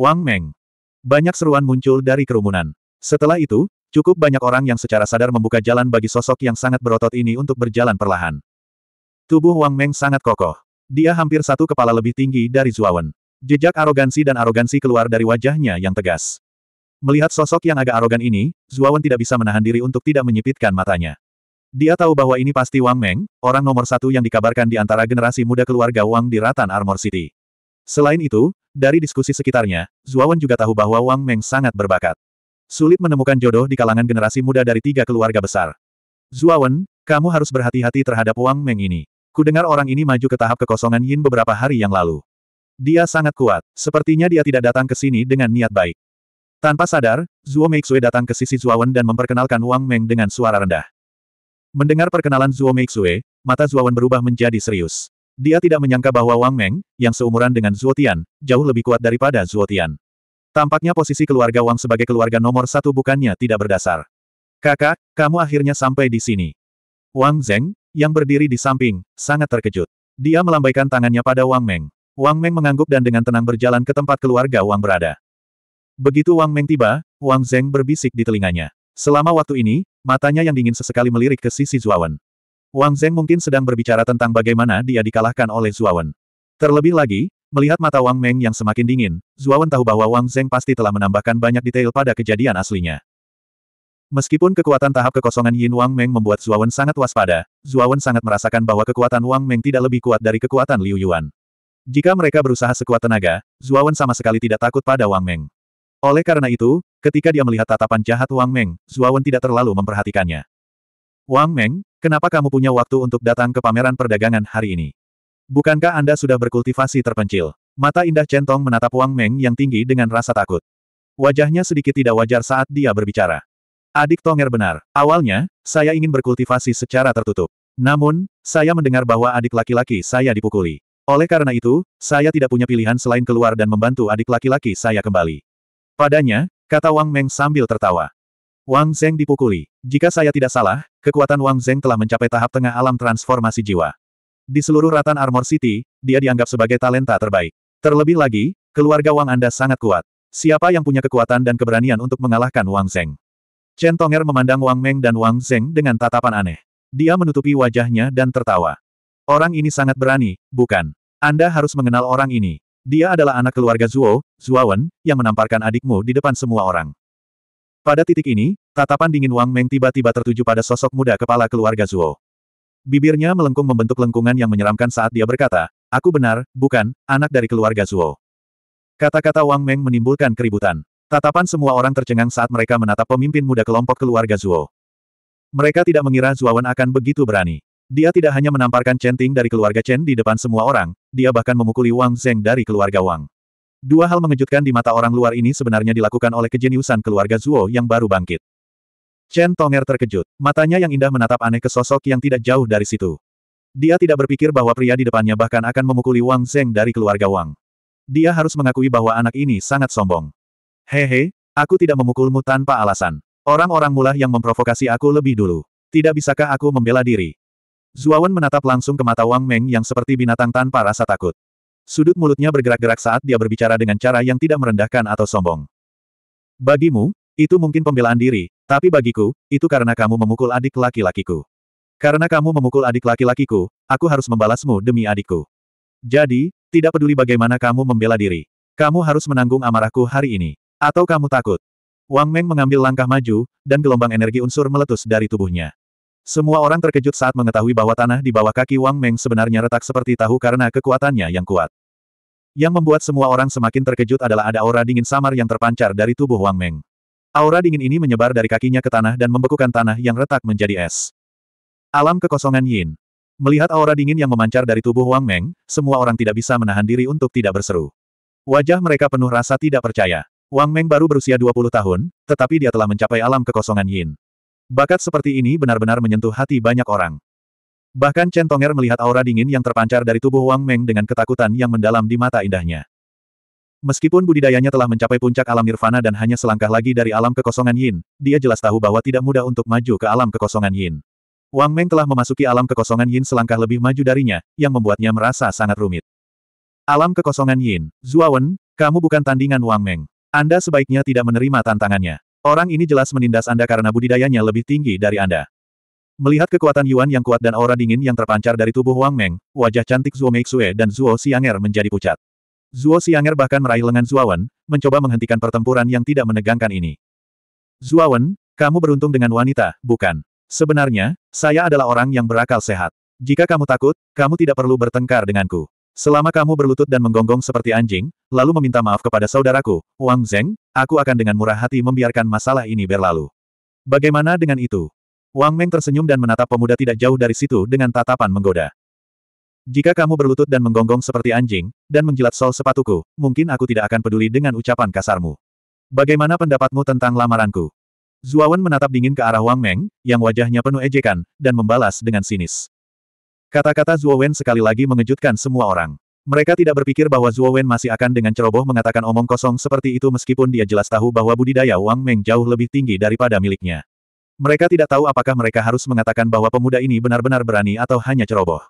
Wang Meng. Banyak seruan muncul dari kerumunan. Setelah itu, cukup banyak orang yang secara sadar membuka jalan bagi sosok yang sangat berotot ini untuk berjalan perlahan. Tubuh Wang Meng sangat kokoh. Dia hampir satu kepala lebih tinggi dari Zuawan. Jejak arogansi dan arogansi keluar dari wajahnya yang tegas. Melihat sosok yang agak arogan ini, Zuawan tidak bisa menahan diri untuk tidak menyipitkan matanya. Dia tahu bahwa ini pasti Wang Meng, orang nomor satu yang dikabarkan di antara generasi muda keluarga Wang di Ratan Armor City. Selain itu, dari diskusi sekitarnya, Zuawan juga tahu bahwa Wang Meng sangat berbakat. Sulit menemukan jodoh di kalangan generasi muda dari tiga keluarga besar. Zuawan, kamu harus berhati-hati terhadap Wang Meng ini. Kudengar orang ini maju ke tahap kekosongan Yin beberapa hari yang lalu. Dia sangat kuat, sepertinya dia tidak datang ke sini dengan niat baik. Tanpa sadar, Zuo Meixue datang ke sisi Zuawan dan memperkenalkan Wang Meng dengan suara rendah. Mendengar perkenalan Zuo Meixue, mata Zuawan berubah menjadi serius. Dia tidak menyangka bahwa Wang Meng, yang seumuran dengan Zuotian, jauh lebih kuat daripada Zuotian. Tampaknya posisi keluarga Wang sebagai keluarga nomor satu bukannya tidak berdasar. Kakak, kamu akhirnya sampai di sini. Wang Zeng, yang berdiri di samping, sangat terkejut. Dia melambaikan tangannya pada Wang Meng. Wang Meng mengangguk dan dengan tenang berjalan ke tempat keluarga Wang berada. Begitu Wang Meng tiba, Wang Zeng berbisik di telinganya. Selama waktu ini, matanya yang dingin sesekali melirik ke sisi Zuawan. Wang Zeng mungkin sedang berbicara tentang bagaimana dia dikalahkan oleh Zuawan. Terlebih lagi, melihat mata Wang Meng yang semakin dingin, Zuawan tahu bahwa Wang Zeng pasti telah menambahkan banyak detail pada kejadian aslinya. Meskipun kekuatan tahap kekosongan Yin Wang Meng membuat Zuawan sangat waspada, Zuawan sangat merasakan bahwa kekuatan Wang Meng tidak lebih kuat dari kekuatan Liu Yuan. Jika mereka berusaha sekuat tenaga, Zuawan sama sekali tidak takut pada Wang Meng. Oleh karena itu, ketika dia melihat tatapan jahat Wang Meng, Zuawan tidak terlalu memperhatikannya. Wang Meng, Kenapa kamu punya waktu untuk datang ke pameran perdagangan hari ini? Bukankah Anda sudah berkultivasi terpencil? Mata indah centong menatap Wang Meng yang tinggi dengan rasa takut. Wajahnya sedikit tidak wajar saat dia berbicara. Adik Tonger benar. Awalnya, saya ingin berkultivasi secara tertutup. Namun, saya mendengar bahwa adik laki-laki saya dipukuli. Oleh karena itu, saya tidak punya pilihan selain keluar dan membantu adik laki-laki saya kembali. Padanya, kata Wang Meng sambil tertawa. Wang Zeng dipukuli. Jika saya tidak salah, kekuatan Wang Zeng telah mencapai tahap tengah alam transformasi jiwa. Di seluruh Ratan Armor City, dia dianggap sebagai talenta terbaik. Terlebih lagi, keluarga Wang Anda sangat kuat. Siapa yang punya kekuatan dan keberanian untuk mengalahkan Wang Zeng? Chen Tonger memandang Wang Meng dan Wang Zeng dengan tatapan aneh. Dia menutupi wajahnya dan tertawa. Orang ini sangat berani, bukan? Anda harus mengenal orang ini. Dia adalah anak keluarga Zuo, Zuawan, yang menamparkan adikmu di depan semua orang. Pada titik ini, tatapan dingin Wang Meng tiba-tiba tertuju pada sosok muda kepala keluarga Zuo. Bibirnya melengkung membentuk lengkungan yang menyeramkan saat dia berkata, Aku benar, bukan, anak dari keluarga Zuo. Kata-kata Wang Meng menimbulkan keributan. Tatapan semua orang tercengang saat mereka menatap pemimpin muda kelompok keluarga Zuo. Mereka tidak mengira Zuawan akan begitu berani. Dia tidak hanya menamparkan Chen Ting dari keluarga Chen di depan semua orang, dia bahkan memukuli Wang Zeng dari keluarga Wang. Dua hal mengejutkan di mata orang luar ini sebenarnya dilakukan oleh kejeniusan keluarga Zuo yang baru bangkit. Chen Tonger terkejut. Matanya yang indah menatap aneh ke sosok yang tidak jauh dari situ. Dia tidak berpikir bahwa pria di depannya bahkan akan memukuli Wang Zeng dari keluarga Wang. Dia harus mengakui bahwa anak ini sangat sombong. Hehe, aku tidak memukulmu tanpa alasan. Orang-orang mulah yang memprovokasi aku lebih dulu. Tidak bisakah aku membela diri? Zuawan menatap langsung ke mata Wang Meng yang seperti binatang tanpa rasa takut. Sudut mulutnya bergerak-gerak saat dia berbicara dengan cara yang tidak merendahkan atau sombong. Bagimu, itu mungkin pembelaan diri, tapi bagiku, itu karena kamu memukul adik laki-lakiku. Karena kamu memukul adik laki-lakiku, aku harus membalasmu demi adikku. Jadi, tidak peduli bagaimana kamu membela diri. Kamu harus menanggung amarahku hari ini. Atau kamu takut? Wang Meng mengambil langkah maju, dan gelombang energi unsur meletus dari tubuhnya. Semua orang terkejut saat mengetahui bahwa tanah di bawah kaki Wang Meng sebenarnya retak seperti tahu karena kekuatannya yang kuat. Yang membuat semua orang semakin terkejut adalah ada aura dingin samar yang terpancar dari tubuh Wang Meng. Aura dingin ini menyebar dari kakinya ke tanah dan membekukan tanah yang retak menjadi es. Alam kekosongan Yin. Melihat aura dingin yang memancar dari tubuh Wang Meng, semua orang tidak bisa menahan diri untuk tidak berseru. Wajah mereka penuh rasa tidak percaya. Wang Meng baru berusia 20 tahun, tetapi dia telah mencapai alam kekosongan Yin. Bakat seperti ini benar-benar menyentuh hati banyak orang. Bahkan Chen Tonger melihat aura dingin yang terpancar dari tubuh Wang Meng dengan ketakutan yang mendalam di mata indahnya. Meskipun budidayanya telah mencapai puncak alam nirvana dan hanya selangkah lagi dari alam kekosongan yin, dia jelas tahu bahwa tidak mudah untuk maju ke alam kekosongan yin. Wang Meng telah memasuki alam kekosongan yin selangkah lebih maju darinya, yang membuatnya merasa sangat rumit. Alam kekosongan yin, Zuawan, kamu bukan tandingan Wang Meng. Anda sebaiknya tidak menerima tantangannya. Orang ini jelas menindas Anda karena budidayanya lebih tinggi dari Anda. Melihat kekuatan Yuan yang kuat dan aura dingin yang terpancar dari tubuh Wang Meng, wajah cantik Zhuo Meixue dan Zhuo Xianger menjadi pucat. Zhuo Xianger bahkan meraih lengan Zuawan, mencoba menghentikan pertempuran yang tidak menegangkan ini. Zuawan, kamu beruntung dengan wanita, bukan? Sebenarnya, saya adalah orang yang berakal sehat. Jika kamu takut, kamu tidak perlu bertengkar denganku. Selama kamu berlutut dan menggonggong seperti anjing, lalu meminta maaf kepada saudaraku, Wang Zeng, aku akan dengan murah hati membiarkan masalah ini berlalu. Bagaimana dengan itu? Wang Meng tersenyum dan menatap pemuda tidak jauh dari situ dengan tatapan menggoda. Jika kamu berlutut dan menggonggong seperti anjing, dan menjilat sol sepatuku, mungkin aku tidak akan peduli dengan ucapan kasarmu. Bagaimana pendapatmu tentang lamaranku? Zuawan menatap dingin ke arah Wang Meng, yang wajahnya penuh ejekan, dan membalas dengan sinis. Kata-kata Zuawan sekali lagi mengejutkan semua orang. Mereka tidak berpikir bahwa Zuawan masih akan dengan ceroboh mengatakan omong kosong seperti itu meskipun dia jelas tahu bahwa budidaya Wang Meng jauh lebih tinggi daripada miliknya. Mereka tidak tahu apakah mereka harus mengatakan bahwa pemuda ini benar-benar berani atau hanya ceroboh.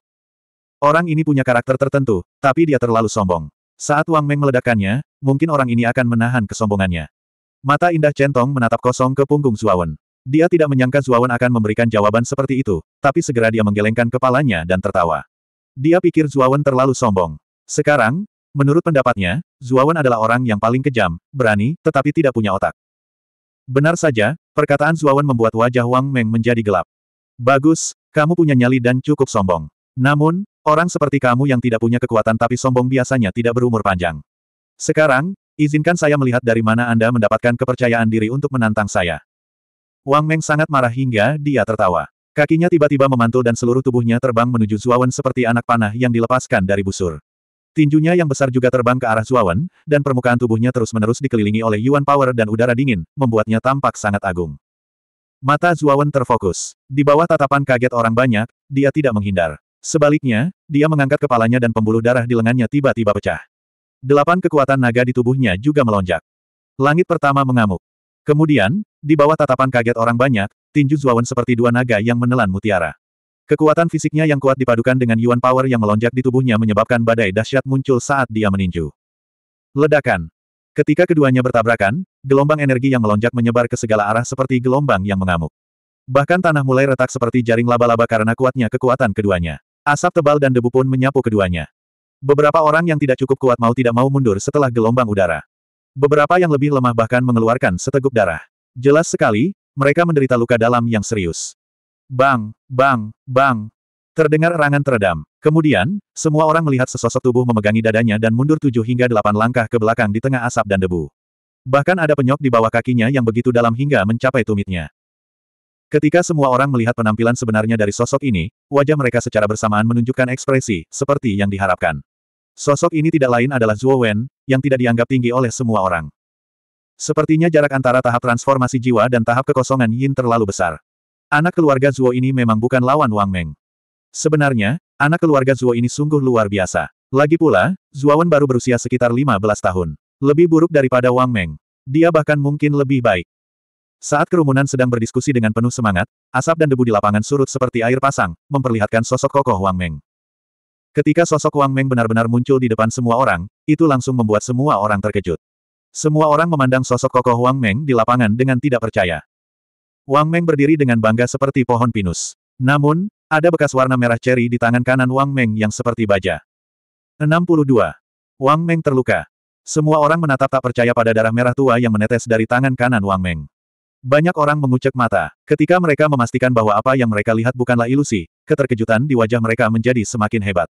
Orang ini punya karakter tertentu, tapi dia terlalu sombong. Saat Wang Meng meledakkannya, mungkin orang ini akan menahan kesombongannya. Mata indah centong menatap kosong ke punggung Zuawan. Dia tidak menyangka Zuawan akan memberikan jawaban seperti itu, tapi segera dia menggelengkan kepalanya dan tertawa. Dia pikir Zuawan terlalu sombong. Sekarang, menurut pendapatnya, Zuawan adalah orang yang paling kejam, berani, tetapi tidak punya otak. Benar saja, perkataan Zuawan membuat wajah Wang Meng menjadi gelap. Bagus, kamu punya nyali dan cukup sombong. Namun, orang seperti kamu yang tidak punya kekuatan tapi sombong biasanya tidak berumur panjang. Sekarang, izinkan saya melihat dari mana Anda mendapatkan kepercayaan diri untuk menantang saya. Wang Meng sangat marah hingga dia tertawa. Kakinya tiba-tiba memantul dan seluruh tubuhnya terbang menuju Zuawan seperti anak panah yang dilepaskan dari busur. Tinjunya yang besar juga terbang ke arah Zuawan, dan permukaan tubuhnya terus-menerus dikelilingi oleh Yuan Power dan udara dingin, membuatnya tampak sangat agung. Mata Zuawan terfokus. Di bawah tatapan kaget orang banyak, dia tidak menghindar. Sebaliknya, dia mengangkat kepalanya dan pembuluh darah di lengannya tiba-tiba pecah. Delapan kekuatan naga di tubuhnya juga melonjak. Langit pertama mengamuk. Kemudian, di bawah tatapan kaget orang banyak, tinju Zuawan seperti dua naga yang menelan mutiara. Kekuatan fisiknya yang kuat dipadukan dengan Yuan Power yang melonjak di tubuhnya menyebabkan badai dahsyat muncul saat dia meninju. Ledakan. Ketika keduanya bertabrakan, gelombang energi yang melonjak menyebar ke segala arah seperti gelombang yang mengamuk. Bahkan tanah mulai retak seperti jaring laba-laba karena kuatnya kekuatan keduanya. Asap tebal dan debu pun menyapu keduanya. Beberapa orang yang tidak cukup kuat mau tidak mau mundur setelah gelombang udara. Beberapa yang lebih lemah bahkan mengeluarkan seteguk darah. Jelas sekali, mereka menderita luka dalam yang serius. Bang, bang, bang. Terdengar erangan teredam. Kemudian, semua orang melihat sesosok tubuh memegangi dadanya dan mundur tujuh hingga delapan langkah ke belakang di tengah asap dan debu. Bahkan ada penyok di bawah kakinya yang begitu dalam hingga mencapai tumitnya. Ketika semua orang melihat penampilan sebenarnya dari sosok ini, wajah mereka secara bersamaan menunjukkan ekspresi, seperti yang diharapkan. Sosok ini tidak lain adalah Zhuo Wen, yang tidak dianggap tinggi oleh semua orang. Sepertinya jarak antara tahap transformasi jiwa dan tahap kekosongan Yin terlalu besar. Anak keluarga Zuo ini memang bukan lawan Wang Meng. Sebenarnya, anak keluarga Zuo ini sungguh luar biasa. Lagi pula, Wen baru berusia sekitar 15 tahun. Lebih buruk daripada Wang Meng. Dia bahkan mungkin lebih baik. Saat kerumunan sedang berdiskusi dengan penuh semangat, asap dan debu di lapangan surut seperti air pasang, memperlihatkan sosok kokoh Wang Meng. Ketika sosok Wang Meng benar-benar muncul di depan semua orang, itu langsung membuat semua orang terkejut. Semua orang memandang sosok kokoh Wang Meng di lapangan dengan tidak percaya. Wang Meng berdiri dengan bangga seperti pohon pinus. Namun, ada bekas warna merah ceri di tangan kanan Wang Meng yang seperti baja. 62. Wang Meng terluka. Semua orang menatap tak percaya pada darah merah tua yang menetes dari tangan kanan Wang Meng. Banyak orang mengucek mata. Ketika mereka memastikan bahwa apa yang mereka lihat bukanlah ilusi, keterkejutan di wajah mereka menjadi semakin hebat.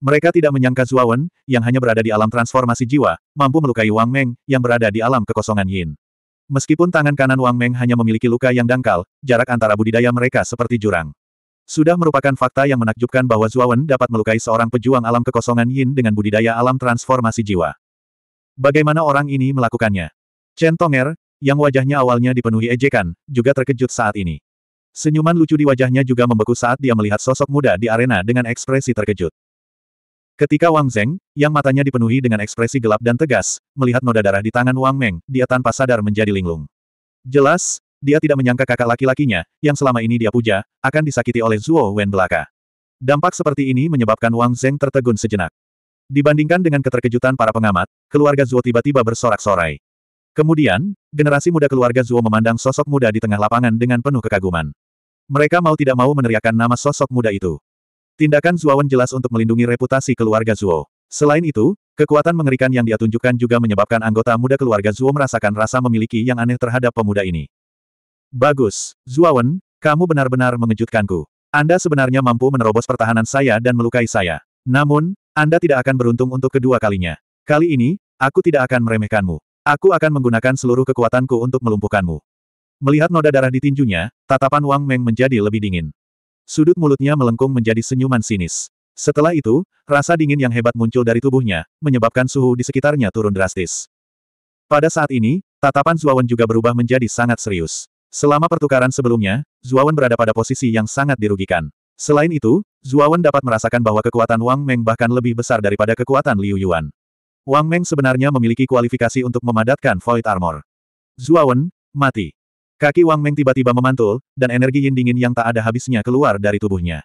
Mereka tidak menyangka Zuawan, yang hanya berada di alam transformasi jiwa, mampu melukai Wang Meng, yang berada di alam kekosongan Yin. Meskipun tangan kanan Wang Meng hanya memiliki luka yang dangkal, jarak antara budidaya mereka seperti jurang. Sudah merupakan fakta yang menakjubkan bahwa Zuawan dapat melukai seorang pejuang alam kekosongan Yin dengan budidaya alam transformasi jiwa. Bagaimana orang ini melakukannya? Chen Tonger, yang wajahnya awalnya dipenuhi ejekan, juga terkejut saat ini. Senyuman lucu di wajahnya juga membeku saat dia melihat sosok muda di arena dengan ekspresi terkejut. Ketika Wang Zeng, yang matanya dipenuhi dengan ekspresi gelap dan tegas, melihat noda darah di tangan Wang Meng, dia tanpa sadar menjadi linglung. Jelas, dia tidak menyangka kakak laki-lakinya, yang selama ini dia puja, akan disakiti oleh Zuo Wen belaka. Dampak seperti ini menyebabkan Wang Zeng tertegun sejenak. Dibandingkan dengan keterkejutan para pengamat, keluarga Zuo tiba-tiba bersorak-sorai. Kemudian, generasi muda keluarga Zuo memandang sosok muda di tengah lapangan dengan penuh kekaguman. Mereka mau tidak mau meneriakkan nama sosok muda itu. Tindakan Zuowen jelas untuk melindungi reputasi keluarga Zuo. Selain itu, kekuatan mengerikan yang dia tunjukkan juga menyebabkan anggota muda keluarga Zuo merasakan rasa memiliki yang aneh terhadap pemuda ini. Bagus, Zuowen, kamu benar-benar mengejutkanku. Anda sebenarnya mampu menerobos pertahanan saya dan melukai saya. Namun, Anda tidak akan beruntung untuk kedua kalinya. Kali ini, aku tidak akan meremehkanmu. Aku akan menggunakan seluruh kekuatanku untuk melumpuhkanmu. Melihat noda darah di tinjunya, tatapan Wang Meng menjadi lebih dingin sudut mulutnya melengkung menjadi senyuman sinis. Setelah itu, rasa dingin yang hebat muncul dari tubuhnya, menyebabkan suhu di sekitarnya turun drastis. Pada saat ini, tatapan Zuawan juga berubah menjadi sangat serius. Selama pertukaran sebelumnya, Zuawan berada pada posisi yang sangat dirugikan. Selain itu, Zuawan dapat merasakan bahwa kekuatan Wang Meng bahkan lebih besar daripada kekuatan Liu Yuan. Wang Meng sebenarnya memiliki kualifikasi untuk memadatkan Void Armor. Zuawan, mati. Kaki Wang Meng tiba-tiba memantul, dan energi yin dingin yang tak ada habisnya keluar dari tubuhnya.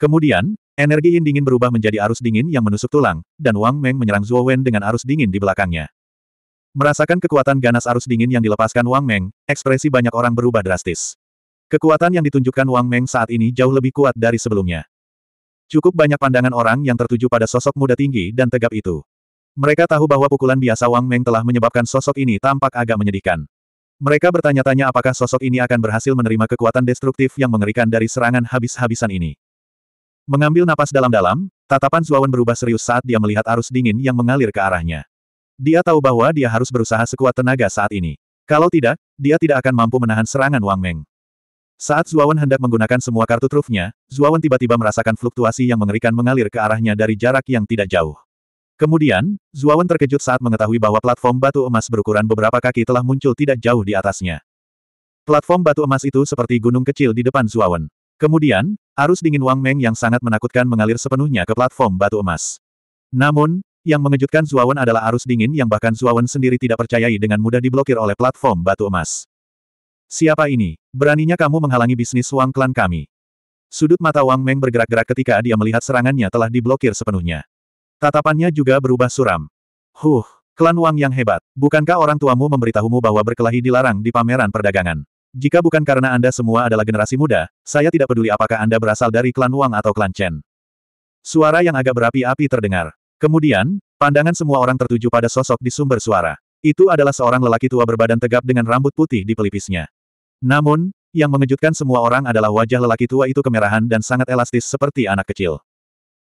Kemudian, energi yin dingin berubah menjadi arus dingin yang menusuk tulang, dan Wang Meng menyerang Zhuo Wen dengan arus dingin di belakangnya. Merasakan kekuatan ganas arus dingin yang dilepaskan Wang Meng, ekspresi banyak orang berubah drastis. Kekuatan yang ditunjukkan Wang Meng saat ini jauh lebih kuat dari sebelumnya. Cukup banyak pandangan orang yang tertuju pada sosok muda tinggi dan tegap itu. Mereka tahu bahwa pukulan biasa Wang Meng telah menyebabkan sosok ini tampak agak menyedihkan. Mereka bertanya-tanya apakah sosok ini akan berhasil menerima kekuatan destruktif yang mengerikan dari serangan habis-habisan ini. Mengambil napas dalam-dalam, tatapan Zuawan berubah serius saat dia melihat arus dingin yang mengalir ke arahnya. Dia tahu bahwa dia harus berusaha sekuat tenaga saat ini. Kalau tidak, dia tidak akan mampu menahan serangan Wang Meng. Saat Zuawan hendak menggunakan semua kartu trufnya, Zuawan tiba-tiba merasakan fluktuasi yang mengerikan mengalir ke arahnya dari jarak yang tidak jauh. Kemudian, Zuawan terkejut saat mengetahui bahwa platform batu emas berukuran beberapa kaki telah muncul tidak jauh di atasnya. Platform batu emas itu seperti gunung kecil di depan Zuawan. Kemudian, arus dingin Wang Meng yang sangat menakutkan mengalir sepenuhnya ke platform batu emas. Namun, yang mengejutkan Zuawan adalah arus dingin yang bahkan Zuawan sendiri tidak percayai dengan mudah diblokir oleh platform batu emas. Siapa ini? Beraninya kamu menghalangi bisnis Wang Klan kami. Sudut mata Wang Meng bergerak-gerak ketika dia melihat serangannya telah diblokir sepenuhnya. Tatapannya juga berubah suram. Huh, klan Wang yang hebat. Bukankah orang tuamu memberitahumu bahwa berkelahi dilarang di pameran perdagangan? Jika bukan karena Anda semua adalah generasi muda, saya tidak peduli apakah Anda berasal dari klan Wang atau klan Chen. Suara yang agak berapi-api terdengar. Kemudian, pandangan semua orang tertuju pada sosok di sumber suara. Itu adalah seorang lelaki tua berbadan tegap dengan rambut putih di pelipisnya. Namun, yang mengejutkan semua orang adalah wajah lelaki tua itu kemerahan dan sangat elastis seperti anak kecil.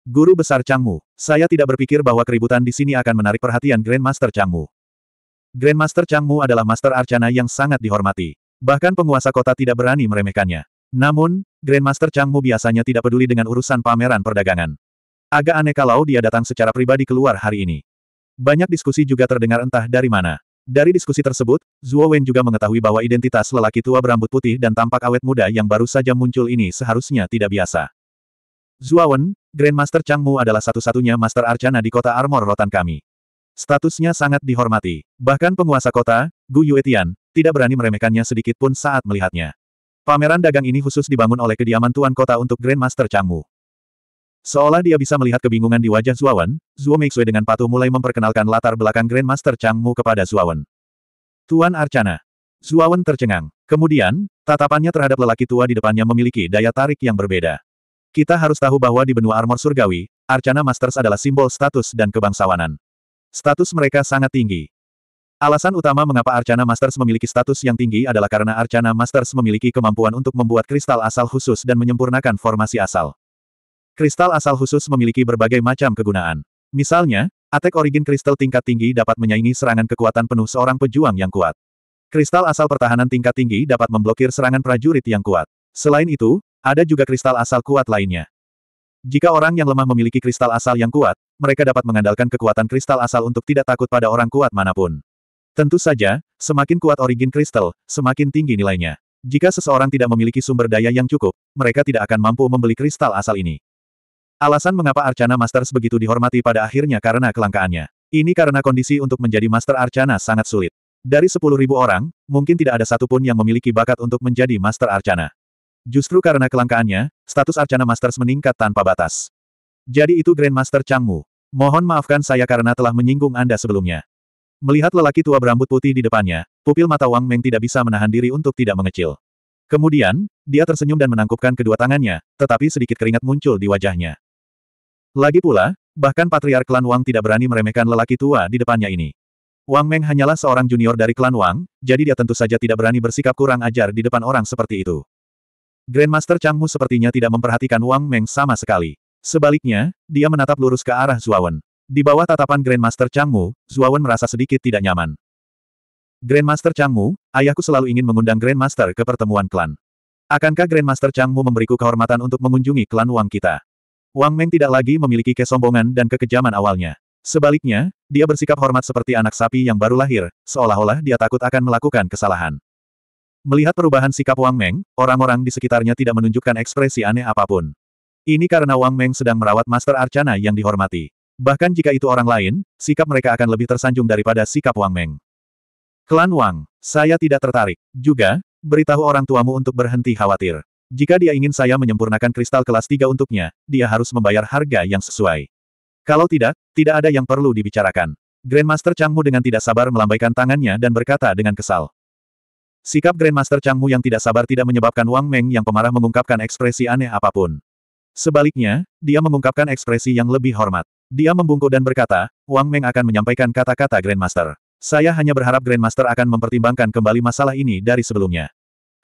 Guru besar Changmu, saya tidak berpikir bahwa keributan di sini akan menarik perhatian Grandmaster Changmu. Grandmaster Changmu adalah Master Arcana yang sangat dihormati. Bahkan penguasa kota tidak berani meremehkannya. Namun, Grandmaster Changmu biasanya tidak peduli dengan urusan pameran perdagangan. Agak aneh kalau dia datang secara pribadi keluar hari ini. Banyak diskusi juga terdengar entah dari mana. Dari diskusi tersebut, Zuo Wen juga mengetahui bahwa identitas lelaki tua berambut putih dan tampak awet muda yang baru saja muncul ini seharusnya tidak biasa. Zuawan, Grandmaster Changmu adalah satu-satunya Master Arcana di kota Armor Rotan kami. Statusnya sangat dihormati. Bahkan penguasa kota, Gu Yuetian, tidak berani meremehkannya sedikit pun saat melihatnya. Pameran dagang ini khusus dibangun oleh kediaman tuan kota untuk Grandmaster Changmu. Seolah dia bisa melihat kebingungan di wajah Zuawan, Zuo Meixue dengan patuh mulai memperkenalkan latar belakang Grandmaster Changmu kepada Zuawan. Tuan Arcana. Zuawan tercengang. Kemudian, tatapannya terhadap lelaki tua di depannya memiliki daya tarik yang berbeda. Kita harus tahu bahwa di benua armor surgawi, Arcana Masters adalah simbol status dan kebangsawanan. Status mereka sangat tinggi. Alasan utama mengapa Arcana Masters memiliki status yang tinggi adalah karena Arcana Masters memiliki kemampuan untuk membuat kristal asal khusus dan menyempurnakan formasi asal. Kristal asal khusus memiliki berbagai macam kegunaan. Misalnya, attack origin kristal tingkat tinggi dapat menyaingi serangan kekuatan penuh seorang pejuang yang kuat. Kristal asal pertahanan tingkat tinggi dapat memblokir serangan prajurit yang kuat. Selain itu, ada juga kristal asal kuat lainnya. Jika orang yang lemah memiliki kristal asal yang kuat, mereka dapat mengandalkan kekuatan kristal asal untuk tidak takut pada orang kuat manapun. Tentu saja, semakin kuat origin kristal, semakin tinggi nilainya. Jika seseorang tidak memiliki sumber daya yang cukup, mereka tidak akan mampu membeli kristal asal ini. Alasan mengapa Arcana Masters begitu dihormati pada akhirnya karena kelangkaannya. Ini karena kondisi untuk menjadi Master Arcana sangat sulit. Dari 10.000 orang, mungkin tidak ada satupun yang memiliki bakat untuk menjadi Master Arcana. Justru karena kelangkaannya, status Arcana Masters meningkat tanpa batas. Jadi itu Grandmaster Changmu. Mohon maafkan saya karena telah menyinggung Anda sebelumnya. Melihat lelaki tua berambut putih di depannya, pupil mata Wang Meng tidak bisa menahan diri untuk tidak mengecil. Kemudian, dia tersenyum dan menangkupkan kedua tangannya, tetapi sedikit keringat muncul di wajahnya. Lagi pula, bahkan patriark klan Wang tidak berani meremehkan lelaki tua di depannya ini. Wang Meng hanyalah seorang junior dari klan Wang, jadi dia tentu saja tidak berani bersikap kurang ajar di depan orang seperti itu. Grandmaster Changmu sepertinya tidak memperhatikan Wang Meng sama sekali. Sebaliknya, dia menatap lurus ke arah Zuawan. Di bawah tatapan Grandmaster Changmu, Zuawan merasa sedikit tidak nyaman. Grandmaster Changmu, ayahku selalu ingin mengundang Grandmaster ke pertemuan klan. Akankah Grandmaster Changmu memberiku kehormatan untuk mengunjungi klan Wang kita? Wang Meng tidak lagi memiliki kesombongan dan kekejaman awalnya. Sebaliknya, dia bersikap hormat seperti anak sapi yang baru lahir, seolah-olah dia takut akan melakukan kesalahan. Melihat perubahan sikap Wang Meng, orang-orang di sekitarnya tidak menunjukkan ekspresi aneh apapun. Ini karena Wang Meng sedang merawat Master Arcana yang dihormati. Bahkan jika itu orang lain, sikap mereka akan lebih tersanjung daripada sikap Wang Meng. Klan Wang, saya tidak tertarik. Juga, beritahu orang tuamu untuk berhenti khawatir. Jika dia ingin saya menyempurnakan kristal kelas 3 untuknya, dia harus membayar harga yang sesuai. Kalau tidak, tidak ada yang perlu dibicarakan. Grandmaster Changmu dengan tidak sabar melambaikan tangannya dan berkata dengan kesal. Sikap Grandmaster Changmu yang tidak sabar tidak menyebabkan Wang Meng yang pemarah mengungkapkan ekspresi aneh apapun. Sebaliknya, dia mengungkapkan ekspresi yang lebih hormat. Dia membungkuk dan berkata, Wang Meng akan menyampaikan kata-kata Grandmaster. Saya hanya berharap Grandmaster akan mempertimbangkan kembali masalah ini dari sebelumnya.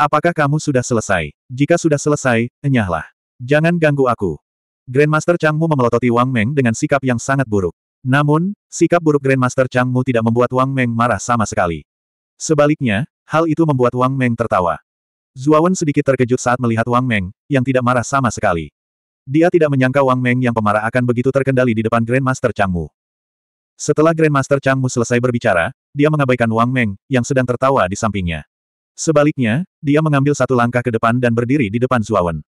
Apakah kamu sudah selesai? Jika sudah selesai, enyahlah. Jangan ganggu aku. Grandmaster Changmu memelototi Wang Meng dengan sikap yang sangat buruk. Namun, sikap buruk Grandmaster Changmu tidak membuat Wang Meng marah sama sekali. Sebaliknya, Hal itu membuat Wang Meng tertawa. Zuawan sedikit terkejut saat melihat Wang Meng, yang tidak marah sama sekali. Dia tidak menyangka Wang Meng yang pemarah akan begitu terkendali di depan Grandmaster Changmu. Setelah Grandmaster Changmu selesai berbicara, dia mengabaikan Wang Meng, yang sedang tertawa di sampingnya. Sebaliknya, dia mengambil satu langkah ke depan dan berdiri di depan Zuawan.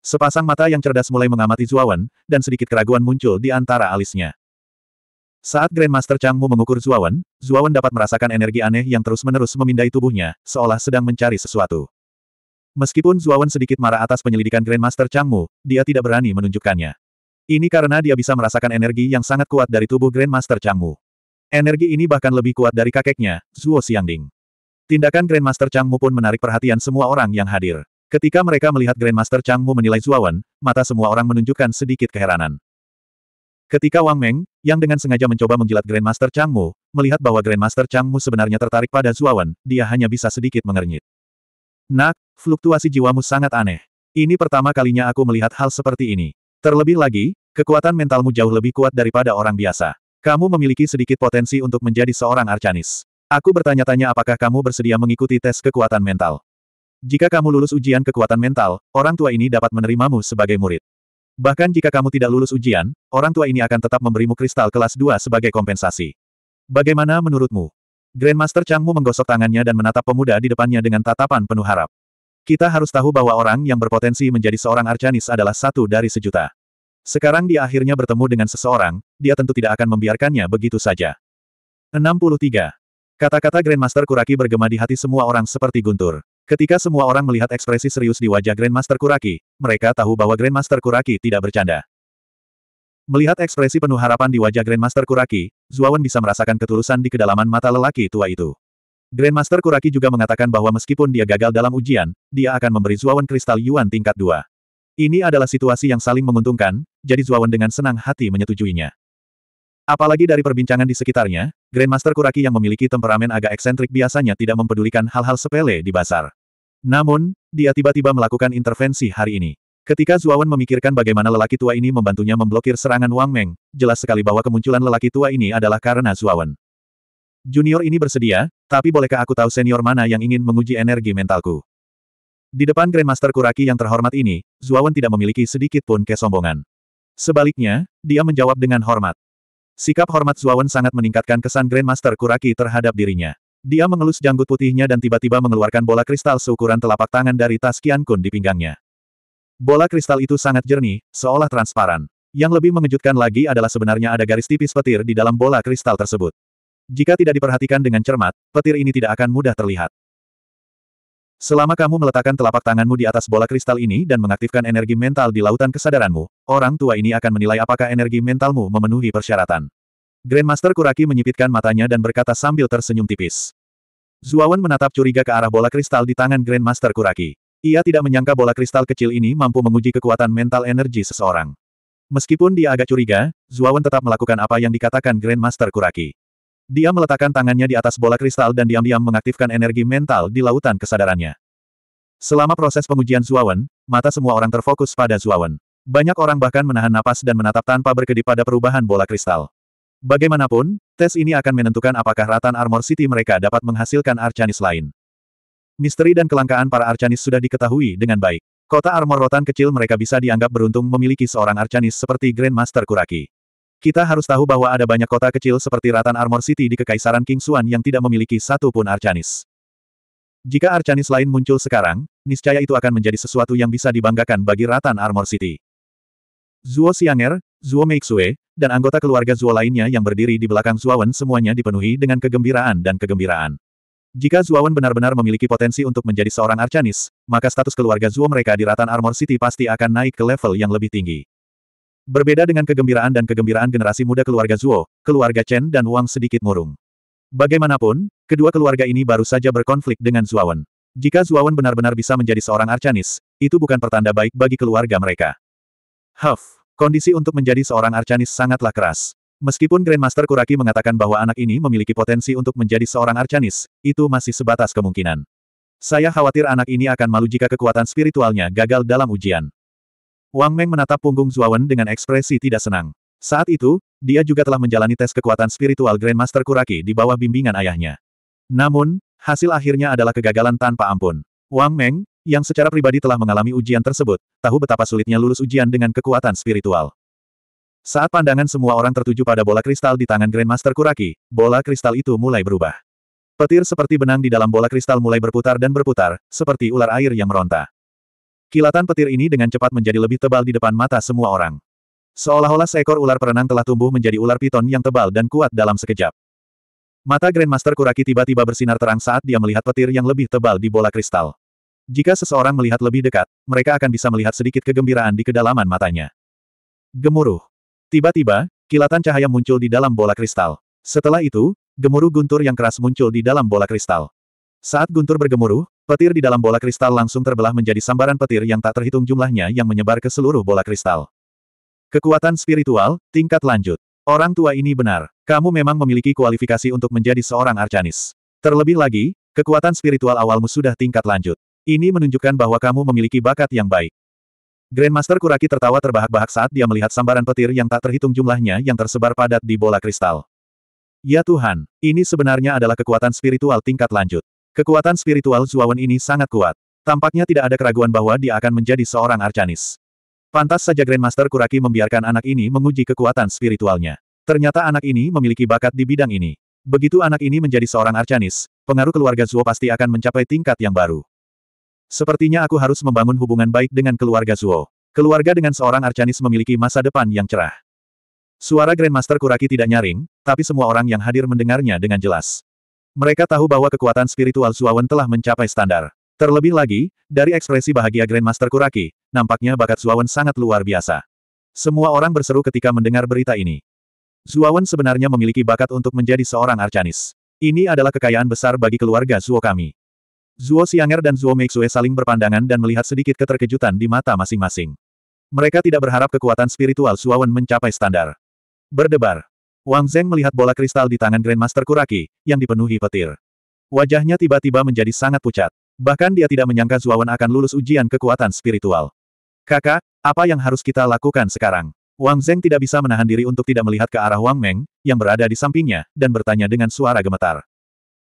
Sepasang mata yang cerdas mulai mengamati Zuawan, dan sedikit keraguan muncul di antara alisnya. Saat Grandmaster Changmu mengukur Zuawan, Zuawan dapat merasakan energi aneh yang terus-menerus memindai tubuhnya, seolah sedang mencari sesuatu. Meskipun Zuawan sedikit marah atas penyelidikan Grandmaster Changmu, dia tidak berani menunjukkannya. Ini karena dia bisa merasakan energi yang sangat kuat dari tubuh Grandmaster Changmu. Energi ini bahkan lebih kuat dari kakeknya, Zuo Xiangding. Tindakan Grandmaster Changmu pun menarik perhatian semua orang yang hadir. Ketika mereka melihat Grandmaster Changmu menilai Zuawan, mata semua orang menunjukkan sedikit keheranan. Ketika Wang Meng, yang dengan sengaja mencoba menjilat Grandmaster Chang Mu, melihat bahwa Grandmaster Chang Mu sebenarnya tertarik pada Zuawan, dia hanya bisa sedikit mengernyit. Nak, fluktuasi jiwamu sangat aneh. Ini pertama kalinya aku melihat hal seperti ini. Terlebih lagi, kekuatan mentalmu jauh lebih kuat daripada orang biasa. Kamu memiliki sedikit potensi untuk menjadi seorang Arcanis. Aku bertanya-tanya apakah kamu bersedia mengikuti tes kekuatan mental. Jika kamu lulus ujian kekuatan mental, orang tua ini dapat menerimamu sebagai murid. Bahkan jika kamu tidak lulus ujian, orang tua ini akan tetap memberimu kristal kelas 2 sebagai kompensasi. Bagaimana menurutmu? Grandmaster Changmu menggosok tangannya dan menatap pemuda di depannya dengan tatapan penuh harap. Kita harus tahu bahwa orang yang berpotensi menjadi seorang Arcanis adalah satu dari sejuta. Sekarang dia akhirnya bertemu dengan seseorang, dia tentu tidak akan membiarkannya begitu saja. 63. Kata-kata Grandmaster Kuraki bergema di hati semua orang seperti guntur. Ketika semua orang melihat ekspresi serius di wajah Grandmaster Kuraki, mereka tahu bahwa Grandmaster Kuraki tidak bercanda. Melihat ekspresi penuh harapan di wajah Grandmaster Kuraki, Zuawan bisa merasakan ketulusan di kedalaman mata lelaki tua itu. Grandmaster Kuraki juga mengatakan bahwa meskipun dia gagal dalam ujian, dia akan memberi Zuawan kristal Yuan tingkat 2. Ini adalah situasi yang saling menguntungkan, jadi Zuawan dengan senang hati menyetujuinya. Apalagi dari perbincangan di sekitarnya, Grandmaster Kuraki yang memiliki temperamen agak eksentrik biasanya tidak mempedulikan hal-hal sepele di pasar. Namun, dia tiba-tiba melakukan intervensi hari ini. Ketika Zuawan memikirkan bagaimana lelaki tua ini membantunya memblokir serangan Wang Meng, jelas sekali bahwa kemunculan lelaki tua ini adalah karena Zuawan. Junior ini bersedia, tapi bolehkah aku tahu senior mana yang ingin menguji energi mentalku? Di depan Grandmaster Kuraki yang terhormat ini, Zuawan tidak memiliki sedikit pun kesombongan. Sebaliknya, dia menjawab dengan hormat. Sikap hormat Zuawan sangat meningkatkan kesan Grandmaster Kuraki terhadap dirinya. Dia mengelus janggut putihnya dan tiba-tiba mengeluarkan bola kristal seukuran telapak tangan dari tas Kian Kun di pinggangnya. Bola kristal itu sangat jernih, seolah transparan. Yang lebih mengejutkan lagi adalah sebenarnya ada garis tipis petir di dalam bola kristal tersebut. Jika tidak diperhatikan dengan cermat, petir ini tidak akan mudah terlihat. Selama kamu meletakkan telapak tanganmu di atas bola kristal ini dan mengaktifkan energi mental di lautan kesadaranmu, orang tua ini akan menilai apakah energi mentalmu memenuhi persyaratan. Grandmaster Kuraki menyipitkan matanya dan berkata sambil tersenyum tipis. Zuawan menatap curiga ke arah bola kristal di tangan Grandmaster Kuraki. Ia tidak menyangka bola kristal kecil ini mampu menguji kekuatan mental energi seseorang. Meskipun dia agak curiga, Zuawan tetap melakukan apa yang dikatakan Grandmaster Kuraki. Dia meletakkan tangannya di atas bola kristal dan diam-diam mengaktifkan energi mental di lautan kesadarannya. Selama proses pengujian Zuawan, mata semua orang terfokus pada Zuawan. Banyak orang bahkan menahan napas dan menatap tanpa berkedip pada perubahan bola kristal. Bagaimanapun, tes ini akan menentukan apakah Ratan Armor City mereka dapat menghasilkan Arcanis lain. Misteri dan kelangkaan para Arcanis sudah diketahui dengan baik. Kota Armor Rotan kecil mereka bisa dianggap beruntung memiliki seorang Arcanis seperti Grandmaster Kuraki. Kita harus tahu bahwa ada banyak kota kecil seperti Ratan Armor City di Kekaisaran King Xuan yang tidak memiliki satu pun Arcanis. Jika Arcanis lain muncul sekarang, niscaya itu akan menjadi sesuatu yang bisa dibanggakan bagi Ratan Armor City. Zuo Xianger, Zuo Meixue, dan anggota keluarga Zuo lainnya yang berdiri di belakang Zuowen semuanya dipenuhi dengan kegembiraan dan kegembiraan. Jika Zuowen benar-benar memiliki potensi untuk menjadi seorang Arcanis, maka status keluarga Zuo mereka di Ratan Armor City pasti akan naik ke level yang lebih tinggi. Berbeda dengan kegembiraan dan kegembiraan generasi muda keluarga Zuo, keluarga Chen dan Wang sedikit murung. Bagaimanapun, kedua keluarga ini baru saja berkonflik dengan Zuawan. Jika Zuawan benar-benar bisa menjadi seorang Arcanis, itu bukan pertanda baik bagi keluarga mereka. Huff, kondisi untuk menjadi seorang Arcanis sangatlah keras. Meskipun Grandmaster Kuraki mengatakan bahwa anak ini memiliki potensi untuk menjadi seorang Arcanis, itu masih sebatas kemungkinan. Saya khawatir anak ini akan malu jika kekuatan spiritualnya gagal dalam ujian. Wang Meng menatap punggung Zuawan dengan ekspresi tidak senang. Saat itu, dia juga telah menjalani tes kekuatan spiritual Grandmaster Kuraki di bawah bimbingan ayahnya. Namun, hasil akhirnya adalah kegagalan tanpa ampun. Wang Meng, yang secara pribadi telah mengalami ujian tersebut, tahu betapa sulitnya lulus ujian dengan kekuatan spiritual. Saat pandangan semua orang tertuju pada bola kristal di tangan Grandmaster Kuraki, bola kristal itu mulai berubah. Petir seperti benang di dalam bola kristal mulai berputar dan berputar, seperti ular air yang meronta. Kilatan petir ini dengan cepat menjadi lebih tebal di depan mata semua orang. Seolah-olah seekor ular perenang telah tumbuh menjadi ular piton yang tebal dan kuat dalam sekejap. Mata Grandmaster Kuraki tiba-tiba bersinar terang saat dia melihat petir yang lebih tebal di bola kristal. Jika seseorang melihat lebih dekat, mereka akan bisa melihat sedikit kegembiraan di kedalaman matanya. Gemuruh. Tiba-tiba, kilatan cahaya muncul di dalam bola kristal. Setelah itu, gemuruh guntur yang keras muncul di dalam bola kristal. Saat guntur bergemuruh, Petir di dalam bola kristal langsung terbelah menjadi sambaran petir yang tak terhitung jumlahnya yang menyebar ke seluruh bola kristal. Kekuatan spiritual, tingkat lanjut. Orang tua ini benar. Kamu memang memiliki kualifikasi untuk menjadi seorang Arcanis. Terlebih lagi, kekuatan spiritual awalmu sudah tingkat lanjut. Ini menunjukkan bahwa kamu memiliki bakat yang baik. Grandmaster Kuraki tertawa terbahak-bahak saat dia melihat sambaran petir yang tak terhitung jumlahnya yang tersebar padat di bola kristal. Ya Tuhan, ini sebenarnya adalah kekuatan spiritual tingkat lanjut. Kekuatan spiritual Zuawan ini sangat kuat. Tampaknya tidak ada keraguan bahwa dia akan menjadi seorang Arcanis. Pantas saja Grandmaster Kuraki membiarkan anak ini menguji kekuatan spiritualnya. Ternyata anak ini memiliki bakat di bidang ini. Begitu anak ini menjadi seorang Arcanis, pengaruh keluarga Zuo pasti akan mencapai tingkat yang baru. Sepertinya aku harus membangun hubungan baik dengan keluarga Zuo. Keluarga dengan seorang Arcanis memiliki masa depan yang cerah. Suara Grandmaster Kuraki tidak nyaring, tapi semua orang yang hadir mendengarnya dengan jelas. Mereka tahu bahwa kekuatan spiritual Zuawan telah mencapai standar. Terlebih lagi, dari ekspresi bahagia Grandmaster Kuraki, nampaknya bakat Zuawan sangat luar biasa. Semua orang berseru ketika mendengar berita ini. Zuawan sebenarnya memiliki bakat untuk menjadi seorang Arcanis. Ini adalah kekayaan besar bagi keluarga Zuo kami. Zuo Sianger dan Zuo Meixue saling berpandangan dan melihat sedikit keterkejutan di mata masing-masing. Mereka tidak berharap kekuatan spiritual Zuawan mencapai standar. Berdebar. Wang Zeng melihat bola kristal di tangan Grandmaster Kuraki, yang dipenuhi petir. Wajahnya tiba-tiba menjadi sangat pucat. Bahkan dia tidak menyangka Zuawan akan lulus ujian kekuatan spiritual. Kakak, apa yang harus kita lakukan sekarang? Wang Zeng tidak bisa menahan diri untuk tidak melihat ke arah Wang Meng, yang berada di sampingnya, dan bertanya dengan suara gemetar.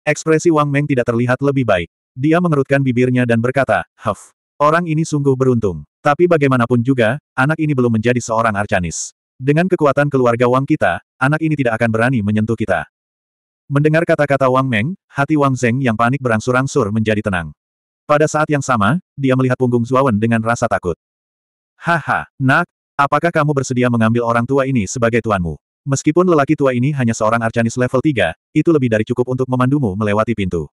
Ekspresi Wang Meng tidak terlihat lebih baik. Dia mengerutkan bibirnya dan berkata, Huff, orang ini sungguh beruntung. Tapi bagaimanapun juga, anak ini belum menjadi seorang arcanis. Dengan kekuatan keluarga Wang kita, anak ini tidak akan berani menyentuh kita. Mendengar kata-kata Wang Meng, hati Wang Zeng yang panik berangsur-angsur menjadi tenang. Pada saat yang sama, dia melihat punggung Zuawan dengan rasa takut. Haha, nak, apakah kamu bersedia mengambil orang tua ini sebagai tuanmu? Meskipun lelaki tua ini hanya seorang Arcanis level 3, itu lebih dari cukup untuk memandumu melewati pintu.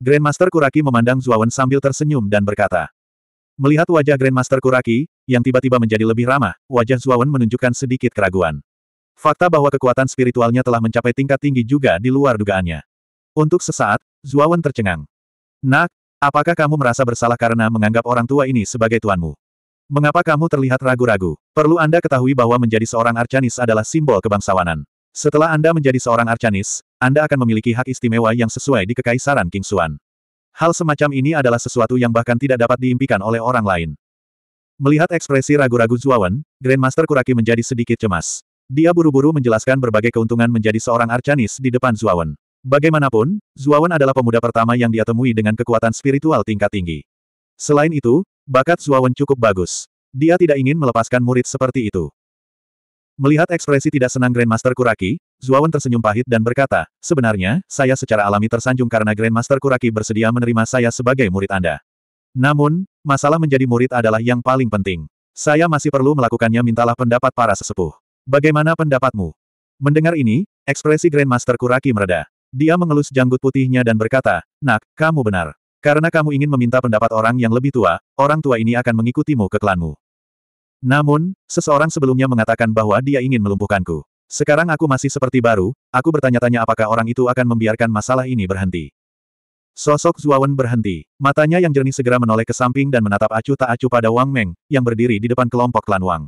Grandmaster Kuraki memandang Zuawan sambil tersenyum dan berkata. Melihat wajah Grandmaster Kuraki, yang tiba-tiba menjadi lebih ramah, wajah Zuawan menunjukkan sedikit keraguan. Fakta bahwa kekuatan spiritualnya telah mencapai tingkat tinggi juga di luar dugaannya. Untuk sesaat, Zuawan tercengang. Nak, apakah kamu merasa bersalah karena menganggap orang tua ini sebagai tuanmu? Mengapa kamu terlihat ragu-ragu? Perlu Anda ketahui bahwa menjadi seorang arcanis adalah simbol kebangsawanan. Setelah Anda menjadi seorang arcanis, Anda akan memiliki hak istimewa yang sesuai di Kekaisaran King Xuan. Hal semacam ini adalah sesuatu yang bahkan tidak dapat diimpikan oleh orang lain. Melihat ekspresi ragu-ragu Zuawan, Grandmaster Kuraki menjadi sedikit cemas. Dia buru-buru menjelaskan berbagai keuntungan menjadi seorang Arcanis di depan Zuawan. Bagaimanapun, Zuawan adalah pemuda pertama yang dia temui dengan kekuatan spiritual tingkat tinggi. Selain itu, bakat Zuawan cukup bagus. Dia tidak ingin melepaskan murid seperti itu. Melihat ekspresi tidak senang Grandmaster Kuraki, Zuawan tersenyum pahit dan berkata, sebenarnya, saya secara alami tersanjung karena Grandmaster Kuraki bersedia menerima saya sebagai murid Anda. Namun, masalah menjadi murid adalah yang paling penting. Saya masih perlu melakukannya mintalah pendapat para sesepuh. Bagaimana pendapatmu? Mendengar ini, ekspresi Grandmaster Kuraki mereda. Dia mengelus janggut putihnya dan berkata, Nak, kamu benar. Karena kamu ingin meminta pendapat orang yang lebih tua, orang tua ini akan mengikutimu ke klanmu. Namun, seseorang sebelumnya mengatakan bahwa dia ingin melumpuhkanku. Sekarang aku masih seperti baru, aku bertanya-tanya apakah orang itu akan membiarkan masalah ini berhenti. Sosok Zuawan berhenti. Matanya yang jernih segera menoleh ke samping dan menatap acuh tak acuh pada Wang Meng, yang berdiri di depan kelompok klan Wang.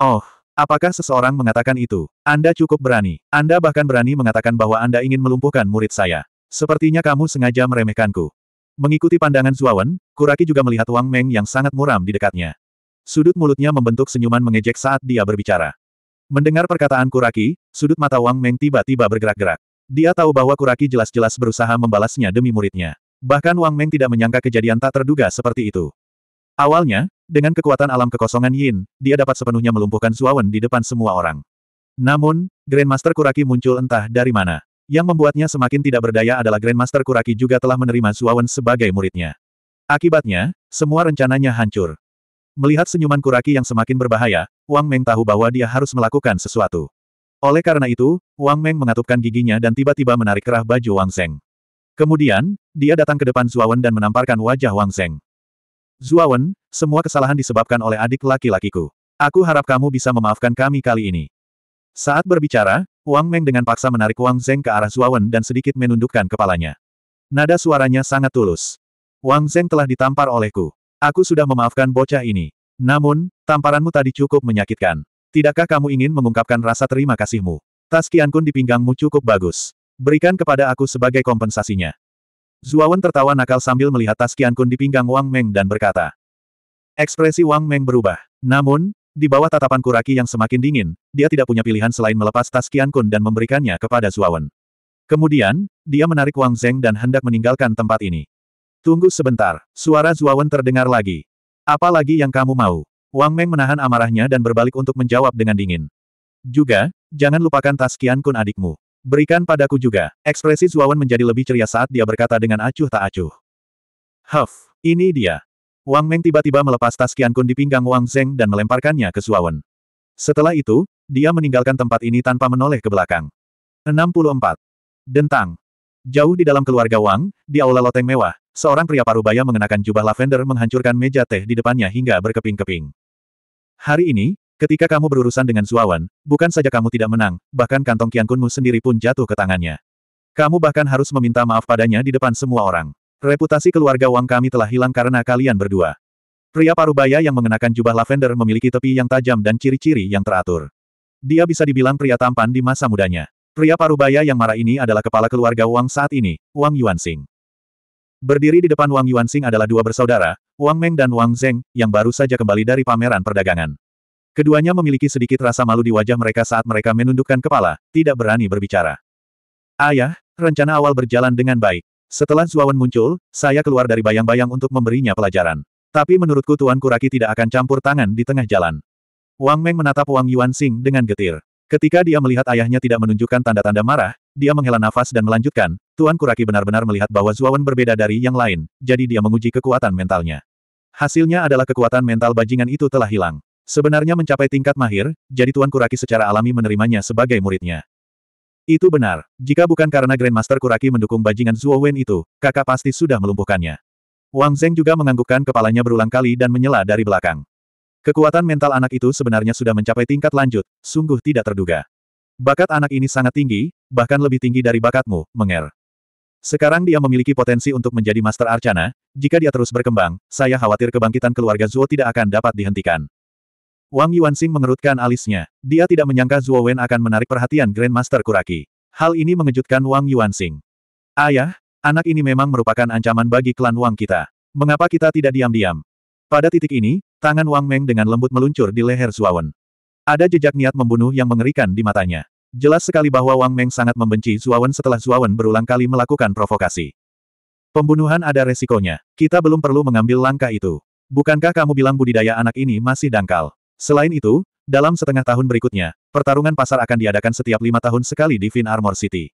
Oh, Apakah seseorang mengatakan itu? Anda cukup berani. Anda bahkan berani mengatakan bahwa Anda ingin melumpuhkan murid saya. Sepertinya kamu sengaja meremehkanku. Mengikuti pandangan Zuawan, Kuraki juga melihat Wang Meng yang sangat muram di dekatnya. Sudut mulutnya membentuk senyuman mengejek saat dia berbicara. Mendengar perkataan Kuraki, sudut mata Wang Meng tiba-tiba bergerak-gerak. Dia tahu bahwa Kuraki jelas-jelas berusaha membalasnya demi muridnya. Bahkan Wang Meng tidak menyangka kejadian tak terduga seperti itu. Awalnya, dengan kekuatan alam kekosongan Yin, dia dapat sepenuhnya melumpuhkan Zuawan di depan semua orang. Namun, Grandmaster Kuraki muncul entah dari mana. Yang membuatnya semakin tidak berdaya adalah Grandmaster Kuraki juga telah menerima Zuawan sebagai muridnya. Akibatnya, semua rencananya hancur. Melihat senyuman Kuraki yang semakin berbahaya, Wang Meng tahu bahwa dia harus melakukan sesuatu. Oleh karena itu, Wang Meng mengatupkan giginya dan tiba-tiba menarik kerah baju Wang Zeng. Kemudian, dia datang ke depan Zuawan dan menamparkan wajah Wang Zeng. Zuawan, semua kesalahan disebabkan oleh adik laki-lakiku. Aku harap kamu bisa memaafkan kami kali ini. Saat berbicara, Wang Meng dengan paksa menarik Wang Zeng ke arah Zuawan dan sedikit menundukkan kepalanya. Nada suaranya sangat tulus. Wang Zeng telah ditampar olehku. Aku sudah memaafkan bocah ini. Namun, tamparanmu tadi cukup menyakitkan. Tidakkah kamu ingin mengungkapkan rasa terima kasihmu? Tas Kun di pinggangmu cukup bagus. Berikan kepada aku sebagai kompensasinya. Zuawan tertawa nakal sambil melihat tas Kun di pinggang Wang Meng dan berkata. Ekspresi Wang Meng berubah. Namun, di bawah tatapan Kuraki yang semakin dingin, dia tidak punya pilihan selain melepas tas Kun dan memberikannya kepada Zuawan. Kemudian, dia menarik Wang Zeng dan hendak meninggalkan tempat ini. Tunggu sebentar, suara Zuawan terdengar lagi. Apa lagi yang kamu mau? Wang Meng menahan amarahnya dan berbalik untuk menjawab dengan dingin. Juga, jangan lupakan tas Kun adikmu. Berikan padaku juga. Ekspresi Zuawan menjadi lebih ceria saat dia berkata dengan acuh tak acuh. Huff, ini dia. Wang Meng tiba-tiba melepas tas Kian Kun di pinggang Wang Zeng dan melemparkannya ke Zuawan. Setelah itu, dia meninggalkan tempat ini tanpa menoleh ke belakang. 64. Dentang. Jauh di dalam keluarga Wang, di aula loteng mewah, seorang pria parubaya mengenakan jubah lavender menghancurkan meja teh di depannya hingga berkeping-keping. Hari ini, Ketika kamu berurusan dengan Suawan, bukan saja kamu tidak menang, bahkan kantong kiankunmu sendiri pun jatuh ke tangannya. Kamu bahkan harus meminta maaf padanya di depan semua orang. Reputasi keluarga Wang kami telah hilang karena kalian berdua. Pria parubaya yang mengenakan jubah lavender memiliki tepi yang tajam dan ciri-ciri yang teratur. Dia bisa dibilang pria tampan di masa mudanya. Pria parubaya yang marah ini adalah kepala keluarga Wang saat ini, Wang Yuanxing. Berdiri di depan Wang Yuanxing adalah dua bersaudara, Wang Meng dan Wang Zeng, yang baru saja kembali dari pameran perdagangan. Keduanya memiliki sedikit rasa malu di wajah mereka saat mereka menundukkan kepala, tidak berani berbicara. Ayah, rencana awal berjalan dengan baik. Setelah Zuawan muncul, saya keluar dari bayang-bayang untuk memberinya pelajaran. Tapi menurutku Tuan Kuraki tidak akan campur tangan di tengah jalan. Wang Meng menatap Wang Yuan Xing dengan getir. Ketika dia melihat ayahnya tidak menunjukkan tanda-tanda marah, dia menghela nafas dan melanjutkan, Tuan Kuraki benar-benar melihat bahwa Zuawan berbeda dari yang lain, jadi dia menguji kekuatan mentalnya. Hasilnya adalah kekuatan mental bajingan itu telah hilang. Sebenarnya mencapai tingkat mahir, jadi Tuan Kuraki secara alami menerimanya sebagai muridnya. Itu benar, jika bukan karena Grandmaster Kuraki mendukung bajingan Zhuo Wen itu, kakak pasti sudah melumpuhkannya. Wang Zeng juga menganggukkan kepalanya berulang kali dan menyela dari belakang. Kekuatan mental anak itu sebenarnya sudah mencapai tingkat lanjut, sungguh tidak terduga. Bakat anak ini sangat tinggi, bahkan lebih tinggi dari bakatmu, Menger. Sekarang dia memiliki potensi untuk menjadi Master Arcana, jika dia terus berkembang, saya khawatir kebangkitan keluarga Zuo tidak akan dapat dihentikan. Wang Yuanxing mengerutkan alisnya. Dia tidak menyangka Zhuo Wen akan menarik perhatian Grandmaster Kuraki. Hal ini mengejutkan Wang Yuanxing. Ayah, anak ini memang merupakan ancaman bagi klan Wang kita. Mengapa kita tidak diam-diam? Pada titik ini, tangan Wang Meng dengan lembut meluncur di leher Wen. Ada jejak niat membunuh yang mengerikan di matanya. Jelas sekali bahwa Wang Meng sangat membenci Wen setelah Wen berulang kali melakukan provokasi. Pembunuhan ada resikonya. Kita belum perlu mengambil langkah itu. Bukankah kamu bilang budidaya anak ini masih dangkal? Selain itu, dalam setengah tahun berikutnya, pertarungan pasar akan diadakan setiap lima tahun sekali di Vin Armor City.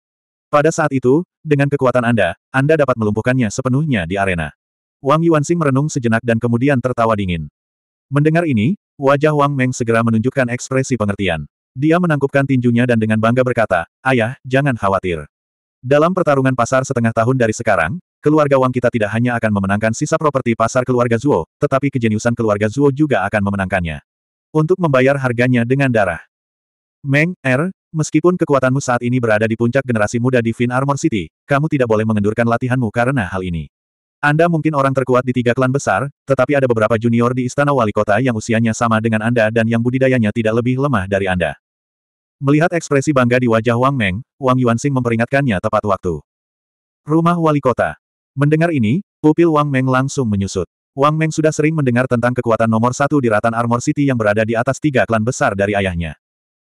Pada saat itu, dengan kekuatan Anda, Anda dapat melumpuhkannya sepenuhnya di arena. Wang Yuanxing merenung sejenak dan kemudian tertawa dingin. Mendengar ini, wajah Wang Meng segera menunjukkan ekspresi pengertian. Dia menangkupkan tinjunya dan dengan bangga berkata, Ayah, jangan khawatir. Dalam pertarungan pasar setengah tahun dari sekarang, keluarga Wang kita tidak hanya akan memenangkan sisa properti pasar keluarga Zuo, tetapi kejeniusan keluarga Zuo juga akan memenangkannya untuk membayar harganya dengan darah. Meng, Er. meskipun kekuatanmu saat ini berada di puncak generasi muda di Fin Armor City, kamu tidak boleh mengendurkan latihanmu karena hal ini. Anda mungkin orang terkuat di tiga klan besar, tetapi ada beberapa junior di istana wali kota yang usianya sama dengan Anda dan yang budidayanya tidak lebih lemah dari Anda. Melihat ekspresi bangga di wajah Wang Meng, Wang Yuanxing memperingatkannya tepat waktu. Rumah wali kota. Mendengar ini, pupil Wang Meng langsung menyusut. Wang Meng sudah sering mendengar tentang kekuatan nomor satu di Ratan Armor City yang berada di atas tiga klan besar dari ayahnya.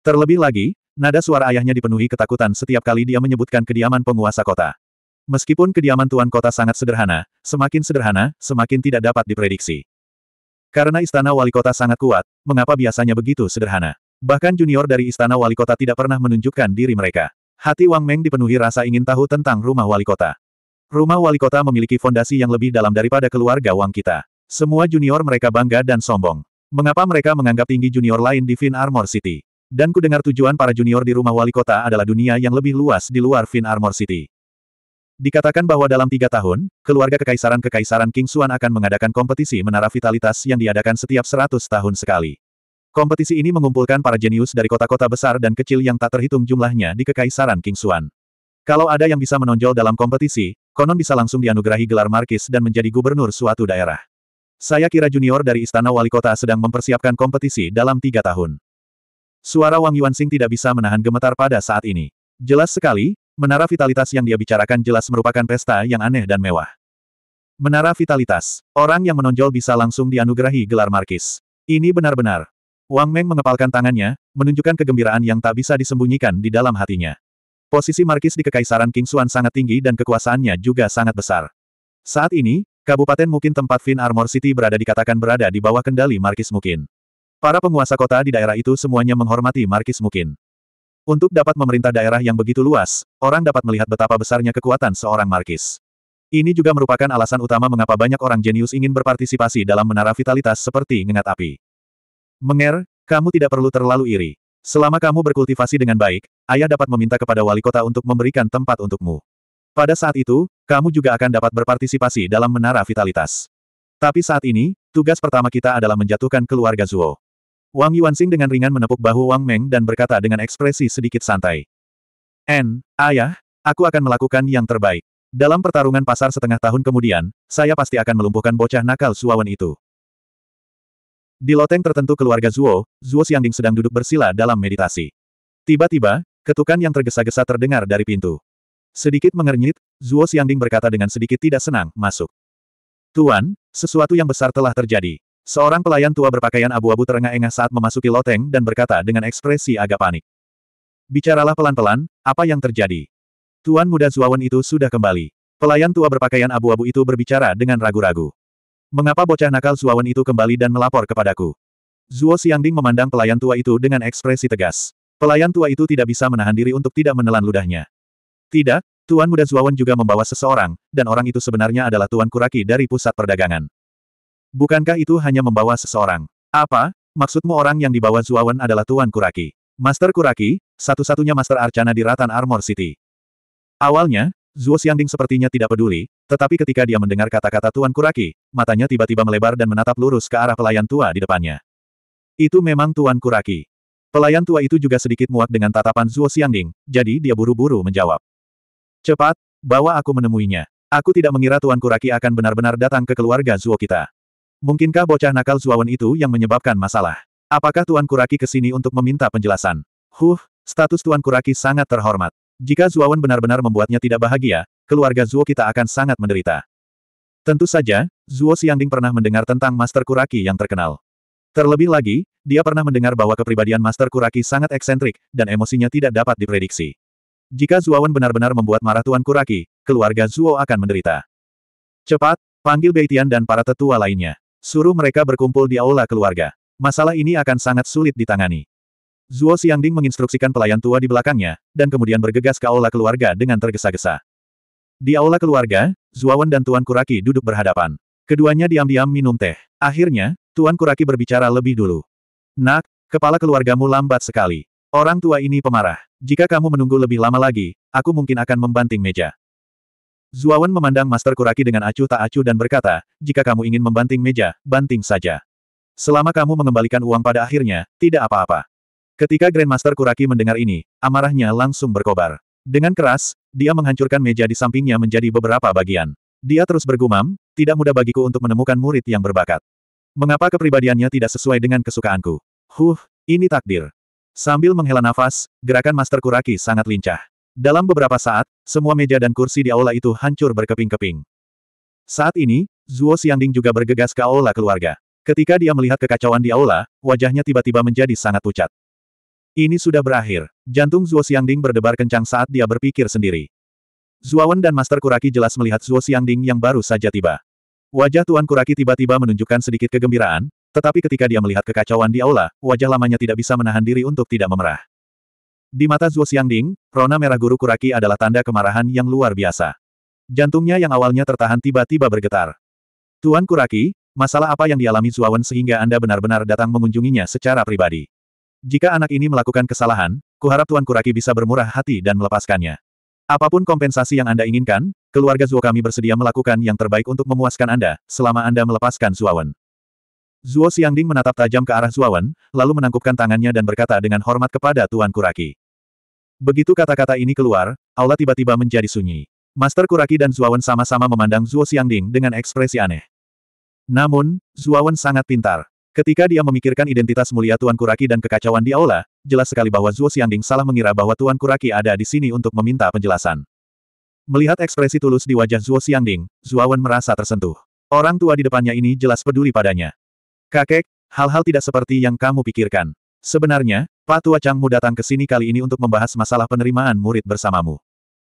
Terlebih lagi, nada suara ayahnya dipenuhi ketakutan setiap kali dia menyebutkan kediaman penguasa kota. Meskipun kediaman tuan kota sangat sederhana, semakin sederhana, semakin tidak dapat diprediksi. Karena istana wali kota sangat kuat, mengapa biasanya begitu sederhana? Bahkan junior dari istana wali kota tidak pernah menunjukkan diri mereka. Hati Wang Meng dipenuhi rasa ingin tahu tentang rumah wali kota. Rumah wali kota memiliki fondasi yang lebih dalam daripada keluarga Wang kita. Semua junior mereka bangga dan sombong. Mengapa mereka menganggap tinggi junior lain di Fin Armor City? Dan kudengar tujuan para junior di rumah wali kota adalah dunia yang lebih luas di luar Fin Armor City. Dikatakan bahwa dalam tiga tahun, keluarga kekaisaran-kekaisaran King Xuan akan mengadakan kompetisi menara vitalitas yang diadakan setiap seratus tahun sekali. Kompetisi ini mengumpulkan para jenius dari kota-kota besar dan kecil yang tak terhitung jumlahnya di kekaisaran King Xuan. Kalau ada yang bisa menonjol dalam kompetisi, konon bisa langsung dianugerahi gelar markis dan menjadi gubernur suatu daerah. Saya kira junior dari Istana Wali Kota sedang mempersiapkan kompetisi dalam tiga tahun. Suara Wang Yuanxing tidak bisa menahan gemetar pada saat ini. Jelas sekali, menara vitalitas yang dia bicarakan jelas merupakan pesta yang aneh dan mewah. Menara vitalitas, orang yang menonjol bisa langsung dianugerahi gelar markis. Ini benar-benar. Wang Meng mengepalkan tangannya, menunjukkan kegembiraan yang tak bisa disembunyikan di dalam hatinya. Posisi Markis di Kekaisaran Kingsuan sangat tinggi dan kekuasaannya juga sangat besar. Saat ini, Kabupaten Mukin tempat Fin Armor City berada dikatakan berada di bawah kendali Markis Mukin. Para penguasa kota di daerah itu semuanya menghormati Markis Mukin. Untuk dapat memerintah daerah yang begitu luas, orang dapat melihat betapa besarnya kekuatan seorang Markis. Ini juga merupakan alasan utama mengapa banyak orang jenius ingin berpartisipasi dalam menara vitalitas seperti ngengat api. Menger, kamu tidak perlu terlalu iri. Selama kamu berkultivasi dengan baik, ayah dapat meminta kepada wali kota untuk memberikan tempat untukmu. Pada saat itu, kamu juga akan dapat berpartisipasi dalam menara vitalitas. Tapi saat ini, tugas pertama kita adalah menjatuhkan keluarga Zuo. Wang Yuanxing dengan ringan menepuk bahu Wang Meng dan berkata dengan ekspresi sedikit santai. En, ayah, aku akan melakukan yang terbaik. Dalam pertarungan pasar setengah tahun kemudian, saya pasti akan melumpuhkan bocah nakal Suawan itu. Di loteng tertentu keluarga Zuo, Zuo Xiangding sedang duduk bersila dalam meditasi. Tiba-tiba, ketukan yang tergesa-gesa terdengar dari pintu. Sedikit mengernyit, Zuo Xiangding berkata dengan sedikit tidak senang, masuk. Tuan, sesuatu yang besar telah terjadi. Seorang pelayan tua berpakaian abu-abu terengah-engah saat memasuki loteng dan berkata dengan ekspresi agak panik. Bicaralah pelan-pelan, apa yang terjadi? Tuan muda Zuawan itu sudah kembali. Pelayan tua berpakaian abu-abu itu berbicara dengan ragu-ragu. Mengapa bocah nakal Zuawan itu kembali dan melapor kepadaku? Zuo Xiangding memandang pelayan tua itu dengan ekspresi tegas. Pelayan tua itu tidak bisa menahan diri untuk tidak menelan ludahnya. Tidak, Tuan Muda Zuawan juga membawa seseorang, dan orang itu sebenarnya adalah Tuan Kuraki dari pusat perdagangan. Bukankah itu hanya membawa seseorang? Apa? Maksudmu orang yang dibawa Zuawan adalah Tuan Kuraki? Master Kuraki, satu-satunya Master Arcana di Ratan Armor City. Awalnya, Zuo Xiangding sepertinya tidak peduli, tetapi ketika dia mendengar kata-kata Tuan Kuraki, matanya tiba-tiba melebar dan menatap lurus ke arah pelayan tua di depannya. Itu memang Tuan Kuraki. Pelayan tua itu juga sedikit muak dengan tatapan Zuo Xiangding, jadi dia buru-buru menjawab. Cepat, bawa aku menemuinya. Aku tidak mengira Tuan Kuraki akan benar-benar datang ke keluarga Zuo kita. Mungkinkah bocah nakal Zuawan itu yang menyebabkan masalah? Apakah Tuan Kuraki ke sini untuk meminta penjelasan? Huh, status Tuan Kuraki sangat terhormat. Jika Zuawan benar-benar membuatnya tidak bahagia, keluarga Zuo kita akan sangat menderita. Tentu saja, Zuo Xiangding pernah mendengar tentang Master Kuraki yang terkenal. Terlebih lagi, dia pernah mendengar bahwa kepribadian Master Kuraki sangat eksentrik, dan emosinya tidak dapat diprediksi. Jika Zuawan benar-benar membuat marah Tuan Kuraki, keluarga Zuo akan menderita. Cepat, panggil Beitian dan para tetua lainnya. Suruh mereka berkumpul di aula keluarga. Masalah ini akan sangat sulit ditangani. Zuo Xiangding menginstruksikan pelayan tua di belakangnya, dan kemudian bergegas ke aula keluarga dengan tergesa-gesa. Di aula keluarga, Zuo Zuawan dan Tuan Kuraki duduk berhadapan. Keduanya diam-diam minum teh. Akhirnya, Tuan Kuraki berbicara lebih dulu. Nak, kepala keluargamu lambat sekali. Orang tua ini pemarah. Jika kamu menunggu lebih lama lagi, aku mungkin akan membanting meja. Zuo Zuawan memandang Master Kuraki dengan acuh tak acuh dan berkata, jika kamu ingin membanting meja, banting saja. Selama kamu mengembalikan uang pada akhirnya, tidak apa-apa. Ketika Grandmaster Kuraki mendengar ini, amarahnya langsung berkobar. Dengan keras, dia menghancurkan meja di sampingnya menjadi beberapa bagian. Dia terus bergumam, tidak mudah bagiku untuk menemukan murid yang berbakat. Mengapa kepribadiannya tidak sesuai dengan kesukaanku? Huh, ini takdir. Sambil menghela nafas, gerakan Master Kuraki sangat lincah. Dalam beberapa saat, semua meja dan kursi di aula itu hancur berkeping-keping. Saat ini, Zuo Xiangding juga bergegas ke aula keluarga. Ketika dia melihat kekacauan di aula, wajahnya tiba-tiba menjadi sangat pucat. Ini sudah berakhir. Jantung Zuo Xiangding berdebar kencang saat dia berpikir sendiri. Zuawan dan Master Kuraki jelas melihat Zuo Xiangding yang baru saja tiba. Wajah Tuan Kuraki tiba-tiba menunjukkan sedikit kegembiraan, tetapi ketika dia melihat kekacauan di aula, wajah lamanya tidak bisa menahan diri untuk tidak memerah. Di mata Zuo Xiangding, rona merah guru Kuraki adalah tanda kemarahan yang luar biasa. Jantungnya yang awalnya tertahan tiba-tiba bergetar. Tuan Kuraki, masalah apa yang dialami Zuawan sehingga Anda benar-benar datang mengunjunginya secara pribadi? Jika anak ini melakukan kesalahan, kuharap Tuan Kuraki bisa bermurah hati dan melepaskannya. Apapun kompensasi yang Anda inginkan, keluarga Zuo kami bersedia melakukan yang terbaik untuk memuaskan Anda, selama Anda melepaskan Zuawan. Zuo Xiangding menatap tajam ke arah Zuawan, lalu menangkupkan tangannya dan berkata dengan hormat kepada Tuan Kuraki. Begitu kata-kata ini keluar, aula tiba-tiba menjadi sunyi. Master Kuraki dan Zuawan sama-sama memandang Zuo Xiangding dengan ekspresi aneh. Namun, Zuawan sangat pintar. Ketika dia memikirkan identitas mulia Tuan Kuraki dan kekacauan di aula, jelas sekali bahwa Zuo Xiangding salah mengira bahwa Tuan Kuraki ada di sini untuk meminta penjelasan. Melihat ekspresi tulus di wajah Zuo Xiangding, Zuo Wen merasa tersentuh. Orang tua di depannya ini jelas peduli padanya. Kakek, hal-hal tidak seperti yang kamu pikirkan. Sebenarnya, Pak Tua Changmu datang ke sini kali ini untuk membahas masalah penerimaan murid bersamamu.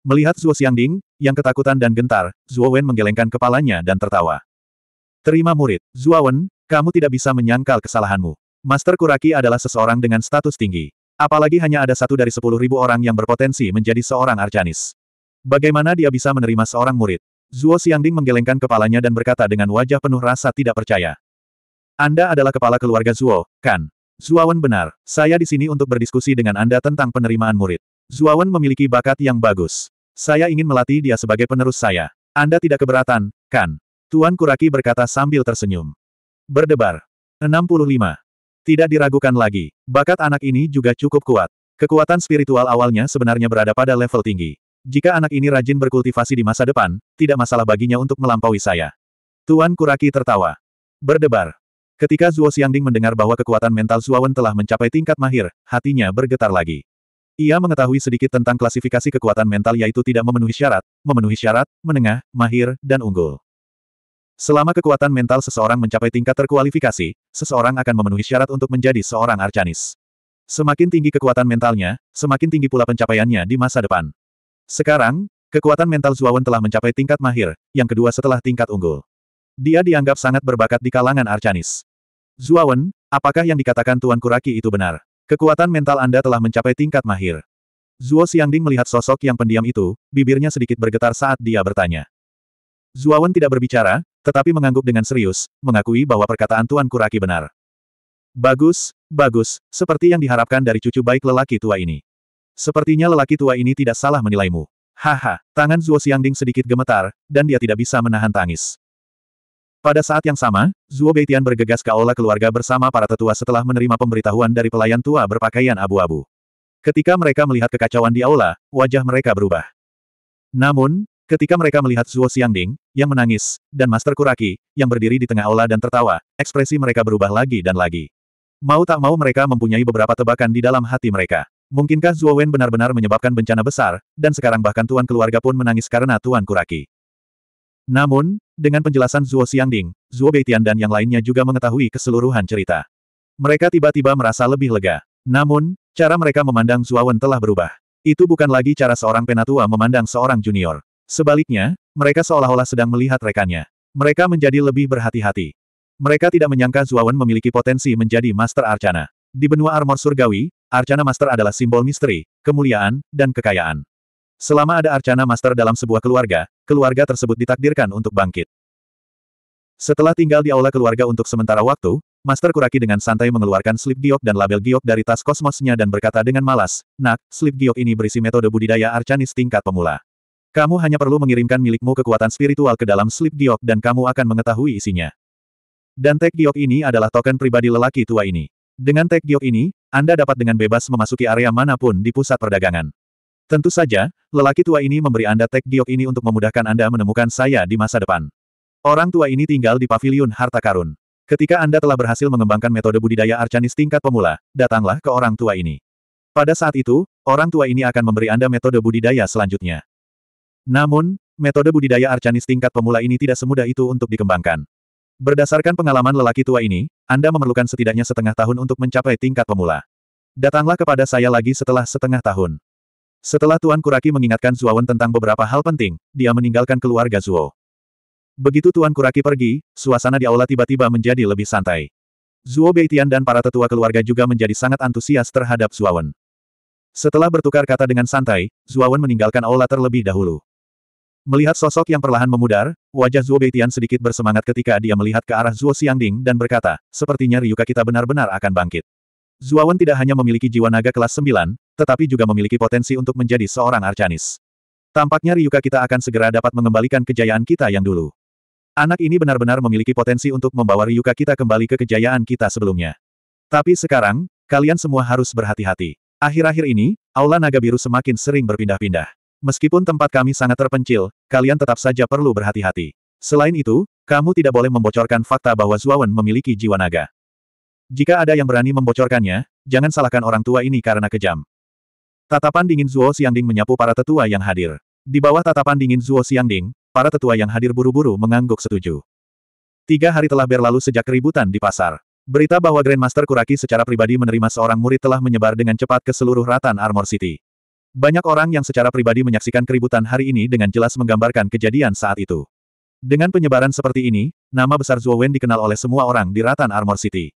Melihat Zuo Xiangding, yang ketakutan dan gentar, Zuo Wen menggelengkan kepalanya dan tertawa. Terima murid, Zuo Wen, kamu tidak bisa menyangkal kesalahanmu. Master Kuraki adalah seseorang dengan status tinggi. Apalagi hanya ada satu dari sepuluh ribu orang yang berpotensi menjadi seorang Arcanis. Bagaimana dia bisa menerima seorang murid? Zuo Xiangding menggelengkan kepalanya dan berkata dengan wajah penuh rasa tidak percaya. Anda adalah kepala keluarga Zuo, kan? Zuo Wen benar, saya di sini untuk berdiskusi dengan Anda tentang penerimaan murid. Zuo Wen memiliki bakat yang bagus. Saya ingin melatih dia sebagai penerus saya. Anda tidak keberatan, kan? Tuan Kuraki berkata sambil tersenyum. Berdebar. 65. Tidak diragukan lagi, bakat anak ini juga cukup kuat. Kekuatan spiritual awalnya sebenarnya berada pada level tinggi. Jika anak ini rajin berkultivasi di masa depan, tidak masalah baginya untuk melampaui saya. Tuan Kuraki tertawa. Berdebar. Ketika Zuo Xiangding mendengar bahwa kekuatan mental Zuawan telah mencapai tingkat mahir, hatinya bergetar lagi. Ia mengetahui sedikit tentang klasifikasi kekuatan mental yaitu tidak memenuhi syarat, memenuhi syarat, menengah, mahir, dan unggul. Selama kekuatan mental seseorang mencapai tingkat terkualifikasi, seseorang akan memenuhi syarat untuk menjadi seorang Arcanis. Semakin tinggi kekuatan mentalnya, semakin tinggi pula pencapaiannya di masa depan. Sekarang, kekuatan mental Zuawan telah mencapai tingkat mahir, yang kedua setelah tingkat unggul. Dia dianggap sangat berbakat di kalangan Arcanis. Zuawan, apakah yang dikatakan Tuan Kuraki itu benar? Kekuatan mental Anda telah mencapai tingkat mahir. Zuo Xiangding melihat sosok yang pendiam itu, bibirnya sedikit bergetar saat dia bertanya. Zuawan tidak berbicara, tetapi mengangguk dengan serius, mengakui bahwa perkataan Tuan Kuraki benar. Bagus, bagus, seperti yang diharapkan dari cucu baik lelaki tua ini. Sepertinya lelaki tua ini tidak salah menilaimu. Haha, tangan Zuo Xiangding sedikit gemetar, dan dia tidak bisa menahan tangis. Pada saat yang sama, Zuo Beitian bergegas ke aula keluarga bersama para tetua setelah menerima pemberitahuan dari pelayan tua berpakaian abu-abu. Ketika mereka melihat kekacauan di aula, wajah mereka berubah. Namun, Ketika mereka melihat Zuo Xiangding, yang menangis, dan Master Kuraki, yang berdiri di tengah aula dan tertawa, ekspresi mereka berubah lagi dan lagi. Mau tak mau mereka mempunyai beberapa tebakan di dalam hati mereka. Mungkinkah Zuo Wen benar-benar menyebabkan bencana besar, dan sekarang bahkan tuan keluarga pun menangis karena tuan Kuraki. Namun, dengan penjelasan Zuo Xiangding, Zuo Beitian dan yang lainnya juga mengetahui keseluruhan cerita. Mereka tiba-tiba merasa lebih lega. Namun, cara mereka memandang Wen telah berubah. Itu bukan lagi cara seorang penatua memandang seorang junior. Sebaliknya, mereka seolah-olah sedang melihat rekannya. Mereka menjadi lebih berhati-hati. Mereka tidak menyangka Zuawan memiliki potensi menjadi Master Arcana. Di benua armor surgawi, Arcana Master adalah simbol misteri, kemuliaan, dan kekayaan. Selama ada Arcana Master dalam sebuah keluarga, keluarga tersebut ditakdirkan untuk bangkit. Setelah tinggal di aula keluarga untuk sementara waktu, Master Kuraki dengan santai mengeluarkan slip giok dan label giok dari tas kosmosnya dan berkata dengan malas, Nak, slip giok ini berisi metode budidaya Arcanis tingkat pemula. Kamu hanya perlu mengirimkan milikmu kekuatan spiritual ke dalam slip giok dan kamu akan mengetahui isinya. Dan tek giok ini adalah token pribadi lelaki tua ini. Dengan tek giok ini, Anda dapat dengan bebas memasuki area manapun di pusat perdagangan. Tentu saja, lelaki tua ini memberi Anda tek giok ini untuk memudahkan Anda menemukan saya di masa depan. Orang tua ini tinggal di pavilion harta karun. Ketika Anda telah berhasil mengembangkan metode budidaya arcanis tingkat pemula, datanglah ke orang tua ini. Pada saat itu, orang tua ini akan memberi Anda metode budidaya selanjutnya. Namun, metode budidaya arcanis tingkat pemula ini tidak semudah itu untuk dikembangkan. Berdasarkan pengalaman lelaki tua ini, Anda memerlukan setidaknya setengah tahun untuk mencapai tingkat pemula. Datanglah kepada saya lagi setelah setengah tahun. Setelah Tuan Kuraki mengingatkan Zuowen tentang beberapa hal penting, dia meninggalkan keluarga Zuo. Begitu Tuan Kuraki pergi, suasana di aula tiba-tiba menjadi lebih santai. Zuo Beitian dan para tetua keluarga juga menjadi sangat antusias terhadap Zuowen. Setelah bertukar kata dengan santai, Zuowen meninggalkan aula terlebih dahulu. Melihat sosok yang perlahan memudar, wajah Zuo Beitian sedikit bersemangat ketika dia melihat ke arah Zuo Xiangding dan berkata, sepertinya Ryuka kita benar-benar akan bangkit. Zuawan tidak hanya memiliki jiwa naga kelas 9, tetapi juga memiliki potensi untuk menjadi seorang arcanis. Tampaknya Ryuka kita akan segera dapat mengembalikan kejayaan kita yang dulu. Anak ini benar-benar memiliki potensi untuk membawa Ryuka kita kembali ke kejayaan kita sebelumnya. Tapi sekarang, kalian semua harus berhati-hati. Akhir-akhir ini, Aula Naga Biru semakin sering berpindah-pindah. Meskipun tempat kami sangat terpencil, kalian tetap saja perlu berhati-hati. Selain itu, kamu tidak boleh membocorkan fakta bahwa Zuawan memiliki jiwa naga. Jika ada yang berani membocorkannya, jangan salahkan orang tua ini karena kejam. Tatapan dingin Zuo Xiangding menyapu para tetua yang hadir. Di bawah tatapan dingin Zuo Xiangding, para tetua yang hadir buru-buru mengangguk setuju. Tiga hari telah berlalu sejak keributan di pasar. Berita bahwa Grandmaster Kuraki secara pribadi menerima seorang murid telah menyebar dengan cepat ke seluruh Ratan Armor City. Banyak orang yang secara pribadi menyaksikan keributan hari ini dengan jelas menggambarkan kejadian saat itu. Dengan penyebaran seperti ini, nama besar Zuo Wen dikenal oleh semua orang di Ratan Armor City.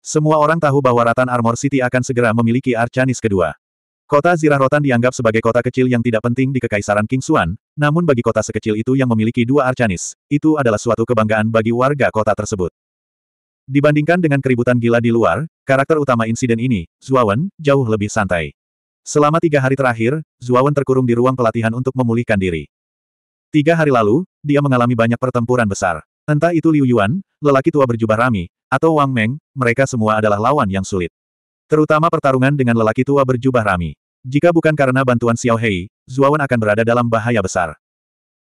Semua orang tahu bahwa Ratan Armor City akan segera memiliki Arcanis kedua. Kota Zirah Rotan dianggap sebagai kota kecil yang tidak penting di Kekaisaran King Kingsuan, namun bagi kota sekecil itu yang memiliki dua Arcanis, itu adalah suatu kebanggaan bagi warga kota tersebut. Dibandingkan dengan keributan gila di luar, karakter utama insiden ini, Wen, jauh lebih santai. Selama tiga hari terakhir, Zuawan terkurung di ruang pelatihan untuk memulihkan diri. Tiga hari lalu, dia mengalami banyak pertempuran besar. Entah itu Liu Yuan, lelaki tua berjubah rami, atau Wang Meng, mereka semua adalah lawan yang sulit. Terutama pertarungan dengan lelaki tua berjubah rami. Jika bukan karena bantuan Xiao Hei, Zuawan akan berada dalam bahaya besar.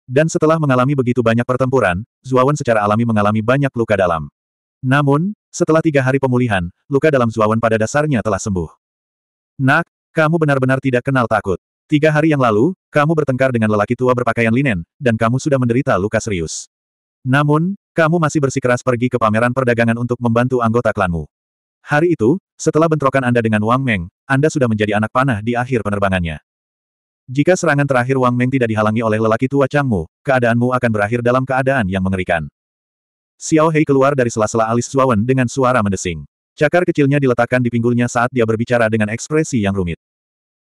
Dan setelah mengalami begitu banyak pertempuran, Zuawan secara alami mengalami banyak luka dalam. Namun, setelah tiga hari pemulihan, luka dalam Zuawan pada dasarnya telah sembuh. Nak, kamu benar-benar tidak kenal takut. Tiga hari yang lalu, kamu bertengkar dengan lelaki tua berpakaian linen, dan kamu sudah menderita luka serius. Namun, kamu masih bersikeras pergi ke pameran perdagangan untuk membantu anggota klanmu. Hari itu, setelah bentrokan Anda dengan Wang Meng, Anda sudah menjadi anak panah di akhir penerbangannya. Jika serangan terakhir Wang Meng tidak dihalangi oleh lelaki tua Changmu, keadaanmu akan berakhir dalam keadaan yang mengerikan. Xiao Hei keluar dari sela-sela alis Zuawan dengan suara mendesing. Cakar kecilnya diletakkan di pinggulnya saat dia berbicara dengan ekspresi yang rumit.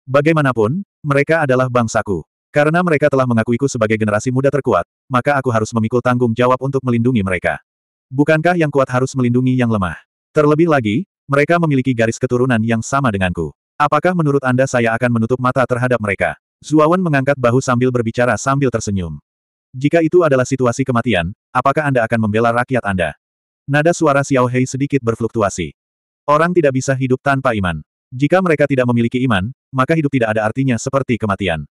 Bagaimanapun, mereka adalah bangsaku. Karena mereka telah mengakuiku sebagai generasi muda terkuat, maka aku harus memikul tanggung jawab untuk melindungi mereka. Bukankah yang kuat harus melindungi yang lemah? Terlebih lagi, mereka memiliki garis keturunan yang sama denganku. Apakah menurut Anda saya akan menutup mata terhadap mereka? Zuawan mengangkat bahu sambil berbicara sambil tersenyum. Jika itu adalah situasi kematian, apakah Anda akan membela rakyat Anda? Nada suara Xiao Hei sedikit berfluktuasi. Orang tidak bisa hidup tanpa iman. Jika mereka tidak memiliki iman, maka hidup tidak ada artinya seperti kematian.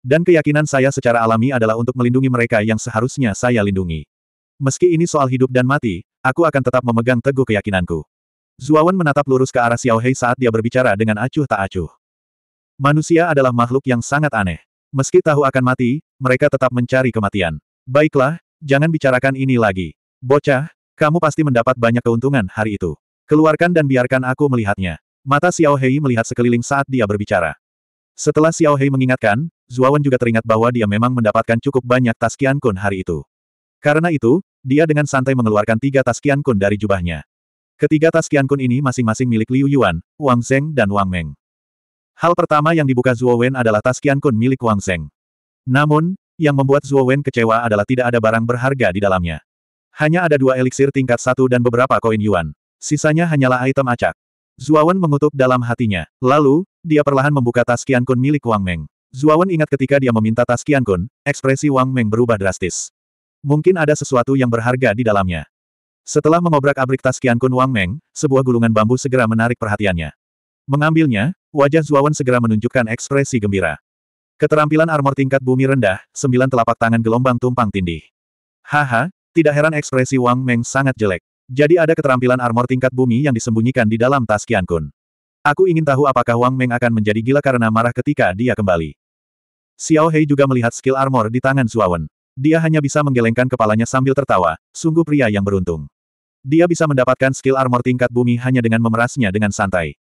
Dan keyakinan saya secara alami adalah untuk melindungi mereka yang seharusnya saya lindungi. Meski ini soal hidup dan mati, aku akan tetap memegang teguh keyakinanku. Zuawan menatap lurus ke arah Xiao Hei saat dia berbicara dengan acuh tak acuh. Manusia adalah makhluk yang sangat aneh. Meski tahu akan mati, mereka tetap mencari kematian. Baiklah, jangan bicarakan ini lagi. Bocah, kamu pasti mendapat banyak keuntungan hari itu. Keluarkan dan biarkan aku melihatnya. Mata Xiao Hei melihat sekeliling saat dia berbicara. Setelah Xiao Hei mengingatkan, Zuawan juga teringat bahwa dia memang mendapatkan cukup banyak tas Qian Kun hari itu. Karena itu, dia dengan santai mengeluarkan tiga tas Qian Kun dari jubahnya. Ketiga tas Qian Kun ini masing-masing milik Liu Yuan, Wang Zeng dan Wang Meng. Hal pertama yang dibuka Zuowen adalah tas Qian Kun milik Wang Zeng. Namun, yang membuat Zuowen kecewa adalah tidak ada barang berharga di dalamnya. Hanya ada dua eliksir tingkat satu dan beberapa koin yuan. Sisanya hanyalah item acak. Zuawan mengutuk dalam hatinya. Lalu, dia perlahan membuka tas kian Kun milik Wang Meng. Zuawan ingat ketika dia meminta tas kian Kun, ekspresi Wang Meng berubah drastis. Mungkin ada sesuatu yang berharga di dalamnya. Setelah mengobrak-abrik tas kian Kun Wang Meng, sebuah gulungan bambu segera menarik perhatiannya. Mengambilnya, wajah Zuawan segera menunjukkan ekspresi gembira. Keterampilan armor tingkat bumi rendah, sembilan telapak tangan gelombang tumpang tindih. Haha, tidak heran ekspresi Wang Meng sangat jelek. Jadi ada keterampilan armor tingkat bumi yang disembunyikan di dalam tas Qian Kun. Aku ingin tahu apakah Wang Meng akan menjadi gila karena marah ketika dia kembali. Xiao Hei juga melihat skill armor di tangan Zuawan. Dia hanya bisa menggelengkan kepalanya sambil tertawa, sungguh pria yang beruntung. Dia bisa mendapatkan skill armor tingkat bumi hanya dengan memerasnya dengan santai.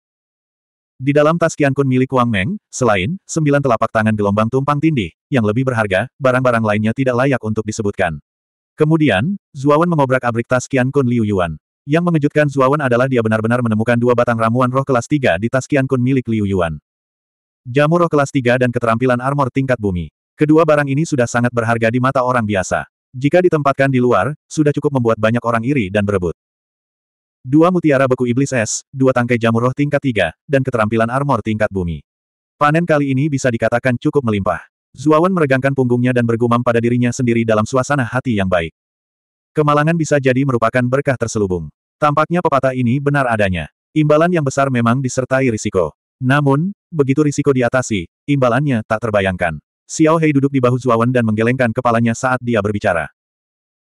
Di dalam tas Qian Kun milik Wang Meng, selain sembilan telapak tangan gelombang tumpang tindih, yang lebih berharga, barang-barang lainnya tidak layak untuk disebutkan. Kemudian, Zuawan mengobrak-abrik tas Qian Kun Liu Yuan. Yang mengejutkan Zuawan adalah dia benar-benar menemukan dua batang ramuan roh kelas 3 di tas Qian Kun milik Liu Yuan. Jamu roh kelas 3 dan keterampilan armor tingkat bumi. Kedua barang ini sudah sangat berharga di mata orang biasa. Jika ditempatkan di luar, sudah cukup membuat banyak orang iri dan berebut. Dua mutiara beku iblis es, dua tangkai jamur roh tingkat 3, dan keterampilan armor tingkat bumi. Panen kali ini bisa dikatakan cukup melimpah. Zuawan meregangkan punggungnya dan bergumam pada dirinya sendiri dalam suasana hati yang baik. Kemalangan bisa jadi merupakan berkah terselubung. Tampaknya pepatah ini benar adanya. Imbalan yang besar memang disertai risiko. Namun, begitu risiko diatasi, imbalannya tak terbayangkan. Xiao Hei duduk di bahu Zuawan dan menggelengkan kepalanya saat dia berbicara.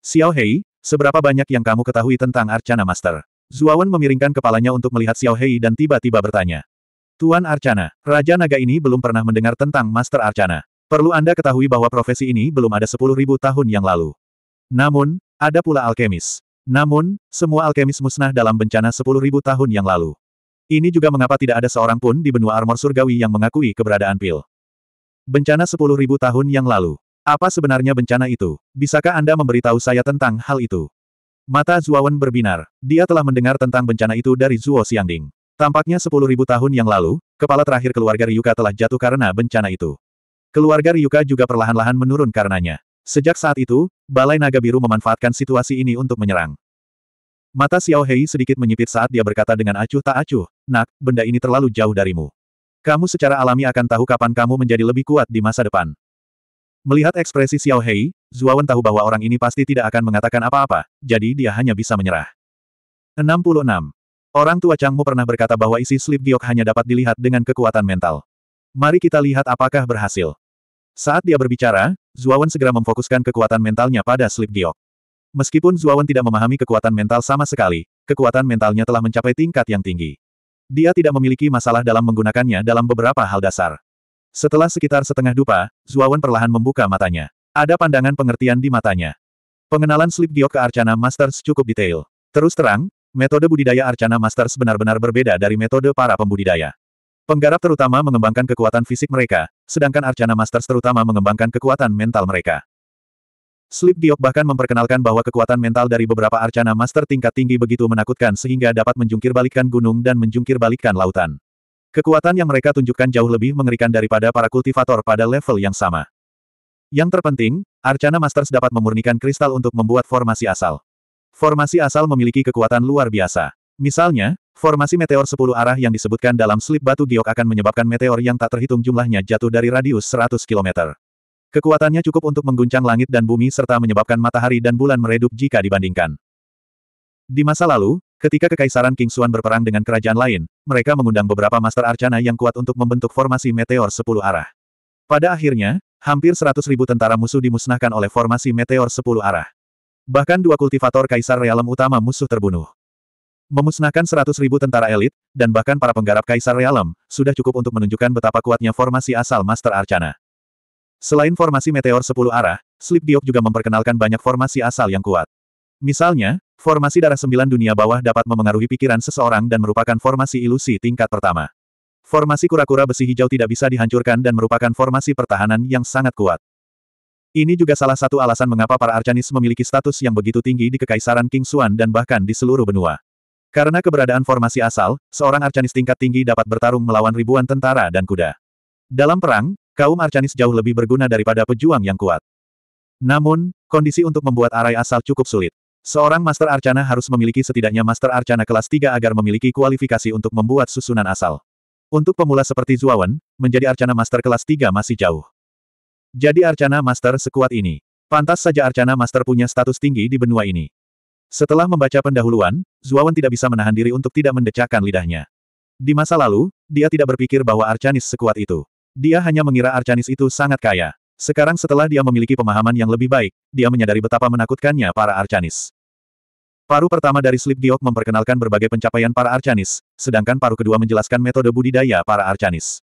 Xiao Hei, seberapa banyak yang kamu ketahui tentang Arcana Master? Zuawan memiringkan kepalanya untuk melihat Xiao Hei dan tiba-tiba bertanya. Tuan Arcana, Raja Naga ini belum pernah mendengar tentang Master Arcana. Perlu Anda ketahui bahwa profesi ini belum ada 10.000 tahun yang lalu. Namun, ada pula alkemis. Namun, semua alkemis musnah dalam bencana 10.000 tahun yang lalu. Ini juga mengapa tidak ada seorang pun di benua armor surgawi yang mengakui keberadaan pil. Bencana 10.000 tahun yang lalu. Apa sebenarnya bencana itu? Bisakah Anda memberitahu saya tentang hal itu? Mata Zuawan berbinar. Dia telah mendengar tentang bencana itu dari Zuo Xiangding. Tampaknya 10.000 tahun yang lalu, kepala terakhir keluarga Ryuka telah jatuh karena bencana itu. Keluarga Ryuka juga perlahan-lahan menurun karenanya. Sejak saat itu, Balai Naga Biru memanfaatkan situasi ini untuk menyerang. Mata Xiao Hei sedikit menyipit saat dia berkata dengan acuh tak acuh, Nak, benda ini terlalu jauh darimu. Kamu secara alami akan tahu kapan kamu menjadi lebih kuat di masa depan. Melihat ekspresi Xiao Hei, Zuawan tahu bahwa orang ini pasti tidak akan mengatakan apa-apa, jadi dia hanya bisa menyerah. 66. Orang tua Changmu pernah berkata bahwa isi slip giok hanya dapat dilihat dengan kekuatan mental. Mari kita lihat apakah berhasil. Saat dia berbicara, Zuawan segera memfokuskan kekuatan mentalnya pada Slip Giok. Meskipun Zuawan tidak memahami kekuatan mental sama sekali, kekuatan mentalnya telah mencapai tingkat yang tinggi. Dia tidak memiliki masalah dalam menggunakannya dalam beberapa hal dasar. Setelah sekitar setengah dupa, Zuawan perlahan membuka matanya. Ada pandangan pengertian di matanya. Pengenalan Slip Giok ke Arcana Masters cukup detail. Terus terang, metode budidaya Arcana Masters benar-benar berbeda dari metode para pembudidaya. Penggarap terutama mengembangkan kekuatan fisik mereka, sedangkan Arcana Masters terutama mengembangkan kekuatan mental mereka. Slip Diok bahkan memperkenalkan bahwa kekuatan mental dari beberapa Arcana Master tingkat tinggi begitu menakutkan sehingga dapat menjungkir balikan gunung dan menjungkir balikan lautan. Kekuatan yang mereka tunjukkan jauh lebih mengerikan daripada para kultivator pada level yang sama. Yang terpenting, Arcana Masters dapat memurnikan kristal untuk membuat formasi asal. Formasi asal memiliki kekuatan luar biasa. Misalnya, Formasi meteor sepuluh arah yang disebutkan dalam slip batu giok akan menyebabkan meteor yang tak terhitung jumlahnya jatuh dari radius 100 km. Kekuatannya cukup untuk mengguncang langit dan bumi serta menyebabkan matahari dan bulan meredup jika dibandingkan. Di masa lalu, ketika Kekaisaran King Xuan berperang dengan kerajaan lain, mereka mengundang beberapa Master Arcana yang kuat untuk membentuk formasi meteor sepuluh arah. Pada akhirnya, hampir 100.000 tentara musuh dimusnahkan oleh formasi meteor sepuluh arah. Bahkan dua kultivator Kaisar Realem utama musuh terbunuh. Memusnahkan seratus ribu tentara elit, dan bahkan para penggarap Kaisar Realem, sudah cukup untuk menunjukkan betapa kuatnya formasi asal Master Arcana. Selain formasi meteor sepuluh arah, Sleep Diok juga memperkenalkan banyak formasi asal yang kuat. Misalnya, formasi darah sembilan dunia bawah dapat memengaruhi pikiran seseorang dan merupakan formasi ilusi tingkat pertama. Formasi kura-kura besi hijau tidak bisa dihancurkan dan merupakan formasi pertahanan yang sangat kuat. Ini juga salah satu alasan mengapa para Arcanis memiliki status yang begitu tinggi di Kekaisaran King Suan dan bahkan di seluruh benua. Karena keberadaan formasi asal, seorang arcanis tingkat tinggi dapat bertarung melawan ribuan tentara dan kuda. Dalam perang, kaum arcanis jauh lebih berguna daripada pejuang yang kuat. Namun, kondisi untuk membuat arai asal cukup sulit. Seorang Master Arcana harus memiliki setidaknya Master Arcana kelas 3 agar memiliki kualifikasi untuk membuat susunan asal. Untuk pemula seperti Zuawan, menjadi Arcana Master kelas 3 masih jauh. Jadi Arcana Master sekuat ini. Pantas saja Arcana Master punya status tinggi di benua ini. Setelah membaca pendahuluan, Zuawan tidak bisa menahan diri untuk tidak mendecakkan lidahnya. Di masa lalu, dia tidak berpikir bahwa Arcanis sekuat itu. Dia hanya mengira Arcanis itu sangat kaya. Sekarang setelah dia memiliki pemahaman yang lebih baik, dia menyadari betapa menakutkannya para Arcanis. Paru pertama dari Slip Diok memperkenalkan berbagai pencapaian para Arcanis, sedangkan paru kedua menjelaskan metode budidaya para Arcanis.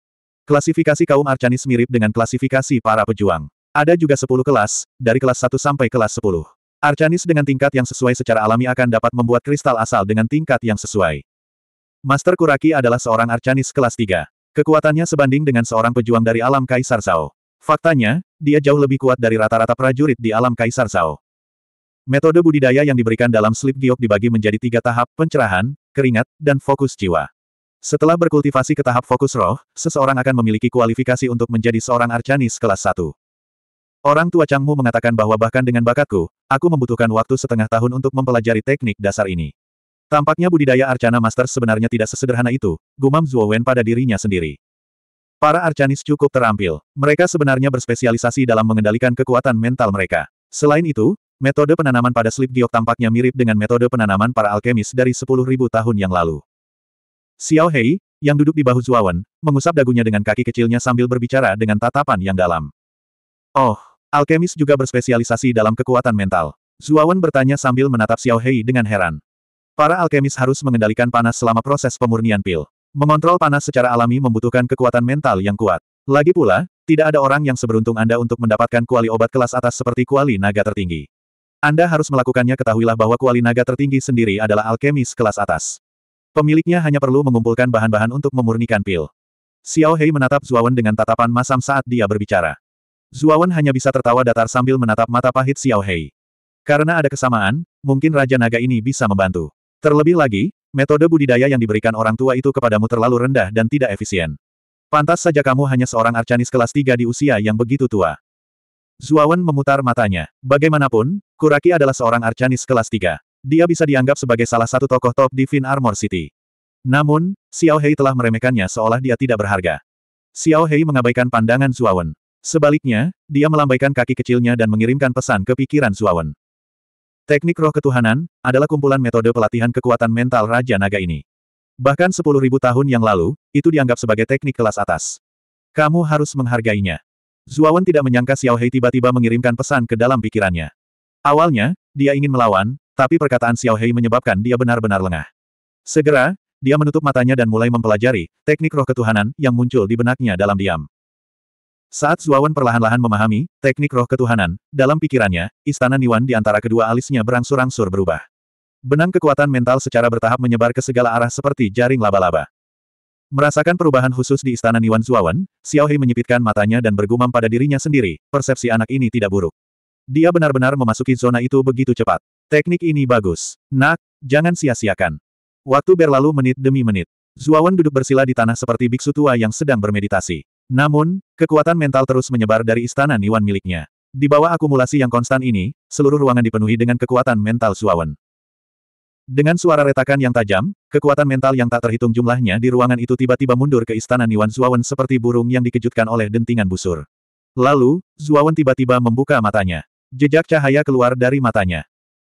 Klasifikasi kaum Arcanis mirip dengan klasifikasi para pejuang. Ada juga 10 kelas, dari kelas 1 sampai kelas 10. Arcanis dengan tingkat yang sesuai secara alami akan dapat membuat kristal asal dengan tingkat yang sesuai. Master Kuraki adalah seorang Arcanis kelas 3. Kekuatannya sebanding dengan seorang pejuang dari alam Kaisar Zhao. Faktanya, dia jauh lebih kuat dari rata-rata prajurit di alam Kaisar Zhao. Metode budidaya yang diberikan dalam slip giok dibagi menjadi tiga tahap, pencerahan, keringat, dan fokus jiwa. Setelah berkultivasi ke tahap fokus roh, seseorang akan memiliki kualifikasi untuk menjadi seorang Arcanis kelas 1. Orang tua Changmu mengatakan bahwa bahkan dengan bakatku, aku membutuhkan waktu setengah tahun untuk mempelajari teknik dasar ini. Tampaknya budidaya Arcana Master sebenarnya tidak sesederhana itu, gumam Wen pada dirinya sendiri. Para Arcanis cukup terampil. Mereka sebenarnya berspesialisasi dalam mengendalikan kekuatan mental mereka. Selain itu, metode penanaman pada slip giok tampaknya mirip dengan metode penanaman para alkemis dari 10.000 tahun yang lalu. Xiao Hei, yang duduk di bahu Wen, mengusap dagunya dengan kaki kecilnya sambil berbicara dengan tatapan yang dalam. Oh, Alkemis juga berspesialisasi dalam kekuatan mental. Zuawan bertanya sambil menatap Xiao Hei dengan heran. Para alkemis harus mengendalikan panas selama proses pemurnian pil. Mengontrol panas secara alami membutuhkan kekuatan mental yang kuat. Lagi pula, tidak ada orang yang seberuntung Anda untuk mendapatkan kuali obat kelas atas seperti kuali naga tertinggi. Anda harus melakukannya ketahuilah bahwa kuali naga tertinggi sendiri adalah alkemis kelas atas. Pemiliknya hanya perlu mengumpulkan bahan-bahan untuk memurnikan pil. Xiao Hei menatap Zuawan dengan tatapan masam saat dia berbicara. Zuawan hanya bisa tertawa datar sambil menatap mata pahit Xiao Hei. Karena ada kesamaan, mungkin Raja Naga ini bisa membantu. Terlebih lagi, metode budidaya yang diberikan orang tua itu kepadamu terlalu rendah dan tidak efisien. Pantas saja kamu hanya seorang arcanis kelas 3 di usia yang begitu tua. Zuawan memutar matanya. Bagaimanapun, Kuraki adalah seorang arcanis kelas 3. Dia bisa dianggap sebagai salah satu tokoh top di Fin Armor City. Namun, Xiao Hei telah meremehkannya seolah dia tidak berharga. Xiao Hei mengabaikan pandangan Zuawan. Sebaliknya, dia melambaikan kaki kecilnya dan mengirimkan pesan ke pikiran Zuawan. Teknik roh ketuhanan adalah kumpulan metode pelatihan kekuatan mental Raja Naga ini. Bahkan sepuluh ribu tahun yang lalu, itu dianggap sebagai teknik kelas atas. Kamu harus menghargainya. Zuawan tidak menyangka Xiao Hei tiba-tiba mengirimkan pesan ke dalam pikirannya. Awalnya, dia ingin melawan, tapi perkataan Xiao Hei menyebabkan dia benar-benar lengah. Segera, dia menutup matanya dan mulai mempelajari teknik roh ketuhanan yang muncul di benaknya dalam diam. Saat Zuawan perlahan-lahan memahami teknik roh ketuhanan, dalam pikirannya, istana Niwan di antara kedua alisnya berangsur-angsur berubah. Benang kekuatan mental secara bertahap menyebar ke segala arah seperti jaring laba-laba. Merasakan perubahan khusus di istana Niwan Zuawan, Xiaohei menyipitkan matanya dan bergumam pada dirinya sendiri, persepsi anak ini tidak buruk. Dia benar-benar memasuki zona itu begitu cepat. Teknik ini bagus. Nak, jangan sia-siakan. Waktu berlalu menit demi menit. Zuawan duduk bersila di tanah seperti biksu tua yang sedang bermeditasi. Namun, kekuatan mental terus menyebar dari istana Niwan miliknya. Di bawah akumulasi yang konstan ini, seluruh ruangan dipenuhi dengan kekuatan mental Suawan. Dengan suara retakan yang tajam, kekuatan mental yang tak terhitung jumlahnya di ruangan itu tiba-tiba mundur ke istana Niwan Suawan seperti burung yang dikejutkan oleh dentingan busur. Lalu, Zuawan tiba-tiba membuka matanya. Jejak cahaya keluar dari matanya.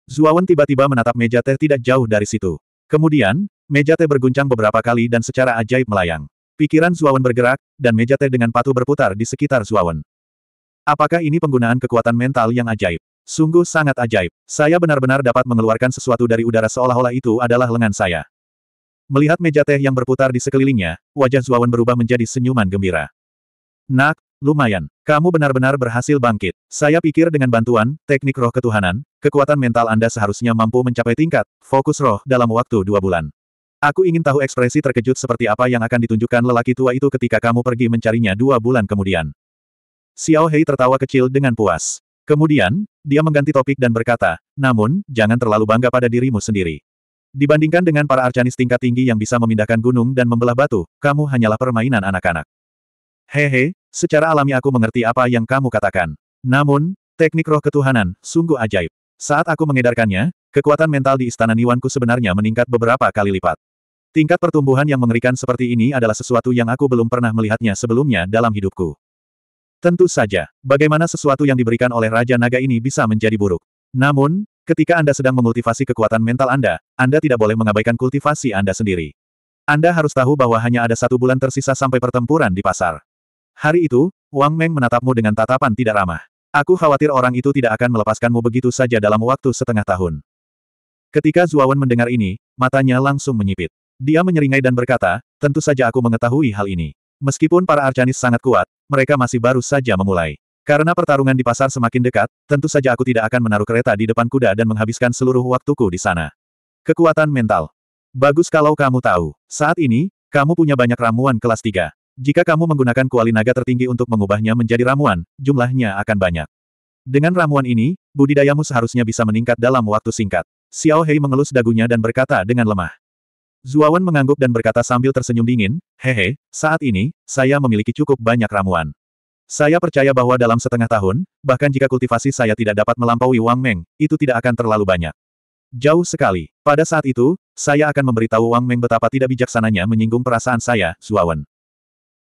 Zuawan tiba-tiba menatap meja teh tidak jauh dari situ. Kemudian, meja teh berguncang beberapa kali dan secara ajaib melayang. Pikiran Zuawan bergerak, dan meja teh dengan patuh berputar di sekitar Zuawan. Apakah ini penggunaan kekuatan mental yang ajaib? Sungguh sangat ajaib. Saya benar-benar dapat mengeluarkan sesuatu dari udara seolah-olah itu adalah lengan saya. Melihat meja teh yang berputar di sekelilingnya, wajah Zuawan berubah menjadi senyuman gembira. Nak, lumayan. Kamu benar-benar berhasil bangkit. Saya pikir dengan bantuan, teknik roh ketuhanan, kekuatan mental Anda seharusnya mampu mencapai tingkat, fokus roh dalam waktu dua bulan. Aku ingin tahu ekspresi terkejut seperti apa yang akan ditunjukkan lelaki tua itu ketika kamu pergi mencarinya dua bulan kemudian. Xiao Hei tertawa kecil dengan puas. Kemudian, dia mengganti topik dan berkata, namun, jangan terlalu bangga pada dirimu sendiri. Dibandingkan dengan para arcanis tingkat tinggi yang bisa memindahkan gunung dan membelah batu, kamu hanyalah permainan anak-anak. Hehe, secara alami aku mengerti apa yang kamu katakan. Namun, teknik roh ketuhanan, sungguh ajaib. Saat aku mengedarkannya, kekuatan mental di istana Niwanku sebenarnya meningkat beberapa kali lipat. Tingkat pertumbuhan yang mengerikan seperti ini adalah sesuatu yang aku belum pernah melihatnya sebelumnya dalam hidupku. Tentu saja, bagaimana sesuatu yang diberikan oleh Raja Naga ini bisa menjadi buruk. Namun, ketika Anda sedang mengultivasi kekuatan mental Anda, Anda tidak boleh mengabaikan kultivasi Anda sendiri. Anda harus tahu bahwa hanya ada satu bulan tersisa sampai pertempuran di pasar. Hari itu, Wang Meng menatapmu dengan tatapan tidak ramah. Aku khawatir orang itu tidak akan melepaskanmu begitu saja dalam waktu setengah tahun. Ketika Zuawan mendengar ini, matanya langsung menyipit. Dia menyeringai dan berkata, tentu saja aku mengetahui hal ini. Meskipun para Arcanis sangat kuat, mereka masih baru saja memulai. Karena pertarungan di pasar semakin dekat, tentu saja aku tidak akan menaruh kereta di depan kuda dan menghabiskan seluruh waktuku di sana. Kekuatan mental. Bagus kalau kamu tahu. Saat ini, kamu punya banyak ramuan kelas 3. Jika kamu menggunakan kuali naga tertinggi untuk mengubahnya menjadi ramuan, jumlahnya akan banyak. Dengan ramuan ini, budidayamu seharusnya bisa meningkat dalam waktu singkat. Xiao Hei mengelus dagunya dan berkata dengan lemah. Zuawan mengangguk dan berkata sambil tersenyum dingin, hehe, saat ini, saya memiliki cukup banyak ramuan. Saya percaya bahwa dalam setengah tahun, bahkan jika kultivasi saya tidak dapat melampaui Wang Meng, itu tidak akan terlalu banyak. Jauh sekali. Pada saat itu, saya akan memberitahu Wang Meng betapa tidak bijaksananya menyinggung perasaan saya, Zuawan.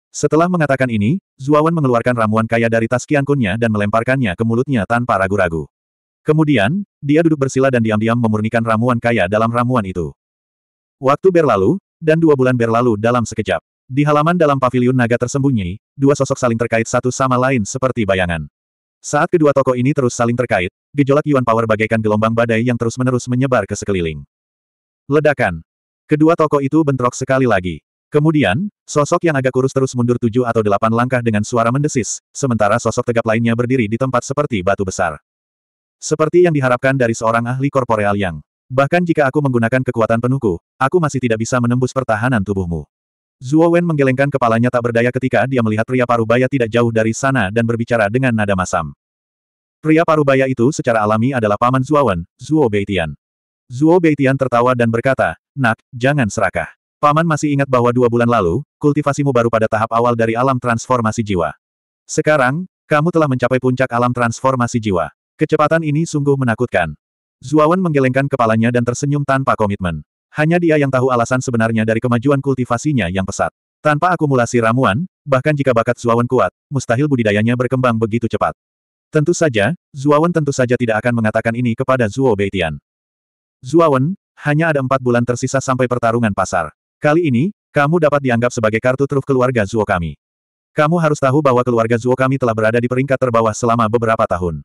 Setelah mengatakan ini, Zuawan mengeluarkan ramuan kaya dari tas kiankunnya dan melemparkannya ke mulutnya tanpa ragu-ragu. Kemudian, dia duduk bersila dan diam-diam memurnikan ramuan kaya dalam ramuan itu. Waktu berlalu, dan dua bulan berlalu dalam sekejap. Di halaman dalam paviliun naga tersembunyi, dua sosok saling terkait satu sama lain seperti bayangan. Saat kedua tokoh ini terus saling terkait, gejolak Yuan Power bagaikan gelombang badai yang terus-menerus menyebar ke sekeliling. Ledakan. Kedua tokoh itu bentrok sekali lagi. Kemudian, sosok yang agak kurus terus mundur tujuh atau delapan langkah dengan suara mendesis, sementara sosok tegap lainnya berdiri di tempat seperti batu besar. Seperti yang diharapkan dari seorang ahli korporeal yang Bahkan jika aku menggunakan kekuatan penuhku, aku masih tidak bisa menembus pertahanan tubuhmu. Zuo Wen menggelengkan kepalanya tak berdaya ketika dia melihat pria parubaya tidak jauh dari sana dan berbicara dengan nada masam. Pria parubaya itu secara alami adalah paman Zuo Wen, Zuo Beitian. Zuo Beitian tertawa dan berkata, Nak, jangan serakah. Paman masih ingat bahwa dua bulan lalu, kultivasimu baru pada tahap awal dari alam transformasi jiwa. Sekarang, kamu telah mencapai puncak alam transformasi jiwa. Kecepatan ini sungguh menakutkan. Zuawan menggelengkan kepalanya dan tersenyum tanpa komitmen. Hanya dia yang tahu alasan sebenarnya dari kemajuan kultivasinya yang pesat. Tanpa akumulasi ramuan, bahkan jika bakat Zuawan kuat, mustahil budidayanya berkembang begitu cepat. Tentu saja, Zuawan tentu saja tidak akan mengatakan ini kepada Zuo Beitian. Zuawan, hanya ada empat bulan tersisa sampai pertarungan pasar. Kali ini, kamu dapat dianggap sebagai kartu truf keluarga Zuo kami. Kamu harus tahu bahwa keluarga Zuo kami telah berada di peringkat terbawah selama beberapa tahun.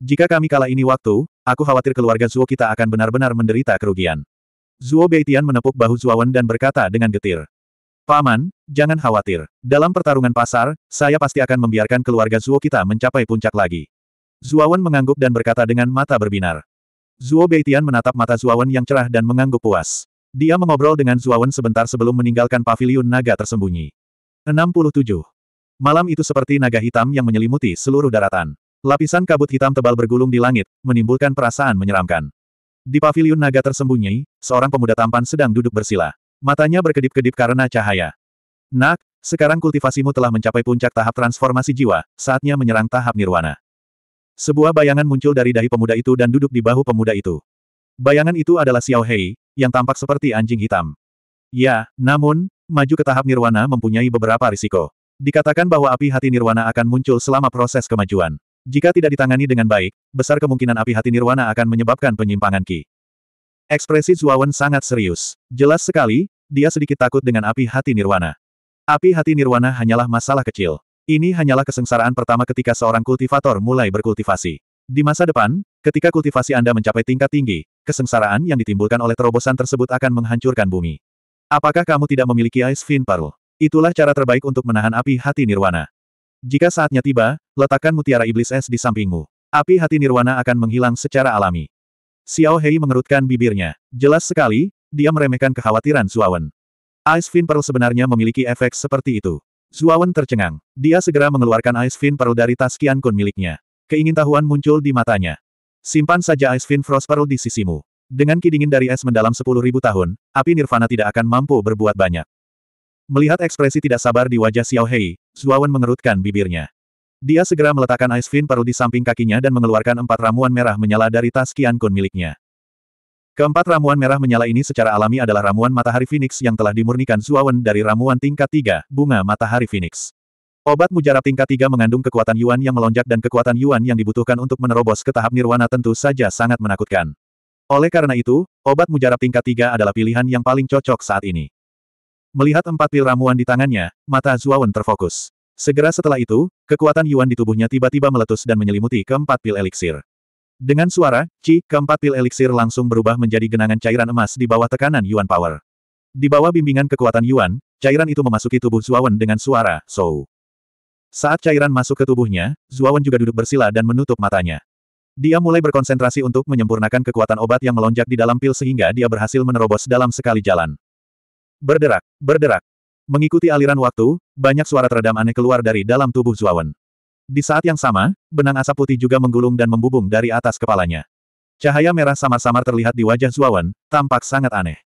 Jika kami kalah ini waktu, aku khawatir keluarga Zuo kita akan benar-benar menderita kerugian. Zuo Beitian menepuk bahu Zuawan dan berkata dengan getir. Paman, jangan khawatir. Dalam pertarungan pasar, saya pasti akan membiarkan keluarga Zuo kita mencapai puncak lagi. Zuawan mengangguk dan berkata dengan mata berbinar. Zuo Beitian menatap mata Zuawan yang cerah dan mengangguk puas. Dia mengobrol dengan Zuawan sebentar sebelum meninggalkan pavilion naga tersembunyi. 67. Malam itu seperti naga hitam yang menyelimuti seluruh daratan. Lapisan kabut hitam tebal bergulung di langit, menimbulkan perasaan menyeramkan. Di pavilion naga tersembunyi, seorang pemuda tampan sedang duduk bersila. Matanya berkedip-kedip karena cahaya. Nak, sekarang kultivasimu telah mencapai puncak tahap transformasi jiwa, saatnya menyerang tahap nirwana. Sebuah bayangan muncul dari dahi pemuda itu dan duduk di bahu pemuda itu. Bayangan itu adalah Xiao Hei, yang tampak seperti anjing hitam. Ya, namun, maju ke tahap nirwana mempunyai beberapa risiko. Dikatakan bahwa api hati nirwana akan muncul selama proses kemajuan. Jika tidak ditangani dengan baik, besar kemungkinan api hati Nirwana akan menyebabkan penyimpangan Ki. Ekspresi Zuawan sangat serius. Jelas sekali, dia sedikit takut dengan api hati Nirwana. Api hati Nirwana hanyalah masalah kecil. Ini hanyalah kesengsaraan pertama ketika seorang kultivator mulai berkultivasi. Di masa depan, ketika kultivasi Anda mencapai tingkat tinggi, kesengsaraan yang ditimbulkan oleh terobosan tersebut akan menghancurkan bumi. Apakah kamu tidak memiliki Ice Fin Pearl? Itulah cara terbaik untuk menahan api hati Nirwana. Jika saatnya tiba, letakkan mutiara iblis es di sampingmu. Api hati Nirwana akan menghilang secara alami. Xiao Hei mengerutkan bibirnya. Jelas sekali, dia meremehkan kekhawatiran Zuawan. Ice Fin Pearl sebenarnya memiliki efek seperti itu. Zuawan tercengang. Dia segera mengeluarkan Ice Fin Pearl dari tas Kian Kun miliknya. Keingintahuan muncul di matanya. Simpan saja Ice Fin Frost Pearl di sisimu. Dengan kidingin dari es mendalam 10.000 tahun, api Nirvana tidak akan mampu berbuat banyak. Melihat ekspresi tidak sabar di wajah Xiao Hei, Zuawan mengerutkan bibirnya. Dia segera meletakkan Ice Fin Paru di samping kakinya dan mengeluarkan empat ramuan merah menyala dari tas Qian Kun miliknya. Keempat ramuan merah menyala ini secara alami adalah ramuan matahari phoenix yang telah dimurnikan Zuawan dari ramuan tingkat tiga, bunga matahari phoenix. Obat mujarab tingkat tiga mengandung kekuatan Yuan yang melonjak dan kekuatan Yuan yang dibutuhkan untuk menerobos ke tahap nirwana tentu saja sangat menakutkan. Oleh karena itu, obat mujarab tingkat tiga adalah pilihan yang paling cocok saat ini. Melihat empat pil ramuan di tangannya, mata Zuawan terfokus. Segera setelah itu, kekuatan Yuan di tubuhnya tiba-tiba meletus dan menyelimuti keempat pil eliksir. Dengan suara, Ci, keempat pil eliksir langsung berubah menjadi genangan cairan emas di bawah tekanan Yuan Power. Di bawah bimbingan kekuatan Yuan, cairan itu memasuki tubuh Zuawan dengan suara, "So". Saat cairan masuk ke tubuhnya, Zuawan juga duduk bersila dan menutup matanya. Dia mulai berkonsentrasi untuk menyempurnakan kekuatan obat yang melonjak di dalam pil sehingga dia berhasil menerobos dalam sekali jalan. Berderak, berderak. Mengikuti aliran waktu, banyak suara teredam aneh keluar dari dalam tubuh Zuawan. Di saat yang sama, benang asap putih juga menggulung dan membubung dari atas kepalanya. Cahaya merah samar-samar terlihat di wajah Zuawan, tampak sangat aneh.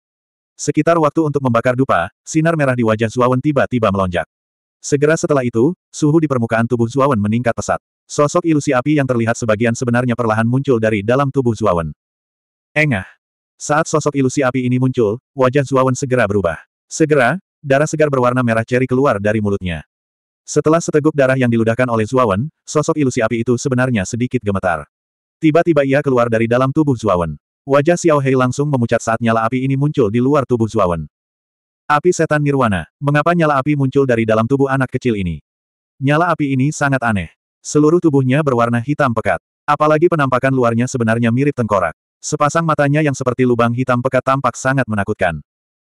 Sekitar waktu untuk membakar dupa, sinar merah di wajah Zuawan tiba-tiba melonjak. Segera setelah itu, suhu di permukaan tubuh Zuawan meningkat pesat. Sosok ilusi api yang terlihat sebagian sebenarnya perlahan muncul dari dalam tubuh Zuawan. Engah, saat sosok ilusi api ini muncul, wajah Zuawan segera berubah. Segera, darah segar berwarna merah ceri keluar dari mulutnya. Setelah seteguk darah yang diludahkan oleh Zuawan, sosok ilusi api itu sebenarnya sedikit gemetar. Tiba-tiba ia keluar dari dalam tubuh Zuawan. Wajah Xiao Hei langsung memucat saat nyala api ini muncul di luar tubuh Zuawan. Api setan nirwana, mengapa nyala api muncul dari dalam tubuh anak kecil ini? Nyala api ini sangat aneh. Seluruh tubuhnya berwarna hitam pekat. Apalagi penampakan luarnya sebenarnya mirip tengkorak. Sepasang matanya yang seperti lubang hitam pekat tampak sangat menakutkan.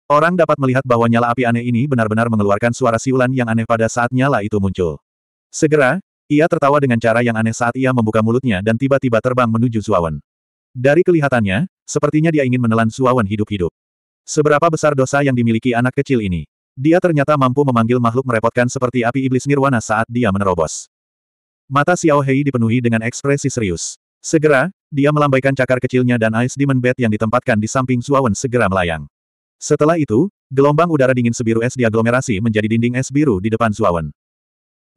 Orang dapat melihat bahwa nyala api aneh ini benar-benar mengeluarkan suara siulan yang aneh pada saat nyala itu muncul. Segera, ia tertawa dengan cara yang aneh saat ia membuka mulutnya dan tiba-tiba terbang menuju Zuawan. Dari kelihatannya, sepertinya dia ingin menelan Zuawan hidup-hidup. Seberapa besar dosa yang dimiliki anak kecil ini? Dia ternyata mampu memanggil makhluk merepotkan seperti api iblis nirwana saat dia menerobos. Mata Xiao Hei dipenuhi dengan ekspresi serius. Segera, dia melambaikan cakar kecilnya dan Ice Demon Bat yang ditempatkan di samping Suawen segera melayang. Setelah itu, gelombang udara dingin sebiru es diaglomerasi menjadi dinding es biru di depan Suawen.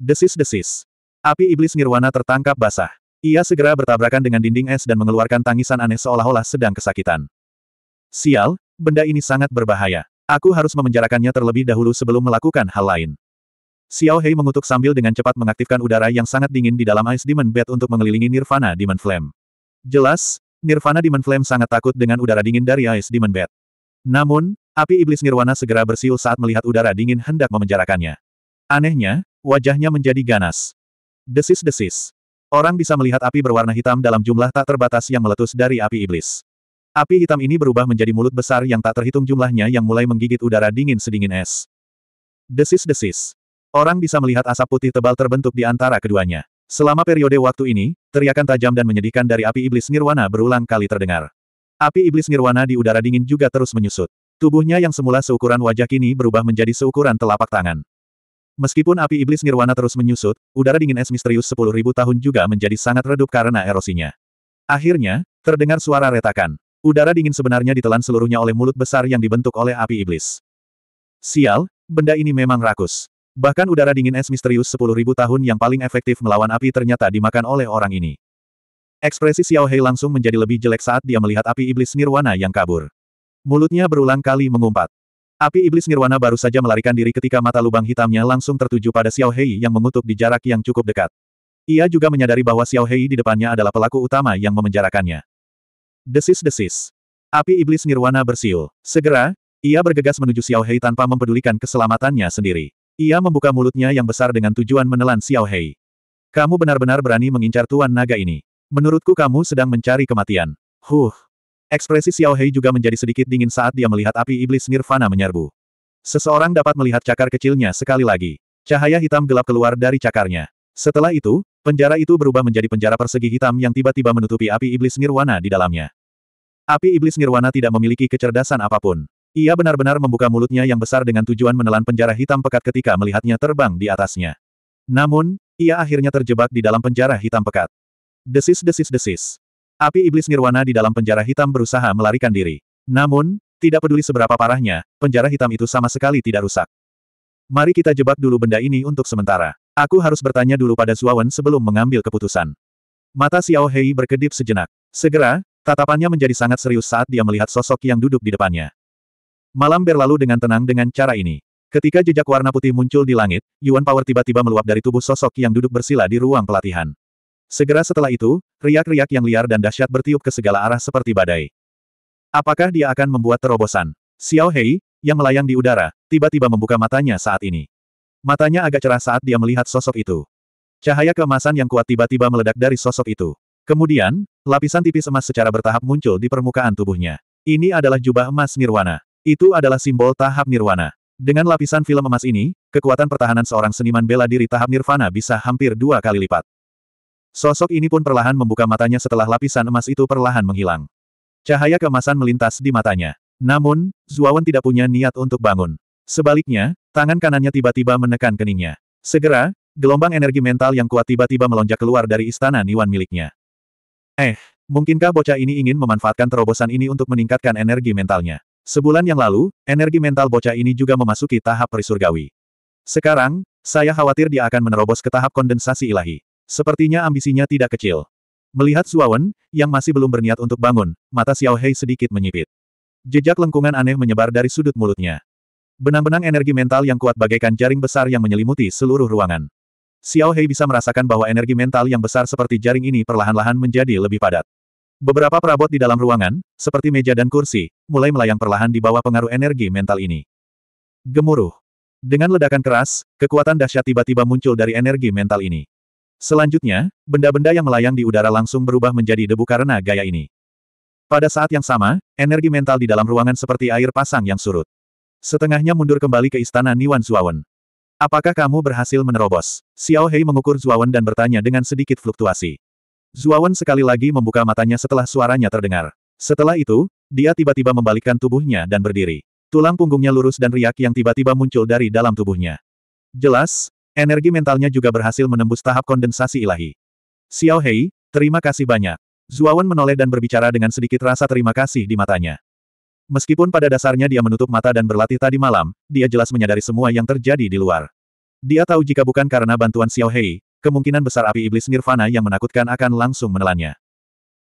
Desis-desis. Api iblis nirwana tertangkap basah. Ia segera bertabrakan dengan dinding es dan mengeluarkan tangisan aneh seolah-olah sedang kesakitan. Sial, benda ini sangat berbahaya. Aku harus memenjarakannya terlebih dahulu sebelum melakukan hal lain. Xiao Hei mengutuk sambil dengan cepat mengaktifkan udara yang sangat dingin di dalam Ice Demon Bat untuk mengelilingi Nirvana Demon Flame. Jelas, Nirvana Demon Flame sangat takut dengan udara dingin dari Ice Demon Bed. Namun, api iblis Nirwana segera bersiul saat melihat udara dingin hendak memenjarakannya. Anehnya, wajahnya menjadi ganas. Desis-desis. Orang bisa melihat api berwarna hitam dalam jumlah tak terbatas yang meletus dari api iblis. Api hitam ini berubah menjadi mulut besar yang tak terhitung jumlahnya yang mulai menggigit udara dingin sedingin es. Desis-desis. Orang bisa melihat asap putih tebal terbentuk di antara keduanya. Selama periode waktu ini, teriakan tajam dan menyedihkan dari api iblis nirwana berulang kali terdengar. Api iblis nirwana di udara dingin juga terus menyusut. Tubuhnya yang semula seukuran wajah kini berubah menjadi seukuran telapak tangan. Meskipun api iblis nirwana terus menyusut, udara dingin es misterius 10.000 tahun juga menjadi sangat redup karena erosinya. Akhirnya, terdengar suara retakan. Udara dingin sebenarnya ditelan seluruhnya oleh mulut besar yang dibentuk oleh api iblis. Sial, benda ini memang rakus. Bahkan udara dingin es misterius 10.000 tahun yang paling efektif melawan api ternyata dimakan oleh orang ini. Ekspresi Xiao Hei langsung menjadi lebih jelek saat dia melihat api iblis nirwana yang kabur. Mulutnya berulang kali mengumpat. Api iblis nirwana baru saja melarikan diri ketika mata lubang hitamnya langsung tertuju pada Xiao Hei yang mengutuk di jarak yang cukup dekat. Ia juga menyadari bahwa Xiao Hei di depannya adalah pelaku utama yang memenjarakannya. Desis-desis. Api iblis nirwana bersiul. Segera, ia bergegas menuju Xiao Hei tanpa mempedulikan keselamatannya sendiri. Ia membuka mulutnya yang besar dengan tujuan menelan Xiao Hei. Kamu benar-benar berani mengincar Tuan Naga ini. Menurutku kamu sedang mencari kematian. Huh. Ekspresi Xiao Hei juga menjadi sedikit dingin saat dia melihat api iblis Nirvana menyerbu. Seseorang dapat melihat cakar kecilnya sekali lagi. Cahaya hitam gelap keluar dari cakarnya. Setelah itu, penjara itu berubah menjadi penjara persegi hitam yang tiba-tiba menutupi api iblis Nirwana di dalamnya. Api iblis Nirwana tidak memiliki kecerdasan apapun. Ia benar-benar membuka mulutnya yang besar dengan tujuan menelan penjara hitam pekat ketika melihatnya terbang di atasnya. Namun, ia akhirnya terjebak di dalam penjara hitam pekat. Desis-desis-desis. Api iblis nirwana di dalam penjara hitam berusaha melarikan diri. Namun, tidak peduli seberapa parahnya, penjara hitam itu sama sekali tidak rusak. Mari kita jebak dulu benda ini untuk sementara. Aku harus bertanya dulu pada Zuawan sebelum mengambil keputusan. Mata Xiao Hei berkedip sejenak. Segera, tatapannya menjadi sangat serius saat dia melihat sosok yang duduk di depannya. Malam berlalu dengan tenang dengan cara ini. Ketika jejak warna putih muncul di langit, Yuan Power tiba-tiba meluap dari tubuh sosok yang duduk bersila di ruang pelatihan. Segera setelah itu, riak-riak yang liar dan dahsyat bertiup ke segala arah seperti badai. Apakah dia akan membuat terobosan? Xiao Hei, yang melayang di udara, tiba-tiba membuka matanya saat ini. Matanya agak cerah saat dia melihat sosok itu. Cahaya keemasan yang kuat tiba-tiba meledak dari sosok itu. Kemudian, lapisan tipis emas secara bertahap muncul di permukaan tubuhnya. Ini adalah jubah emas nirwana. Itu adalah simbol tahap nirwana. Dengan lapisan film emas ini, kekuatan pertahanan seorang seniman bela diri tahap nirvana bisa hampir dua kali lipat. Sosok ini pun perlahan membuka matanya setelah lapisan emas itu perlahan menghilang. Cahaya kemasan melintas di matanya. Namun, Zuawan tidak punya niat untuk bangun. Sebaliknya, tangan kanannya tiba-tiba menekan keningnya. Segera, gelombang energi mental yang kuat tiba-tiba melonjak keluar dari istana Niwan miliknya. Eh, mungkinkah bocah ini ingin memanfaatkan terobosan ini untuk meningkatkan energi mentalnya? Sebulan yang lalu, energi mental bocah ini juga memasuki tahap perisurgawi. Sekarang, saya khawatir dia akan menerobos ke tahap kondensasi ilahi. Sepertinya ambisinya tidak kecil. Melihat Suawen, yang masih belum berniat untuk bangun, mata Xiao Hei sedikit menyipit. Jejak lengkungan aneh menyebar dari sudut mulutnya. Benang-benang energi mental yang kuat bagaikan jaring besar yang menyelimuti seluruh ruangan. Xiao Hei bisa merasakan bahwa energi mental yang besar seperti jaring ini perlahan-lahan menjadi lebih padat. Beberapa perabot di dalam ruangan, seperti meja dan kursi, mulai melayang perlahan di bawah pengaruh energi mental ini. Gemuruh. Dengan ledakan keras, kekuatan dahsyat tiba-tiba muncul dari energi mental ini. Selanjutnya, benda-benda yang melayang di udara langsung berubah menjadi debu karena gaya ini. Pada saat yang sama, energi mental di dalam ruangan seperti air pasang yang surut. Setengahnya mundur kembali ke istana Niwan Zuawan. Apakah kamu berhasil menerobos? Xiao Hei mengukur Zuawan dan bertanya dengan sedikit fluktuasi. Zuawan sekali lagi membuka matanya setelah suaranya terdengar. Setelah itu, dia tiba-tiba membalikkan tubuhnya dan berdiri. Tulang punggungnya lurus dan riak yang tiba-tiba muncul dari dalam tubuhnya. Jelas, energi mentalnya juga berhasil menembus tahap kondensasi ilahi. Xiao Hei, terima kasih banyak. Zuawan menoleh dan berbicara dengan sedikit rasa terima kasih di matanya. Meskipun pada dasarnya dia menutup mata dan berlatih tadi malam, dia jelas menyadari semua yang terjadi di luar. Dia tahu jika bukan karena bantuan Xiao Hei, kemungkinan besar api iblis nirvana yang menakutkan akan langsung menelannya.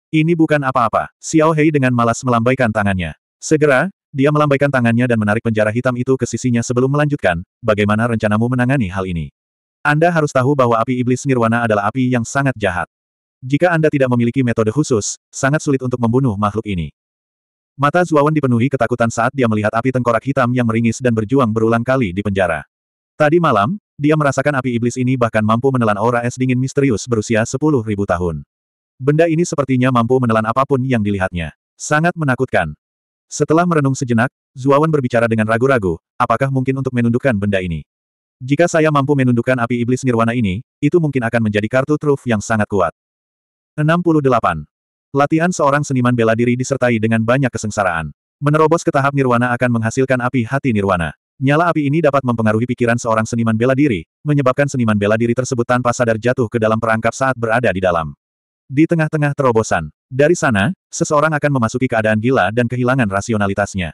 Ini bukan apa-apa, Xiao Hei dengan malas melambaikan tangannya. Segera, dia melambaikan tangannya dan menarik penjara hitam itu ke sisinya sebelum melanjutkan, bagaimana rencanamu menangani hal ini? Anda harus tahu bahwa api iblis nirwana adalah api yang sangat jahat. Jika Anda tidak memiliki metode khusus, sangat sulit untuk membunuh makhluk ini. Mata Zuawan dipenuhi ketakutan saat dia melihat api tengkorak hitam yang meringis dan berjuang berulang kali di penjara. Tadi malam, dia merasakan api iblis ini bahkan mampu menelan aura es dingin misterius berusia 10.000 tahun. Benda ini sepertinya mampu menelan apapun yang dilihatnya. Sangat menakutkan. Setelah merenung sejenak, Zuawan berbicara dengan ragu-ragu, apakah mungkin untuk menundukkan benda ini? Jika saya mampu menundukkan api iblis nirwana ini, itu mungkin akan menjadi kartu truf yang sangat kuat. 68. Latihan seorang seniman bela diri disertai dengan banyak kesengsaraan. Menerobos ke tahap nirwana akan menghasilkan api hati nirwana. Nyala api ini dapat mempengaruhi pikiran seorang seniman bela diri, menyebabkan seniman bela diri tersebut tanpa sadar jatuh ke dalam perangkap saat berada di dalam. Di tengah-tengah terobosan, dari sana, seseorang akan memasuki keadaan gila dan kehilangan rasionalitasnya.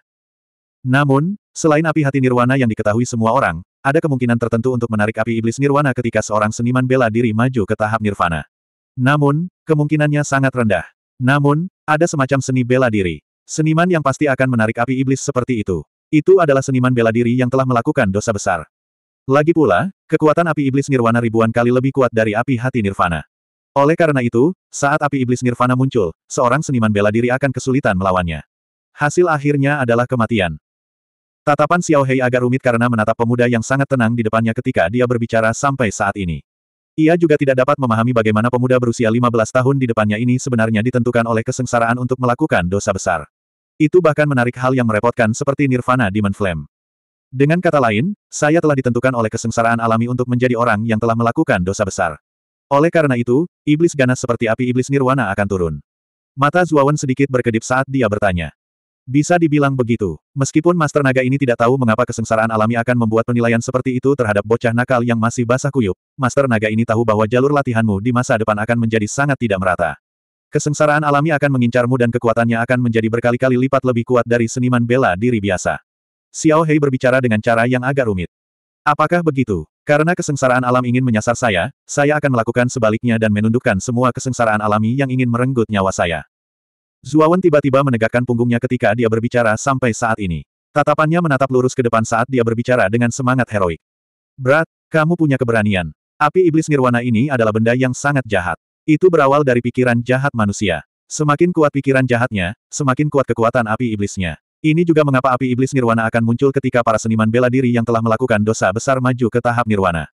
Namun, selain api hati nirwana yang diketahui semua orang, ada kemungkinan tertentu untuk menarik api iblis nirwana ketika seorang seniman bela diri maju ke tahap nirvana. Namun, kemungkinannya sangat rendah. Namun, ada semacam seni bela diri. Seniman yang pasti akan menarik api iblis seperti itu. Itu adalah seniman bela diri yang telah melakukan dosa besar. Lagi pula, kekuatan api iblis nirwana ribuan kali lebih kuat dari api hati nirvana. Oleh karena itu, saat api iblis nirvana muncul, seorang seniman bela diri akan kesulitan melawannya. Hasil akhirnya adalah kematian. Tatapan Xiao Hei agak rumit karena menatap pemuda yang sangat tenang di depannya ketika dia berbicara sampai saat ini. Ia juga tidak dapat memahami bagaimana pemuda berusia 15 tahun di depannya ini sebenarnya ditentukan oleh kesengsaraan untuk melakukan dosa besar. Itu bahkan menarik hal yang merepotkan seperti Nirvana Demon Flame. Dengan kata lain, saya telah ditentukan oleh kesengsaraan alami untuk menjadi orang yang telah melakukan dosa besar. Oleh karena itu, iblis ganas seperti api iblis nirwana akan turun. Mata Zuawan sedikit berkedip saat dia bertanya. Bisa dibilang begitu. Meskipun Master Naga ini tidak tahu mengapa kesengsaraan alami akan membuat penilaian seperti itu terhadap bocah nakal yang masih basah kuyup, Master Naga ini tahu bahwa jalur latihanmu di masa depan akan menjadi sangat tidak merata. Kesengsaraan alami akan mengincarmu dan kekuatannya akan menjadi berkali-kali lipat lebih kuat dari seniman bela diri biasa. Xiao Hei berbicara dengan cara yang agak rumit. Apakah begitu? Karena kesengsaraan alam ingin menyasar saya, saya akan melakukan sebaliknya dan menundukkan semua kesengsaraan alami yang ingin merenggut nyawa saya. Zuawan tiba-tiba menegakkan punggungnya ketika dia berbicara sampai saat ini. Tatapannya menatap lurus ke depan saat dia berbicara dengan semangat heroik. Berat, kamu punya keberanian. Api iblis nirwana ini adalah benda yang sangat jahat. Itu berawal dari pikiran jahat manusia. Semakin kuat pikiran jahatnya, semakin kuat kekuatan api iblisnya. Ini juga mengapa api iblis nirwana akan muncul ketika para seniman bela diri yang telah melakukan dosa besar maju ke tahap nirwana.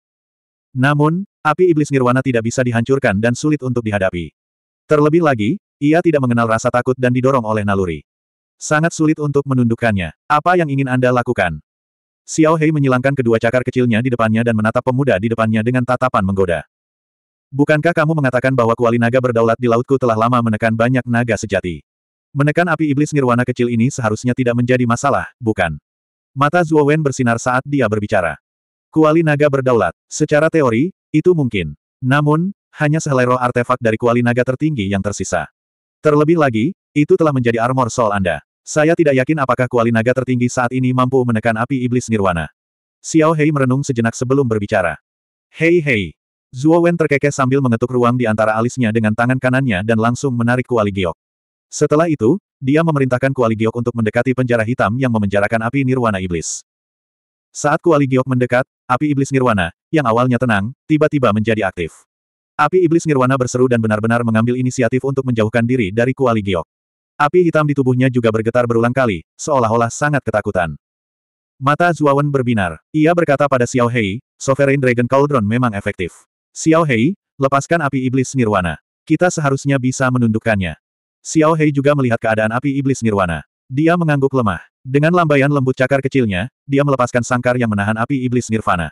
Namun, api iblis nirwana tidak bisa dihancurkan dan sulit untuk dihadapi. Terlebih lagi, ia tidak mengenal rasa takut dan didorong oleh naluri. Sangat sulit untuk menundukkannya. Apa yang ingin Anda lakukan? Xiao Hei menyilangkan kedua cakar kecilnya di depannya dan menatap pemuda di depannya dengan tatapan menggoda. Bukankah kamu mengatakan bahwa kuali naga berdaulat di lautku telah lama menekan banyak naga sejati? Menekan api iblis nirwana kecil ini seharusnya tidak menjadi masalah, bukan? Mata Zuo Wen bersinar saat dia berbicara. Kuali naga berdaulat. Secara teori, itu mungkin. Namun, hanya sehelai roh artefak dari kuali naga tertinggi yang tersisa. Terlebih lagi, itu telah menjadi armor soul Anda. Saya tidak yakin apakah kuali naga tertinggi saat ini mampu menekan api iblis nirwana. Xiao Hei merenung sejenak sebelum berbicara. Hei hei, Zuo Wen terkekeh sambil mengetuk ruang di antara alisnya dengan tangan kanannya dan langsung menarik kuali giok. Setelah itu, dia memerintahkan kuali giok untuk mendekati penjara hitam yang memenjarakan api nirwana iblis. Saat kuali giok mendekat, api iblis nirwana, yang awalnya tenang, tiba-tiba menjadi aktif. Api iblis nirwana berseru dan benar-benar mengambil inisiatif untuk menjauhkan diri dari kuali giok. Api hitam di tubuhnya juga bergetar berulang kali, seolah-olah sangat ketakutan. Mata Zuawan berbinar. Ia berkata pada Xiao Hei, Sovereign Dragon Cauldron memang efektif. Xiao Hei, lepaskan api iblis nirwana. Kita seharusnya bisa menundukkannya. Xiao Hei juga melihat keadaan api iblis nirwana. Dia mengangguk lemah. Dengan lambaian lembut cakar kecilnya, dia melepaskan sangkar yang menahan api iblis nirvana.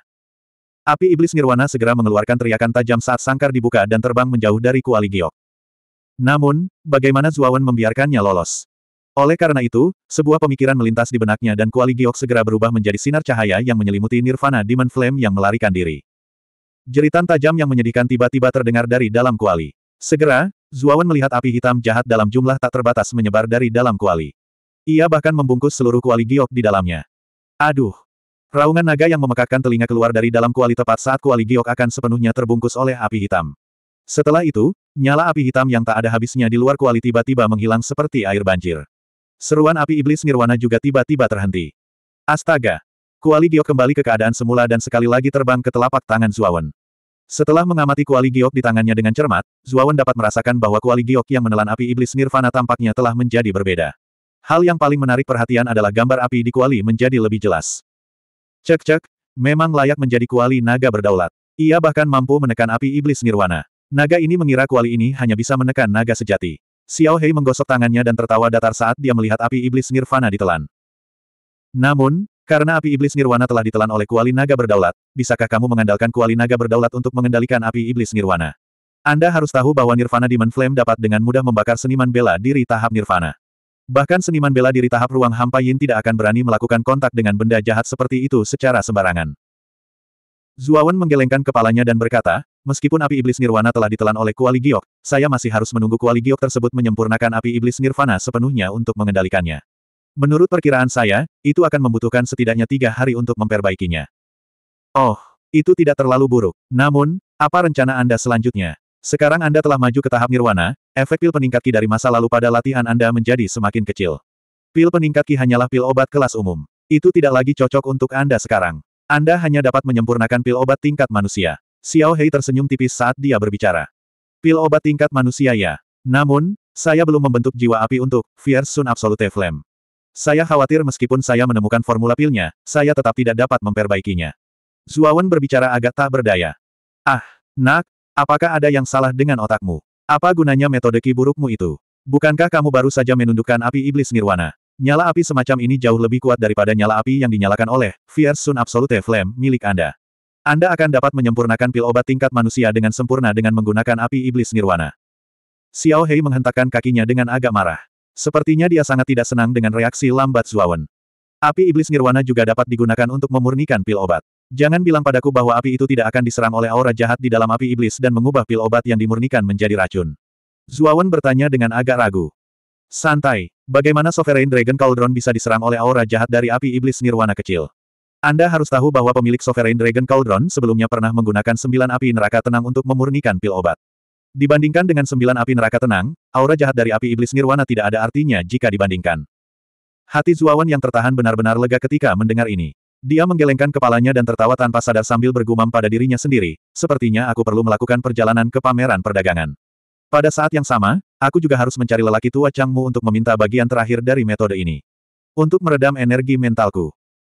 Api iblis nirwana segera mengeluarkan teriakan tajam saat sangkar dibuka dan terbang menjauh dari Kuali Giok. Namun, bagaimana Zuawan membiarkannya lolos? Oleh karena itu, sebuah pemikiran melintas di benaknya dan Kuali Giok segera berubah menjadi sinar cahaya yang menyelimuti nirvana Demon Flame yang melarikan diri. Jeritan tajam yang menyedihkan tiba-tiba terdengar dari dalam kuali. Segera, Zuawan melihat api hitam jahat dalam jumlah tak terbatas menyebar dari dalam kuali. Ia bahkan membungkus seluruh kuali giok di dalamnya. Aduh! Raungan naga yang memekakkan telinga keluar dari dalam kuali tepat saat kuali giok akan sepenuhnya terbungkus oleh api hitam. Setelah itu, nyala api hitam yang tak ada habisnya di luar kuali tiba-tiba menghilang seperti air banjir. Seruan api iblis nirwana juga tiba-tiba terhenti. Astaga! Kuali Giok kembali ke keadaan semula dan sekali lagi terbang ke telapak tangan Zuawan. Setelah mengamati Kuali Giok di tangannya dengan cermat, Zuawan dapat merasakan bahwa Kuali Giok yang menelan api iblis Nirvana tampaknya telah menjadi berbeda. Hal yang paling menarik perhatian adalah gambar api di Kuali menjadi lebih jelas. Cek-cek, memang layak menjadi Kuali naga berdaulat. Ia bahkan mampu menekan api iblis Nirwana. Naga ini mengira Kuali ini hanya bisa menekan naga sejati. Xiao Hei menggosok tangannya dan tertawa datar saat dia melihat api iblis Nirvana ditelan. Namun, karena api iblis nirwana telah ditelan oleh kuali naga berdaulat, bisakah kamu mengandalkan kuali naga berdaulat untuk mengendalikan api iblis nirwana? Anda harus tahu bahwa Nirvana Demon Flame dapat dengan mudah membakar seniman bela diri tahap Nirvana. Bahkan seniman bela diri tahap ruang hampa Yin tidak akan berani melakukan kontak dengan benda jahat seperti itu secara sembarangan. Zuawan menggelengkan kepalanya dan berkata, meskipun api iblis nirwana telah ditelan oleh kuali giok, saya masih harus menunggu kuali giok tersebut menyempurnakan api iblis nirvana sepenuhnya untuk mengendalikannya. Menurut perkiraan saya, itu akan membutuhkan setidaknya tiga hari untuk memperbaikinya. Oh, itu tidak terlalu buruk. Namun, apa rencana Anda selanjutnya? Sekarang Anda telah maju ke tahap nirwana, efek pil peningkat Ki dari masa lalu pada latihan Anda menjadi semakin kecil. Pil peningkat Ki hanyalah pil obat kelas umum. Itu tidak lagi cocok untuk Anda sekarang. Anda hanya dapat menyempurnakan pil obat tingkat manusia. Xiao Hei tersenyum tipis saat dia berbicara. Pil obat tingkat manusia ya. Namun, saya belum membentuk jiwa api untuk Fierce Sun Absolute Flame. Saya khawatir meskipun saya menemukan formula pilnya, saya tetap tidak dapat memperbaikinya. Zuawan berbicara agak tak berdaya. Ah, nak, apakah ada yang salah dengan otakmu? Apa gunanya metode ki burukmu itu? Bukankah kamu baru saja menundukkan api iblis nirwana? Nyala api semacam ini jauh lebih kuat daripada nyala api yang dinyalakan oleh Fierce Sun Absolute Flame milik Anda. Anda akan dapat menyempurnakan pil obat tingkat manusia dengan sempurna dengan menggunakan api iblis nirwana. Xiao Hei menghentakkan kakinya dengan agak marah. Sepertinya dia sangat tidak senang dengan reaksi lambat Zuawan. Api iblis nirwana juga dapat digunakan untuk memurnikan pil obat. Jangan bilang padaku bahwa api itu tidak akan diserang oleh aura jahat di dalam api iblis dan mengubah pil obat yang dimurnikan menjadi racun. Zuawan bertanya dengan agak ragu. Santai, bagaimana Sovereign Dragon Cauldron bisa diserang oleh aura jahat dari api iblis nirwana kecil? Anda harus tahu bahwa pemilik Sovereign Dragon Cauldron sebelumnya pernah menggunakan sembilan api neraka tenang untuk memurnikan pil obat. Dibandingkan dengan sembilan api neraka tenang, aura jahat dari api iblis nirwana tidak ada artinya jika dibandingkan. Hati Zuawan yang tertahan benar-benar lega ketika mendengar ini. Dia menggelengkan kepalanya dan tertawa tanpa sadar sambil bergumam pada dirinya sendiri, sepertinya aku perlu melakukan perjalanan ke pameran perdagangan. Pada saat yang sama, aku juga harus mencari lelaki tua Changmu untuk meminta bagian terakhir dari metode ini. Untuk meredam energi mentalku.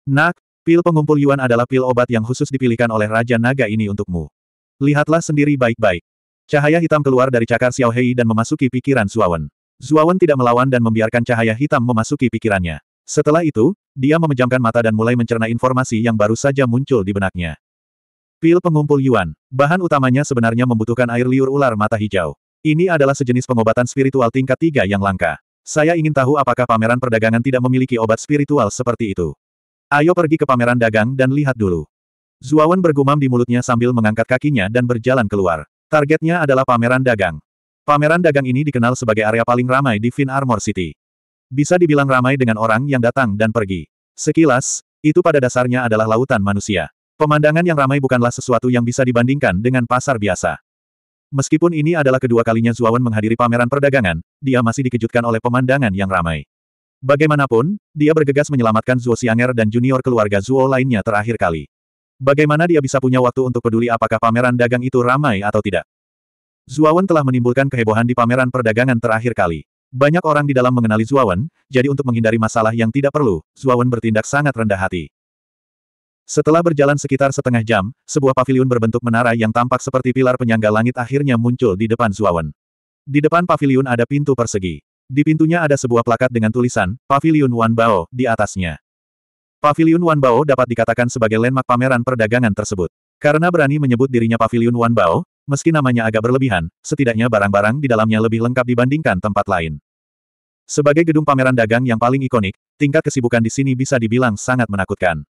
Nak, pil pengumpul Yuan adalah pil obat yang khusus dipilihkan oleh Raja Naga ini untukmu. Lihatlah sendiri baik-baik. Cahaya hitam keluar dari cakar Xiao Hei dan memasuki pikiran Zuawan. Zuawan tidak melawan dan membiarkan cahaya hitam memasuki pikirannya. Setelah itu, dia memejamkan mata dan mulai mencerna informasi yang baru saja muncul di benaknya. Pil pengumpul Yuan. Bahan utamanya sebenarnya membutuhkan air liur ular mata hijau. Ini adalah sejenis pengobatan spiritual tingkat tiga yang langka. Saya ingin tahu apakah pameran perdagangan tidak memiliki obat spiritual seperti itu. Ayo pergi ke pameran dagang dan lihat dulu. Zuawan bergumam di mulutnya sambil mengangkat kakinya dan berjalan keluar. Targetnya adalah pameran dagang. Pameran dagang ini dikenal sebagai area paling ramai di Fin Armor City. Bisa dibilang ramai dengan orang yang datang dan pergi. Sekilas, itu pada dasarnya adalah lautan manusia. Pemandangan yang ramai bukanlah sesuatu yang bisa dibandingkan dengan pasar biasa. Meskipun ini adalah kedua kalinya Zuawan menghadiri pameran perdagangan, dia masih dikejutkan oleh pemandangan yang ramai. Bagaimanapun, dia bergegas menyelamatkan Zuo Xianger dan junior keluarga Zuo lainnya terakhir kali. Bagaimana dia bisa punya waktu untuk peduli apakah pameran dagang itu ramai atau tidak? Zuawan telah menimbulkan kehebohan di pameran perdagangan terakhir kali. Banyak orang di dalam mengenali Zuawan, jadi untuk menghindari masalah yang tidak perlu, Zuawan bertindak sangat rendah hati. Setelah berjalan sekitar setengah jam, sebuah paviliun berbentuk menara yang tampak seperti pilar penyangga langit akhirnya muncul di depan Zuawan. Di depan paviliun ada pintu persegi. Di pintunya ada sebuah plakat dengan tulisan, Paviliun Wan Bao, di atasnya. Wan Wanbao dapat dikatakan sebagai landmark pameran perdagangan tersebut. Karena berani menyebut dirinya Wan Wanbao, meski namanya agak berlebihan, setidaknya barang-barang di dalamnya lebih lengkap dibandingkan tempat lain. Sebagai gedung pameran dagang yang paling ikonik, tingkat kesibukan di sini bisa dibilang sangat menakutkan.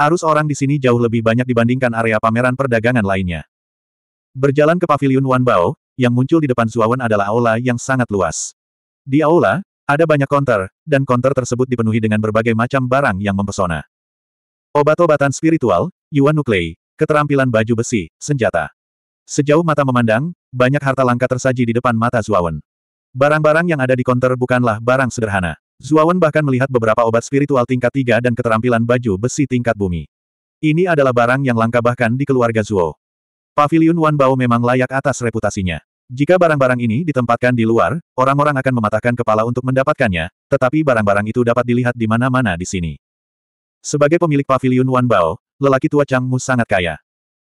Arus orang di sini jauh lebih banyak dibandingkan area pameran perdagangan lainnya. Berjalan ke Wan Wanbao, yang muncul di depan Zuawan adalah aula yang sangat luas. Di aula, ada banyak konter, dan konter tersebut dipenuhi dengan berbagai macam barang yang mempesona. Obat-obatan spiritual, yuan nuklei, keterampilan baju besi, senjata. Sejauh mata memandang, banyak harta langka tersaji di depan mata Zuawan. Barang-barang yang ada di konter bukanlah barang sederhana. Zuawan bahkan melihat beberapa obat spiritual tingkat tiga dan keterampilan baju besi tingkat bumi. Ini adalah barang yang langka bahkan di keluarga Zuo. Pavilion Wan Bao memang layak atas reputasinya. Jika barang-barang ini ditempatkan di luar, orang-orang akan mematahkan kepala untuk mendapatkannya, tetapi barang-barang itu dapat dilihat di mana-mana di sini. Sebagai pemilik pavilion Wan Bao, lelaki tua Chang Mu sangat kaya.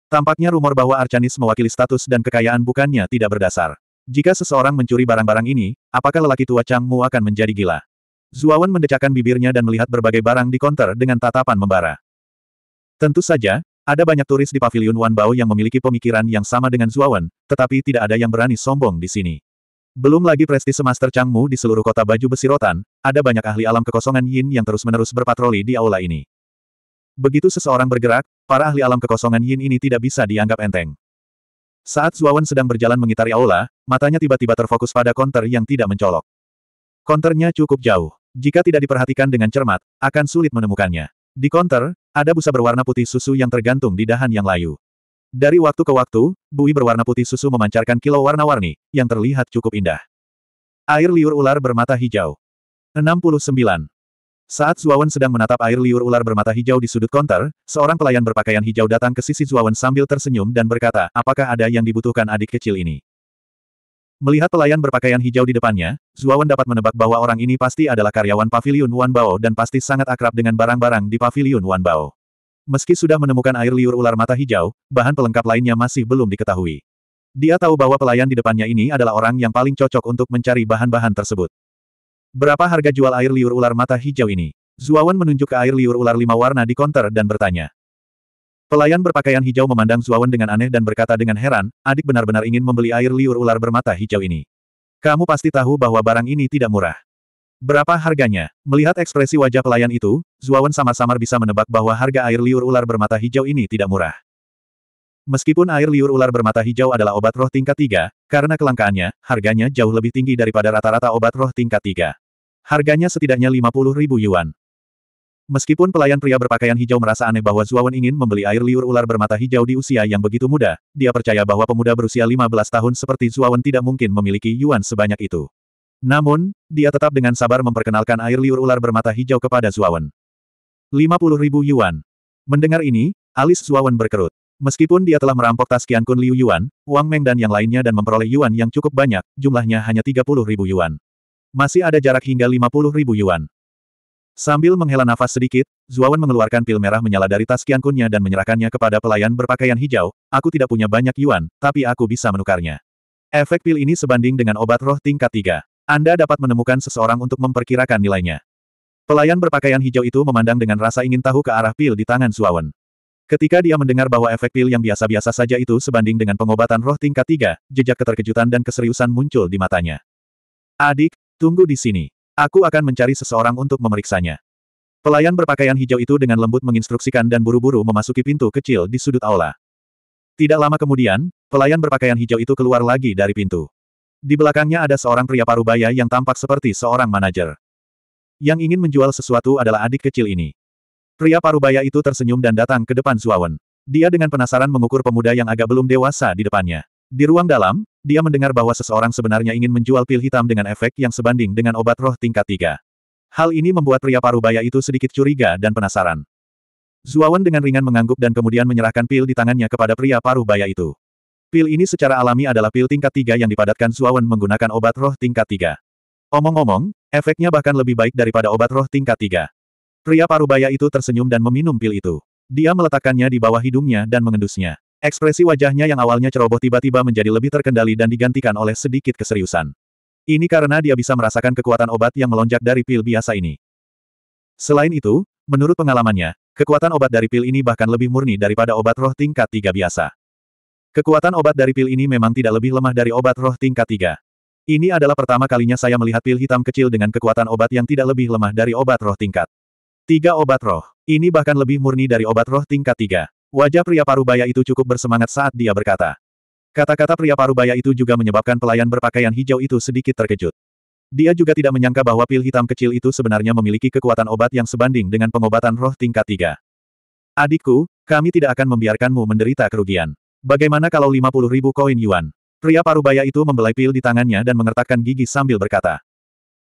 Tampaknya rumor bahwa Arcanis mewakili status dan kekayaan bukannya tidak berdasar. Jika seseorang mencuri barang-barang ini, apakah lelaki tua Chang Mu akan menjadi gila? Zuawan mendecakkan bibirnya dan melihat berbagai barang di konter dengan tatapan membara. Tentu saja, ada banyak turis di paviliun Wanbao yang memiliki pemikiran yang sama dengan Zuawan, tetapi tidak ada yang berani sombong di sini. Belum lagi prestise Master Changmu di seluruh kota baju besi rotan, ada banyak ahli alam kekosongan Yin yang terus-menerus berpatroli di aula ini. Begitu seseorang bergerak, para ahli alam kekosongan Yin ini tidak bisa dianggap enteng. Saat Zuawan sedang berjalan mengitari aula, matanya tiba-tiba terfokus pada konter yang tidak mencolok. Konternya cukup jauh. Jika tidak diperhatikan dengan cermat, akan sulit menemukannya. Di konter, ada busa berwarna putih susu yang tergantung di dahan yang layu. Dari waktu ke waktu, bui berwarna putih susu memancarkan kilau warna-warni, yang terlihat cukup indah. Air liur ular bermata hijau. 69. Saat Zuawan sedang menatap air liur ular bermata hijau di sudut konter, seorang pelayan berpakaian hijau datang ke sisi Zuawan sambil tersenyum dan berkata, apakah ada yang dibutuhkan adik kecil ini? Melihat pelayan berpakaian hijau di depannya, Zuawan dapat menebak bahwa orang ini pasti adalah karyawan pavilion Wanbao dan pasti sangat akrab dengan barang-barang di pavilion Wanbao. Meski sudah menemukan air liur ular mata hijau, bahan pelengkap lainnya masih belum diketahui. Dia tahu bahwa pelayan di depannya ini adalah orang yang paling cocok untuk mencari bahan-bahan tersebut. Berapa harga jual air liur ular mata hijau ini? Zuawan menunjuk ke air liur ular lima warna di konter dan bertanya. Pelayan berpakaian hijau memandang Zuawan dengan aneh dan berkata dengan heran, adik benar-benar ingin membeli air liur ular bermata hijau ini. Kamu pasti tahu bahwa barang ini tidak murah. Berapa harganya? Melihat ekspresi wajah pelayan itu, Zuawan samar-samar bisa menebak bahwa harga air liur ular bermata hijau ini tidak murah. Meskipun air liur ular bermata hijau adalah obat roh tingkat 3, karena kelangkaannya, harganya jauh lebih tinggi daripada rata-rata obat roh tingkat 3. Harganya setidaknya 50 ribu yuan. Meskipun pelayan pria berpakaian hijau merasa aneh bahwa Zuawan ingin membeli air liur ular bermata hijau di usia yang begitu muda, dia percaya bahwa pemuda berusia 15 tahun seperti Zuawan tidak mungkin memiliki yuan sebanyak itu. Namun, dia tetap dengan sabar memperkenalkan air liur ular bermata hijau kepada Zuawan. 50 ribu yuan. Mendengar ini, alis Zuawan berkerut. Meskipun dia telah merampok tas Kun Liu Yuan, Wang Meng dan yang lainnya dan memperoleh yuan yang cukup banyak, jumlahnya hanya 30 ribu yuan. Masih ada jarak hingga 50 ribu yuan. Sambil menghela nafas sedikit, Zuawan mengeluarkan pil merah menyala dari tas kiankunnya dan menyerahkannya kepada pelayan berpakaian hijau, aku tidak punya banyak yuan, tapi aku bisa menukarnya. Efek pil ini sebanding dengan obat roh tingkat 3. Anda dapat menemukan seseorang untuk memperkirakan nilainya. Pelayan berpakaian hijau itu memandang dengan rasa ingin tahu ke arah pil di tangan Zuawan. Ketika dia mendengar bahwa efek pil yang biasa-biasa saja itu sebanding dengan pengobatan roh tingkat 3, jejak keterkejutan dan keseriusan muncul di matanya. Adik, tunggu di sini. Aku akan mencari seseorang untuk memeriksanya. Pelayan berpakaian hijau itu dengan lembut menginstruksikan dan buru-buru memasuki pintu kecil di sudut aula. Tidak lama kemudian, pelayan berpakaian hijau itu keluar lagi dari pintu. Di belakangnya ada seorang pria parubaya yang tampak seperti seorang manajer. Yang ingin menjual sesuatu adalah adik kecil ini. Pria parubaya itu tersenyum dan datang ke depan Zuawan. Dia dengan penasaran mengukur pemuda yang agak belum dewasa di depannya. Di ruang dalam, dia mendengar bahwa seseorang sebenarnya ingin menjual pil hitam dengan efek yang sebanding dengan obat roh tingkat tiga. Hal ini membuat pria parubaya itu sedikit curiga dan penasaran. Zuawan dengan ringan mengangguk dan kemudian menyerahkan pil di tangannya kepada pria parubaya itu. Pil ini secara alami adalah pil tingkat tiga yang dipadatkan Zuawan menggunakan obat roh tingkat tiga. Omong-omong, efeknya bahkan lebih baik daripada obat roh tingkat tiga. Pria parubaya itu tersenyum dan meminum pil itu. Dia meletakkannya di bawah hidungnya dan mengendusnya. Ekspresi wajahnya yang awalnya ceroboh tiba-tiba menjadi lebih terkendali dan digantikan oleh sedikit keseriusan. Ini karena dia bisa merasakan kekuatan obat yang melonjak dari pil biasa ini. Selain itu, menurut pengalamannya, kekuatan obat dari pil ini bahkan lebih murni daripada obat roh tingkat 3 biasa. Kekuatan obat dari pil ini memang tidak lebih lemah dari obat roh tingkat 3. Ini adalah pertama kalinya saya melihat pil hitam kecil dengan kekuatan obat yang tidak lebih lemah dari obat roh tingkat. Tiga obat roh. Ini bahkan lebih murni dari obat roh tingkat tiga. Wajah pria parubaya itu cukup bersemangat saat dia berkata. Kata-kata pria parubaya itu juga menyebabkan pelayan berpakaian hijau itu sedikit terkejut. Dia juga tidak menyangka bahwa pil hitam kecil itu sebenarnya memiliki kekuatan obat yang sebanding dengan pengobatan roh tingkat tiga. Adikku, kami tidak akan membiarkanmu menderita kerugian. Bagaimana kalau 50 ribu koin yuan? Pria parubaya itu membelai pil di tangannya dan mengertakkan gigi sambil berkata.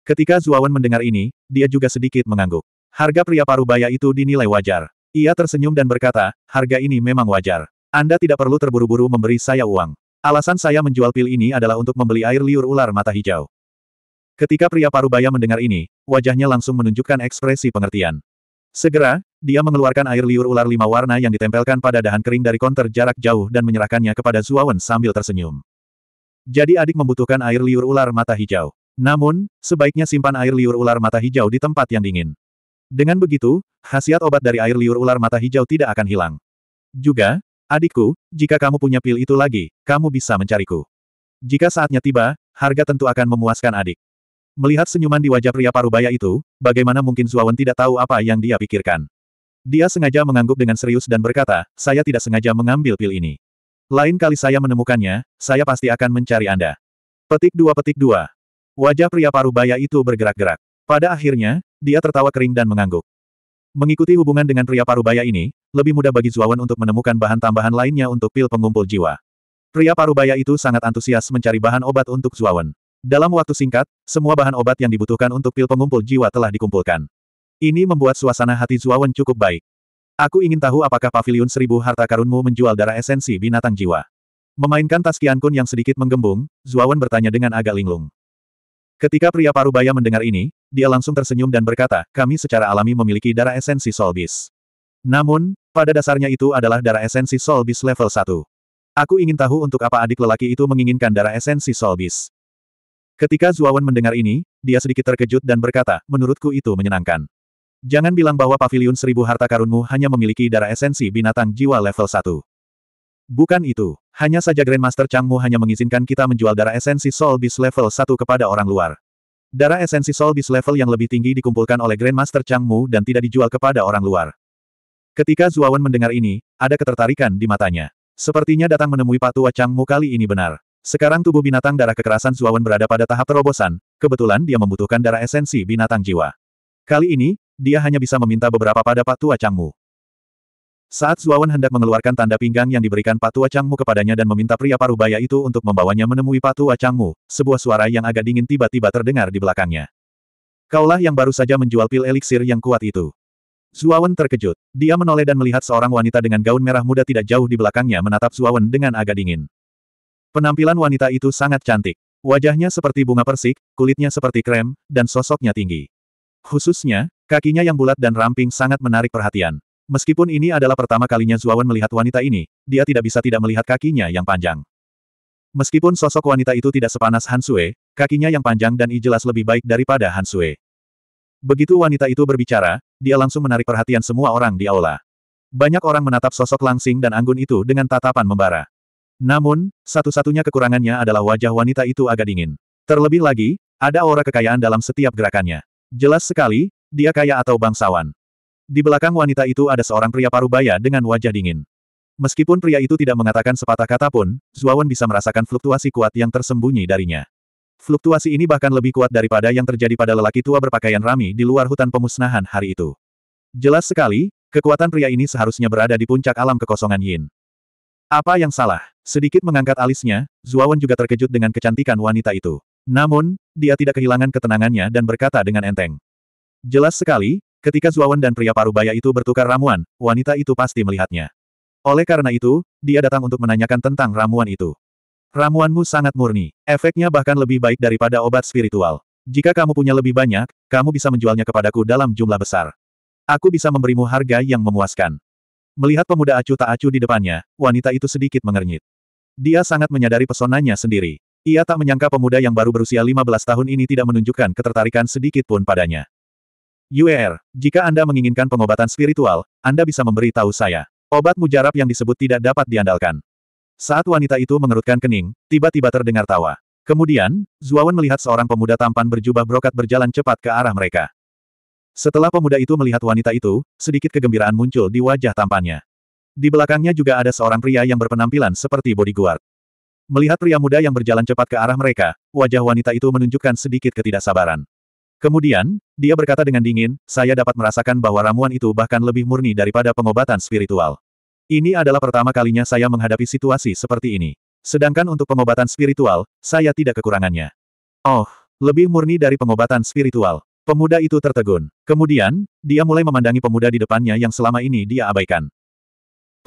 Ketika Zuawan mendengar ini, dia juga sedikit mengangguk. Harga pria parubaya itu dinilai wajar. Ia tersenyum dan berkata, harga ini memang wajar. Anda tidak perlu terburu-buru memberi saya uang. Alasan saya menjual pil ini adalah untuk membeli air liur ular mata hijau. Ketika pria parubaya mendengar ini, wajahnya langsung menunjukkan ekspresi pengertian. Segera, dia mengeluarkan air liur ular lima warna yang ditempelkan pada dahan kering dari konter jarak jauh dan menyerahkannya kepada Zuawan sambil tersenyum. Jadi adik membutuhkan air liur ular mata hijau. Namun, sebaiknya simpan air liur ular mata hijau di tempat yang dingin. Dengan begitu, khasiat obat dari air liur ular mata hijau tidak akan hilang. Juga, adikku, jika kamu punya pil itu lagi, kamu bisa mencariku. Jika saatnya tiba, harga tentu akan memuaskan adik. Melihat senyuman di wajah pria parubaya itu, bagaimana mungkin Zuawan tidak tahu apa yang dia pikirkan. Dia sengaja mengangguk dengan serius dan berkata, saya tidak sengaja mengambil pil ini. Lain kali saya menemukannya, saya pasti akan mencari Anda. Petik dua petik dua. Wajah pria parubaya itu bergerak-gerak. Pada akhirnya, dia tertawa kering dan mengangguk. Mengikuti hubungan dengan pria parubaya ini, lebih mudah bagi Zuawan untuk menemukan bahan tambahan lainnya untuk pil pengumpul jiwa. Pria parubaya itu sangat antusias mencari bahan obat untuk Zuawan. Dalam waktu singkat, semua bahan obat yang dibutuhkan untuk pil pengumpul jiwa telah dikumpulkan. Ini membuat suasana hati Zuawan cukup baik. Aku ingin tahu apakah pavilion seribu harta karunmu menjual darah esensi binatang jiwa. Memainkan tas Kiankun yang sedikit menggembung, Zuawan bertanya dengan agak linglung. Ketika pria parubaya mendengar ini, dia langsung tersenyum dan berkata, kami secara alami memiliki darah esensi Solbis. Namun, pada dasarnya itu adalah darah esensi Solbis level 1. Aku ingin tahu untuk apa adik lelaki itu menginginkan darah esensi Solbis. Ketika Zuawan mendengar ini, dia sedikit terkejut dan berkata, menurutku itu menyenangkan. Jangan bilang bahwa pavilion seribu harta karunmu hanya memiliki darah esensi binatang jiwa level 1. Bukan itu. Hanya saja Grandmaster Changmu hanya mengizinkan kita menjual darah esensi Solbis level 1 kepada orang luar. Darah esensi Soul Beast level yang lebih tinggi dikumpulkan oleh Grandmaster Chang Mu dan tidak dijual kepada orang luar. Ketika Zuawan mendengar ini, ada ketertarikan di matanya. Sepertinya datang menemui Patua Chang Mu kali ini benar. Sekarang tubuh binatang darah kekerasan Zuawan berada pada tahap terobosan, kebetulan dia membutuhkan darah esensi binatang jiwa. Kali ini, dia hanya bisa meminta beberapa pada Patua Chang Mu. Saat Zuawan hendak mengeluarkan tanda pinggang yang diberikan Patua Changmu kepadanya dan meminta pria parubaya itu untuk membawanya menemui Patua Changmu, sebuah suara yang agak dingin tiba-tiba terdengar di belakangnya. Kaulah yang baru saja menjual pil eliksir yang kuat itu. Zuawan terkejut. Dia menoleh dan melihat seorang wanita dengan gaun merah muda tidak jauh di belakangnya menatap Zuawan dengan agak dingin. Penampilan wanita itu sangat cantik. Wajahnya seperti bunga persik, kulitnya seperti krem, dan sosoknya tinggi. Khususnya, kakinya yang bulat dan ramping sangat menarik perhatian. Meskipun ini adalah pertama kalinya Zuawan melihat wanita ini, dia tidak bisa tidak melihat kakinya yang panjang. Meskipun sosok wanita itu tidak sepanas Hansue, kakinya yang panjang dan I jelas lebih baik daripada Hansue. Begitu wanita itu berbicara, dia langsung menarik perhatian semua orang di aula. Banyak orang menatap sosok langsing dan anggun itu dengan tatapan membara. Namun, satu-satunya kekurangannya adalah wajah wanita itu agak dingin. Terlebih lagi, ada aura kekayaan dalam setiap gerakannya. Jelas sekali, dia kaya atau bangsawan. Di belakang wanita itu ada seorang pria parubaya dengan wajah dingin. Meskipun pria itu tidak mengatakan sepatah kata pun, Zuawan bisa merasakan fluktuasi kuat yang tersembunyi darinya. Fluktuasi ini bahkan lebih kuat daripada yang terjadi pada lelaki tua berpakaian rami di luar hutan pemusnahan hari itu. Jelas sekali, kekuatan pria ini seharusnya berada di puncak alam kekosongan Yin. Apa yang salah? Sedikit mengangkat alisnya, Zuawan juga terkejut dengan kecantikan wanita itu. Namun, dia tidak kehilangan ketenangannya dan berkata dengan enteng. Jelas sekali, Ketika Zuawan dan pria parubaya itu bertukar ramuan, wanita itu pasti melihatnya. Oleh karena itu, dia datang untuk menanyakan tentang ramuan itu. Ramuanmu sangat murni. Efeknya bahkan lebih baik daripada obat spiritual. Jika kamu punya lebih banyak, kamu bisa menjualnya kepadaku dalam jumlah besar. Aku bisa memberimu harga yang memuaskan. Melihat pemuda acuh tak acuh di depannya, wanita itu sedikit mengernyit. Dia sangat menyadari pesonanya sendiri. Ia tak menyangka pemuda yang baru berusia 15 tahun ini tidak menunjukkan ketertarikan sedikit pun padanya. UR, jika Anda menginginkan pengobatan spiritual, Anda bisa memberi tahu saya. Obat mujarab yang disebut tidak dapat diandalkan. Saat wanita itu mengerutkan kening, tiba-tiba terdengar tawa. Kemudian, Zuawan melihat seorang pemuda tampan berjubah brokat berjalan cepat ke arah mereka. Setelah pemuda itu melihat wanita itu, sedikit kegembiraan muncul di wajah tampannya. Di belakangnya juga ada seorang pria yang berpenampilan seperti bodyguard. Melihat pria muda yang berjalan cepat ke arah mereka, wajah wanita itu menunjukkan sedikit ketidaksabaran. Kemudian, dia berkata dengan dingin, saya dapat merasakan bahwa ramuan itu bahkan lebih murni daripada pengobatan spiritual. Ini adalah pertama kalinya saya menghadapi situasi seperti ini. Sedangkan untuk pengobatan spiritual, saya tidak kekurangannya. Oh, lebih murni dari pengobatan spiritual. Pemuda itu tertegun. Kemudian, dia mulai memandangi pemuda di depannya yang selama ini dia abaikan.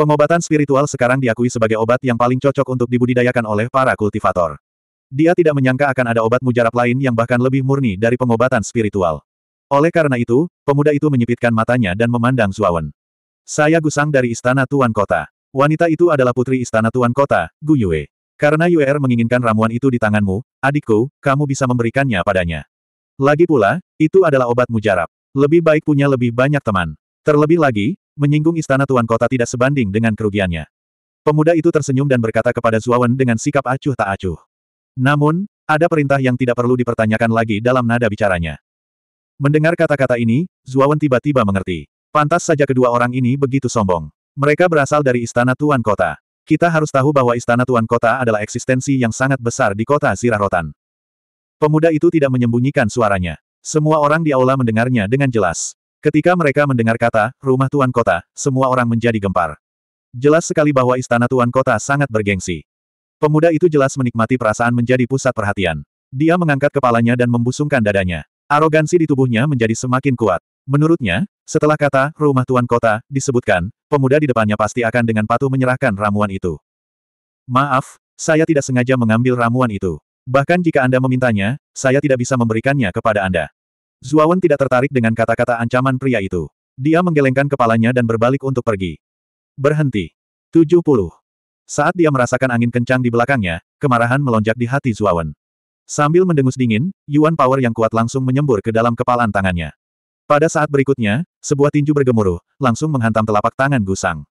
Pengobatan spiritual sekarang diakui sebagai obat yang paling cocok untuk dibudidayakan oleh para kultivator. Dia tidak menyangka akan ada obat mujarab lain yang bahkan lebih murni dari pengobatan spiritual. Oleh karena itu, pemuda itu menyipitkan matanya dan memandang Zuawan. Saya Gusang dari Istana Tuan Kota. Wanita itu adalah putri Istana Tuan Kota, Gu Yue. Karena Yuer er menginginkan ramuan itu di tanganmu, adikku, kamu bisa memberikannya padanya. Lagi pula, itu adalah obat mujarab. Lebih baik punya lebih banyak teman. Terlebih lagi, menyinggung Istana Tuan Kota tidak sebanding dengan kerugiannya. Pemuda itu tersenyum dan berkata kepada Zuawan dengan sikap acuh tak acuh. Namun, ada perintah yang tidak perlu dipertanyakan lagi dalam nada bicaranya. Mendengar kata-kata ini, Zuawan tiba-tiba mengerti. Pantas saja kedua orang ini begitu sombong. Mereka berasal dari istana Tuan Kota. Kita harus tahu bahwa istana Tuan Kota adalah eksistensi yang sangat besar di kota Zirahrotan. Pemuda itu tidak menyembunyikan suaranya. Semua orang di aula mendengarnya dengan jelas. Ketika mereka mendengar kata, rumah Tuan Kota, semua orang menjadi gempar. Jelas sekali bahwa istana Tuan Kota sangat bergengsi. Pemuda itu jelas menikmati perasaan menjadi pusat perhatian. Dia mengangkat kepalanya dan membusungkan dadanya. Arogansi di tubuhnya menjadi semakin kuat. Menurutnya, setelah kata rumah tuan kota disebutkan, pemuda di depannya pasti akan dengan patuh menyerahkan ramuan itu. Maaf, saya tidak sengaja mengambil ramuan itu. Bahkan jika Anda memintanya, saya tidak bisa memberikannya kepada Anda. Zuawan tidak tertarik dengan kata-kata ancaman pria itu. Dia menggelengkan kepalanya dan berbalik untuk pergi. Berhenti. 70. Saat dia merasakan angin kencang di belakangnya, kemarahan melonjak di hati Zuawan. Sambil mendengus dingin, Yuan Power yang kuat langsung menyembur ke dalam kepalan tangannya. Pada saat berikutnya, sebuah tinju bergemuruh, langsung menghantam telapak tangan Gusang.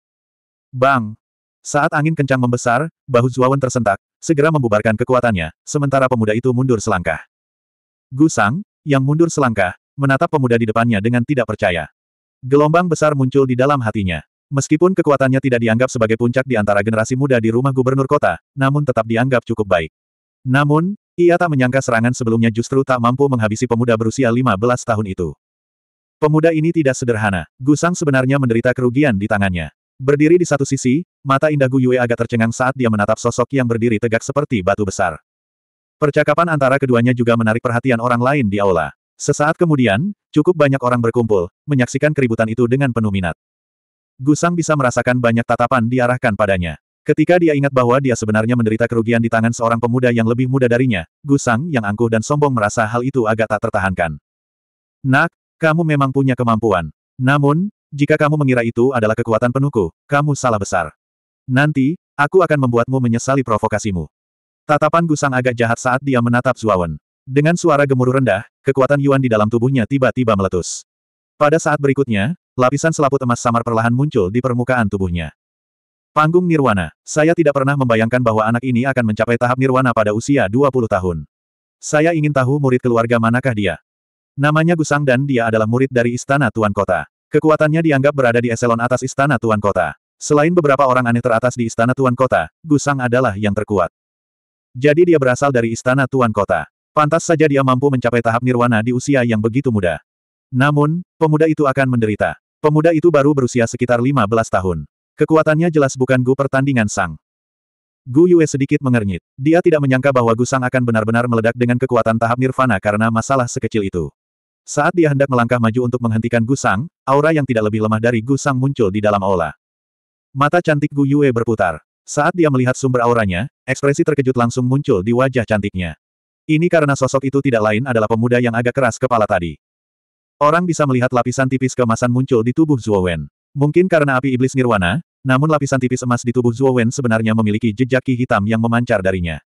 Bang! Saat angin kencang membesar, bahu Zuawan tersentak, segera membubarkan kekuatannya, sementara pemuda itu mundur selangkah. Gusang, yang mundur selangkah, menatap pemuda di depannya dengan tidak percaya. Gelombang besar muncul di dalam hatinya. Meskipun kekuatannya tidak dianggap sebagai puncak di antara generasi muda di rumah gubernur kota, namun tetap dianggap cukup baik. Namun, ia tak menyangka serangan sebelumnya justru tak mampu menghabisi pemuda berusia 15 tahun itu. Pemuda ini tidak sederhana. Gusang sebenarnya menderita kerugian di tangannya. Berdiri di satu sisi, mata indah Gu Yue agak tercengang saat dia menatap sosok yang berdiri tegak seperti batu besar. Percakapan antara keduanya juga menarik perhatian orang lain di aula. Sesaat kemudian, cukup banyak orang berkumpul, menyaksikan keributan itu dengan penuh minat. Gusang bisa merasakan banyak tatapan diarahkan padanya. Ketika dia ingat bahwa dia sebenarnya menderita kerugian di tangan seorang pemuda yang lebih muda darinya, Gusang yang angkuh dan sombong merasa hal itu agak tak tertahankan. Nak, kamu memang punya kemampuan. Namun, jika kamu mengira itu adalah kekuatan penuhku, kamu salah besar. Nanti, aku akan membuatmu menyesali provokasimu. Tatapan Gusang agak jahat saat dia menatap Zuawan. Dengan suara gemuruh rendah, kekuatan Yuan di dalam tubuhnya tiba-tiba meletus. Pada saat berikutnya, Lapisan selaput emas samar perlahan muncul di permukaan tubuhnya. Panggung Nirwana, saya tidak pernah membayangkan bahwa anak ini akan mencapai tahap Nirwana pada usia 20 tahun. Saya ingin tahu murid keluarga manakah dia. Namanya Gusang dan dia adalah murid dari Istana Tuan Kota. Kekuatannya dianggap berada di eselon atas Istana Tuan Kota. Selain beberapa orang aneh teratas di Istana Tuan Kota, Gusang adalah yang terkuat. Jadi dia berasal dari Istana Tuan Kota. Pantas saja dia mampu mencapai tahap Nirwana di usia yang begitu muda. Namun, pemuda itu akan menderita. Pemuda itu baru berusia sekitar 15 tahun. Kekuatannya jelas bukan Gu pertandingan Sang. Gu Yue sedikit mengernyit. Dia tidak menyangka bahwa Gu Sang akan benar-benar meledak dengan kekuatan tahap nirvana karena masalah sekecil itu. Saat dia hendak melangkah maju untuk menghentikan Gu Sang, aura yang tidak lebih lemah dari Gu Sang muncul di dalam aula. Mata cantik Gu Yue berputar. Saat dia melihat sumber auranya, ekspresi terkejut langsung muncul di wajah cantiknya. Ini karena sosok itu tidak lain adalah pemuda yang agak keras kepala tadi. Orang bisa melihat lapisan tipis kemasan muncul di tubuh Zuo Wen. Mungkin karena api iblis nirwana, namun lapisan tipis emas di tubuh Zuo Wen sebenarnya memiliki jejak ki hitam yang memancar darinya.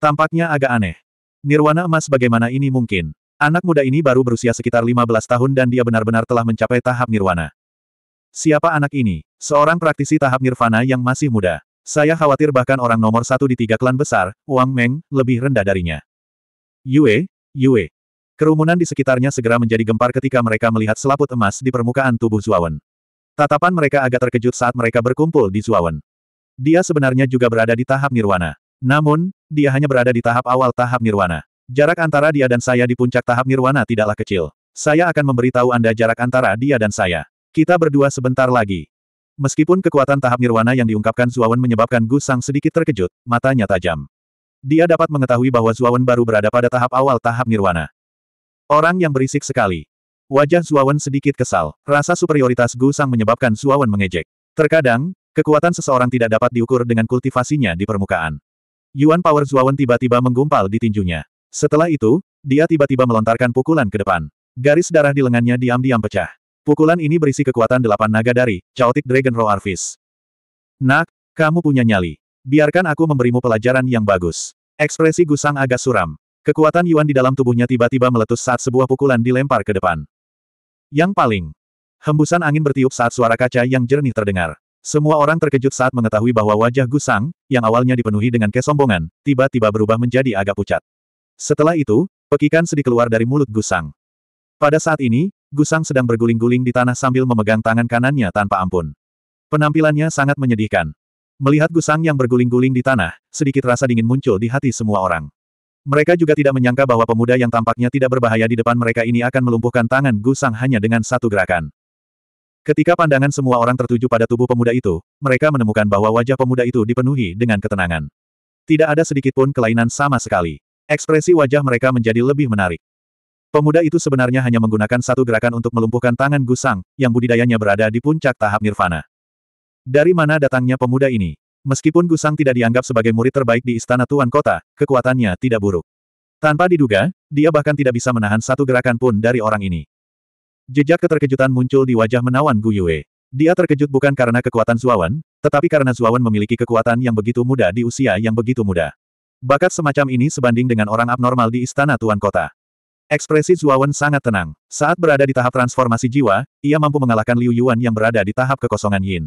Tampaknya agak aneh. Nirwana emas bagaimana ini mungkin? Anak muda ini baru berusia sekitar 15 tahun dan dia benar-benar telah mencapai tahap nirwana. Siapa anak ini? Seorang praktisi tahap nirvana yang masih muda. Saya khawatir bahkan orang nomor satu di tiga klan besar, Wang Meng, lebih rendah darinya. Yue, Yue, Kerumunan di sekitarnya segera menjadi gempar ketika mereka melihat selaput emas di permukaan tubuh Zuawan. Tatapan mereka agak terkejut saat mereka berkumpul di Zuawan. Dia sebenarnya juga berada di tahap nirwana. Namun, dia hanya berada di tahap awal tahap nirwana. Jarak antara dia dan saya di puncak tahap nirwana tidaklah kecil. Saya akan memberitahu Anda jarak antara dia dan saya. Kita berdua sebentar lagi. Meskipun kekuatan tahap nirwana yang diungkapkan Zuawan menyebabkan Gu Sang sedikit terkejut, matanya tajam. Dia dapat mengetahui bahwa Zuawan baru berada pada tahap awal tahap nirwana. Orang yang berisik sekali. Wajah Zuawan sedikit kesal. Rasa superioritas Gu Sang menyebabkan Zuawan mengejek. Terkadang, kekuatan seseorang tidak dapat diukur dengan kultivasinya di permukaan. Yuan Power Zuawan tiba-tiba menggumpal di tinjunya. Setelah itu, dia tiba-tiba melontarkan pukulan ke depan. Garis darah di lengannya diam-diam pecah. Pukulan ini berisi kekuatan delapan naga dari Chaotic Dragon Roar Fist. Nak, kamu punya nyali. Biarkan aku memberimu pelajaran yang bagus. Ekspresi Gusang agak suram. Kekuatan Yuan di dalam tubuhnya tiba-tiba meletus saat sebuah pukulan dilempar ke depan. Yang paling. Hembusan angin bertiup saat suara kaca yang jernih terdengar. Semua orang terkejut saat mengetahui bahwa wajah Gusang, yang awalnya dipenuhi dengan kesombongan, tiba-tiba berubah menjadi agak pucat. Setelah itu, pekikan sedih keluar dari mulut Gusang. Pada saat ini, Gusang sedang berguling-guling di tanah sambil memegang tangan kanannya tanpa ampun. Penampilannya sangat menyedihkan. Melihat Gusang yang berguling-guling di tanah, sedikit rasa dingin muncul di hati semua orang. Mereka juga tidak menyangka bahwa pemuda yang tampaknya tidak berbahaya di depan mereka ini akan melumpuhkan tangan Gusang hanya dengan satu gerakan. Ketika pandangan semua orang tertuju pada tubuh pemuda itu, mereka menemukan bahwa wajah pemuda itu dipenuhi dengan ketenangan. Tidak ada sedikit pun kelainan sama sekali. Ekspresi wajah mereka menjadi lebih menarik. Pemuda itu sebenarnya hanya menggunakan satu gerakan untuk melumpuhkan tangan Gusang, yang budidayanya berada di puncak tahap nirvana. Dari mana datangnya pemuda ini? Meskipun Gusang tidak dianggap sebagai murid terbaik di istana tuan kota, kekuatannya tidak buruk. Tanpa diduga, dia bahkan tidak bisa menahan satu gerakan pun dari orang ini. Jejak keterkejutan muncul di wajah menawan Gu Yue. Dia terkejut bukan karena kekuatan Zuawan, tetapi karena Zuawan memiliki kekuatan yang begitu muda di usia yang begitu muda. Bakat semacam ini sebanding dengan orang abnormal di istana tuan kota. Ekspresi Zuawan sangat tenang. Saat berada di tahap transformasi jiwa, ia mampu mengalahkan Liu Yuan yang berada di tahap kekosongan Yin.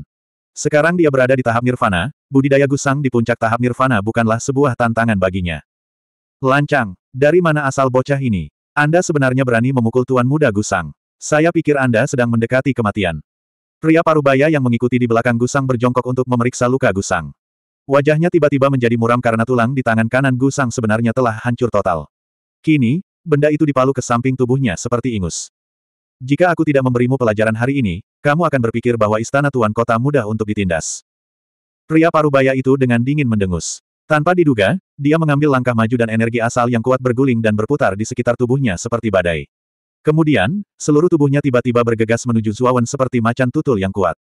Sekarang dia berada di tahap nirvana, budidaya gusang di puncak tahap nirvana bukanlah sebuah tantangan baginya. Lancang, dari mana asal bocah ini? Anda sebenarnya berani memukul tuan muda gusang. Saya pikir Anda sedang mendekati kematian. Pria parubaya yang mengikuti di belakang gusang berjongkok untuk memeriksa luka gusang. Wajahnya tiba-tiba menjadi muram karena tulang di tangan kanan gusang sebenarnya telah hancur total. Kini, benda itu dipalu ke samping tubuhnya seperti ingus. Jika aku tidak memberimu pelajaran hari ini, kamu akan berpikir bahwa istana tuan kota mudah untuk ditindas. Pria parubaya itu dengan dingin mendengus. Tanpa diduga, dia mengambil langkah maju dan energi asal yang kuat berguling dan berputar di sekitar tubuhnya seperti badai. Kemudian, seluruh tubuhnya tiba-tiba bergegas menuju Zuawan seperti macan tutul yang kuat.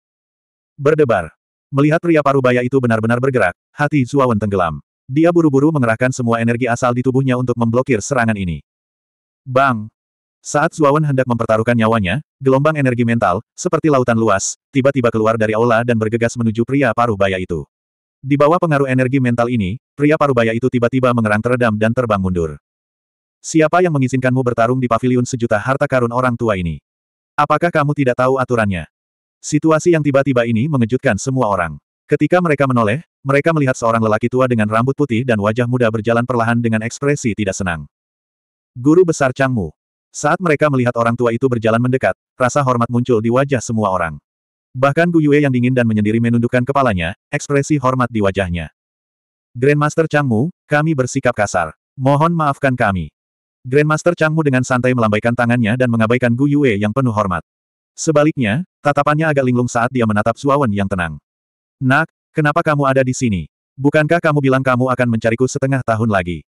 Berdebar. Melihat pria parubaya itu benar-benar bergerak, hati Zuawan tenggelam. Dia buru-buru mengerahkan semua energi asal di tubuhnya untuk memblokir serangan ini. Bang! Saat Zuawan hendak mempertaruhkan nyawanya, gelombang energi mental, seperti lautan luas, tiba-tiba keluar dari aula dan bergegas menuju pria paruh baya itu. Di bawah pengaruh energi mental ini, pria paruh baya itu tiba-tiba mengerang teredam dan terbang mundur. Siapa yang mengizinkanmu bertarung di pavilion sejuta harta karun orang tua ini? Apakah kamu tidak tahu aturannya? Situasi yang tiba-tiba ini mengejutkan semua orang. Ketika mereka menoleh, mereka melihat seorang lelaki tua dengan rambut putih dan wajah muda berjalan perlahan dengan ekspresi tidak senang. Guru besar Changmu, saat mereka melihat orang tua itu berjalan mendekat, rasa hormat muncul di wajah semua orang. Bahkan Gu Yue yang dingin dan menyendiri menundukkan kepalanya, ekspresi hormat di wajahnya. Grandmaster Changmu, kami bersikap kasar. Mohon maafkan kami. Grandmaster Changmu dengan santai melambaikan tangannya dan mengabaikan Gu Yue yang penuh hormat. Sebaliknya, tatapannya agak linglung saat dia menatap Suawan yang tenang. Nak, kenapa kamu ada di sini? Bukankah kamu bilang kamu akan mencariku setengah tahun lagi?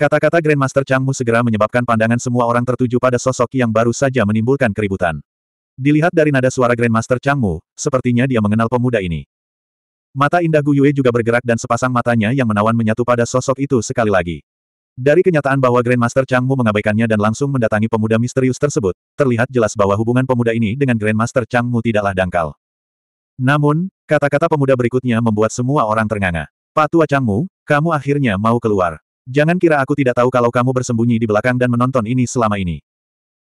Kata-kata Grandmaster Changmu segera menyebabkan pandangan semua orang tertuju pada sosok yang baru saja menimbulkan keributan. Dilihat dari nada suara Grandmaster Changmu, sepertinya dia mengenal pemuda ini. Mata indah Gu Yue juga bergerak dan sepasang matanya yang menawan menyatu pada sosok itu sekali lagi. Dari kenyataan bahwa Grandmaster Changmu mengabaikannya dan langsung mendatangi pemuda misterius tersebut, terlihat jelas bahwa hubungan pemuda ini dengan Grandmaster Changmu tidaklah dangkal. Namun, kata-kata pemuda berikutnya membuat semua orang ternganga. Patua Changmu, kamu akhirnya mau keluar. Jangan kira aku tidak tahu kalau kamu bersembunyi di belakang dan menonton ini selama ini.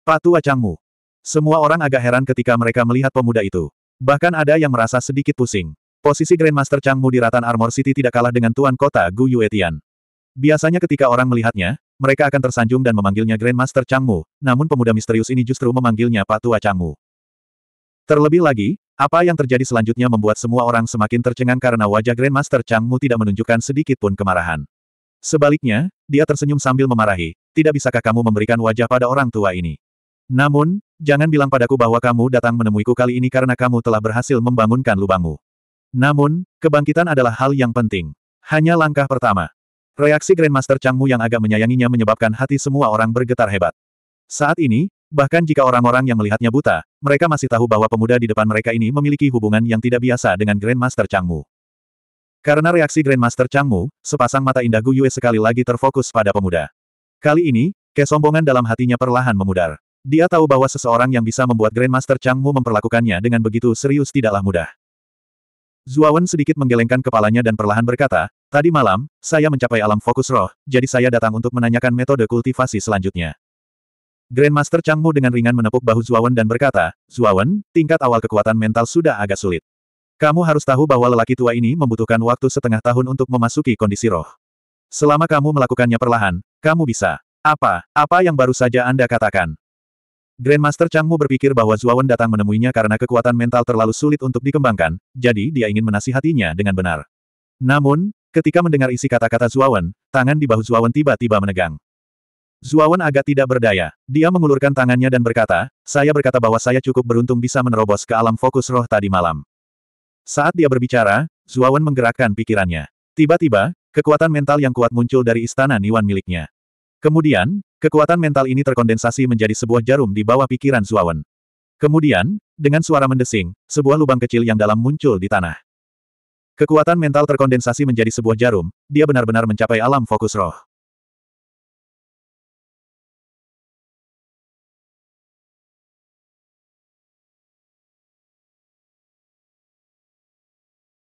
Patu acangmu. Semua orang agak heran ketika mereka melihat pemuda itu. Bahkan ada yang merasa sedikit pusing. Posisi Grandmaster Changmu di Ratan Armor City tidak kalah dengan Tuan Kota Gu Yuetian. Biasanya ketika orang melihatnya, mereka akan tersanjung dan memanggilnya Grandmaster Changmu, namun pemuda misterius ini justru memanggilnya Patua Changmu. Terlebih lagi, apa yang terjadi selanjutnya membuat semua orang semakin tercengang karena wajah Grandmaster Changmu tidak menunjukkan sedikit pun kemarahan. Sebaliknya, dia tersenyum sambil memarahi, tidak bisakah kamu memberikan wajah pada orang tua ini? Namun, jangan bilang padaku bahwa kamu datang menemuiku kali ini karena kamu telah berhasil membangunkan lubangmu. Namun, kebangkitan adalah hal yang penting. Hanya langkah pertama. Reaksi Grandmaster Changmu yang agak menyayanginya menyebabkan hati semua orang bergetar hebat. Saat ini, bahkan jika orang-orang yang melihatnya buta, mereka masih tahu bahwa pemuda di depan mereka ini memiliki hubungan yang tidak biasa dengan Grandmaster Changmu. Karena reaksi Grandmaster Changmu, sepasang mata indah Gu Yue sekali lagi terfokus pada pemuda. Kali ini, kesombongan dalam hatinya perlahan memudar. Dia tahu bahwa seseorang yang bisa membuat Grandmaster Changmu memperlakukannya dengan begitu serius tidaklah mudah. Zuawan sedikit menggelengkan kepalanya dan perlahan berkata, Tadi malam, saya mencapai alam fokus roh, jadi saya datang untuk menanyakan metode kultivasi selanjutnya. Grandmaster Changmu dengan ringan menepuk bahu Zuawan dan berkata, Zuawan, tingkat awal kekuatan mental sudah agak sulit. Kamu harus tahu bahwa lelaki tua ini membutuhkan waktu setengah tahun untuk memasuki kondisi roh. Selama kamu melakukannya perlahan, kamu bisa. Apa, apa yang baru saja Anda katakan? Grandmaster Changmu berpikir bahwa Zuawan datang menemuinya karena kekuatan mental terlalu sulit untuk dikembangkan, jadi dia ingin menasihatinya dengan benar. Namun, ketika mendengar isi kata-kata Zuawan, tangan di bahu Zuawan tiba-tiba menegang. Zuawan agak tidak berdaya. Dia mengulurkan tangannya dan berkata, saya berkata bahwa saya cukup beruntung bisa menerobos ke alam fokus roh tadi malam. Saat dia berbicara, Zuawan menggerakkan pikirannya. Tiba-tiba, kekuatan mental yang kuat muncul dari istana Niwan miliknya. Kemudian, kekuatan mental ini terkondensasi menjadi sebuah jarum di bawah pikiran Zuawan. Kemudian, dengan suara mendesing, sebuah lubang kecil yang dalam muncul di tanah. Kekuatan mental terkondensasi menjadi sebuah jarum, dia benar-benar mencapai alam fokus roh.